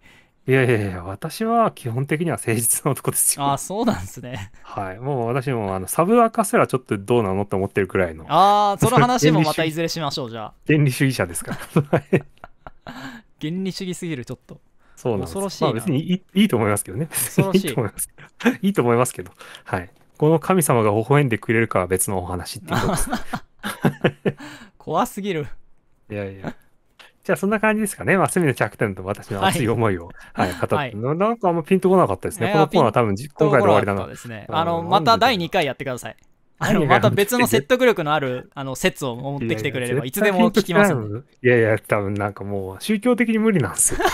いやいやいや私は基本的には誠実な男ですよああそうなんですねはいもう私もあのサブアカすらちょっとどうなのって思ってるくらいのああその話もまたいずれしましょうじゃあ 原理主義者ですから 原理主義すぎるちょっとそうなんです恐ろしいなまあ、別にいいいいと思いますけどね。恐ろしい いいと思いますけど。いいと思いますけど。はい。この神様が微笑んでくれるかは別のお話っていうことです。怖すぎる。いやいや。じゃあそんな感じですかね。まあ、隅の弱点と私の熱い思いを、はい、はい、語って、はい、なんかあんまピンとこなかったですね。このコーナー多分、今回で終わりだな。ですね。あの、また第2回やってください。あの、また別の説得力のある、あの、説を持ってきてくれれば、いつでも聞きます、いやいや、多分なんかもう、宗教的に無理なんですよ。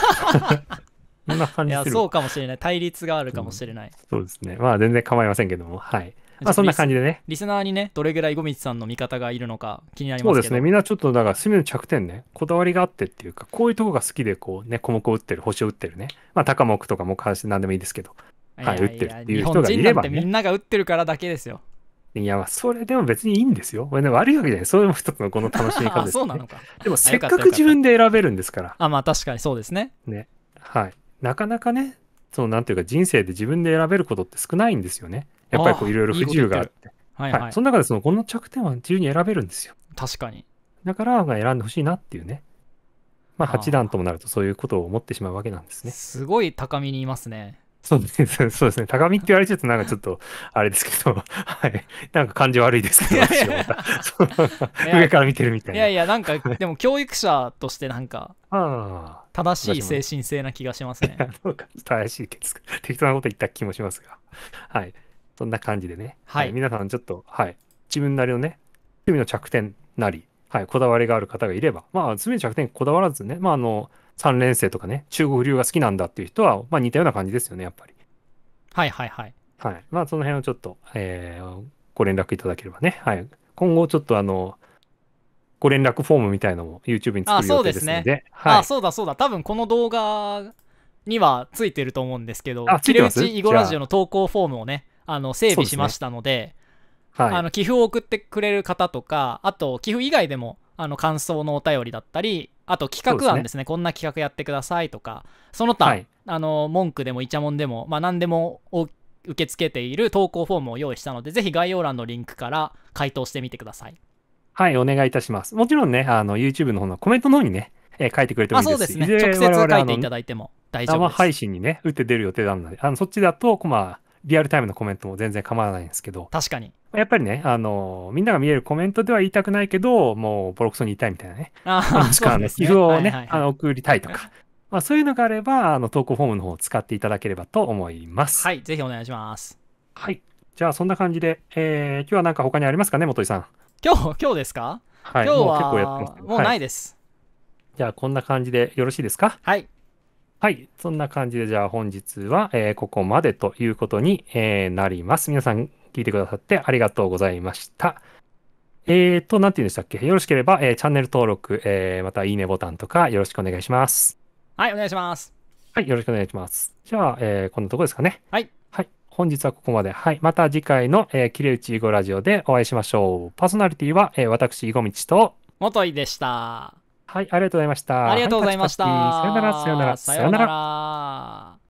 そんな感じする。いや、そうかもしれない。対立があるかもしれない。うん、そうですね。まあ、全然構いませんけども、はい。まあ、そんな感じでねリ。リスナーにね、どれぐらいゴミさんの味方がいるのか気になりますそうですね。みんなちょっと、だから、隅の着点ね、こだわりがあってっていうか、こういうとこが好きで、こうね、小目を打ってる、星を打ってるね。まあ、高目とか目しなんでもいいですけど、はい、打ってるっていう人がいれば、ね、日本人てみんなが打ってるからだけですよ。いや、それでも別にいいんですよ。悪いわけじゃない。それも一つのこの楽しみ方です、ね、そうなのか。でもせっかく自分で選べるんですから。あ、まあ確かにそうですね。ね。はい。なかなかね、そのなんていうか人生で自分で選べることって少ないんですよね。やっぱりこういろいろ不自由があって。いいはい、はい、はい、その中でそのこの着点は自由に選べるんですよ。確かに。だから選んでほしいなっていうね。まあ8段ともなるとそういうことを思ってしまうわけなんですね。すごい高みにいますね。そうですね、そうですね。高みって言われちゃうとなんかちょっと、あれですけど、はい。なんか感じ悪いですけど、私は 上から見てるみたいな。いやいや、なんか、でも教育者としてなんか、正しい精神性な気がしますね。うか、正しいです適当なこと言った気もしますが。はい。そんな感じでね。はい。はい、皆さんちょっと、はい。自分なりのね、趣味の着点なり、はい、こだわりがある方がいれば、まあ、味の着点こだわらずね、まあ、あの、3連生とかね、中国流が好きなんだっていう人は、まあ似たような感じですよね、やっぱり。はいはいはい。はい。まあその辺をちょっと、えー、ご連絡いただければね。はい。今後ちょっとあの、ご連絡フォームみたいのも YouTube に作る予定ですので。あ、そうですね。あ、そうだそうだ。多分この動画にはついてると思うんですけど、あ、ついて囲碁ラジオの投稿フォームをね、あの、整備しましたので、でね、はい、あの寄付を送ってくれる方とか、あと寄付以外でも、あの感想のお便りだったりあと企画案ですね、ね、こんな企画やってくださいとかその他、はい、あの文句でもいちゃもんでも、まあ、何でも受け付けている投稿フォームを用意したのでぜひ概要欄のリンクから回答してみてくださいはいお願いいたしますもちろんねあの YouTube の方のコメントの方にね、えー、書いてくれてもいいですし、直接書いていただいても大丈夫です配信にね打って出る予定なのであのそっちだとまあリアルタイムのコメントも全然構わないんですけど。確かに。やっぱりね、あの、みんなが見えるコメントでは言いたくないけど、もうボロクソに言いたいみたいなね。ああ、そうですね。をね、はいはいはい、あの送りたいとか。まあ、そういうのがあれば、あの、投稿フォームの方を使っていただければと思います。はい、ぜひお願いします。はい。じゃあ、そんな感じで、えー、今日は何か他にありますかね、元井さん。今日、今日ですかはい、今日は結構やってます、もうないです、はい。じゃあ、こんな感じでよろしいですかはい。はい。そんな感じで、じゃあ本日は、えーここまでということに、えーなります。皆さん聞いてくださってありがとうございました。えーと、なんて言うんでしたっけよろしければ、えーチャンネル登録、えーまたいいねボタンとかよろしくお願いします。はい、お願いします。はい。よろしくお願いします。じゃあ、えーこんなとこですかね。はい。はい。本日はここまで。はい。また次回の、えー、切れ内囲碁ラジオでお会いしましょう。パーソナリティは、えー私、囲碁道と、元井でした。はい、ありがとうございました。ありがとうございました。さよなら、さよなら、さよなら。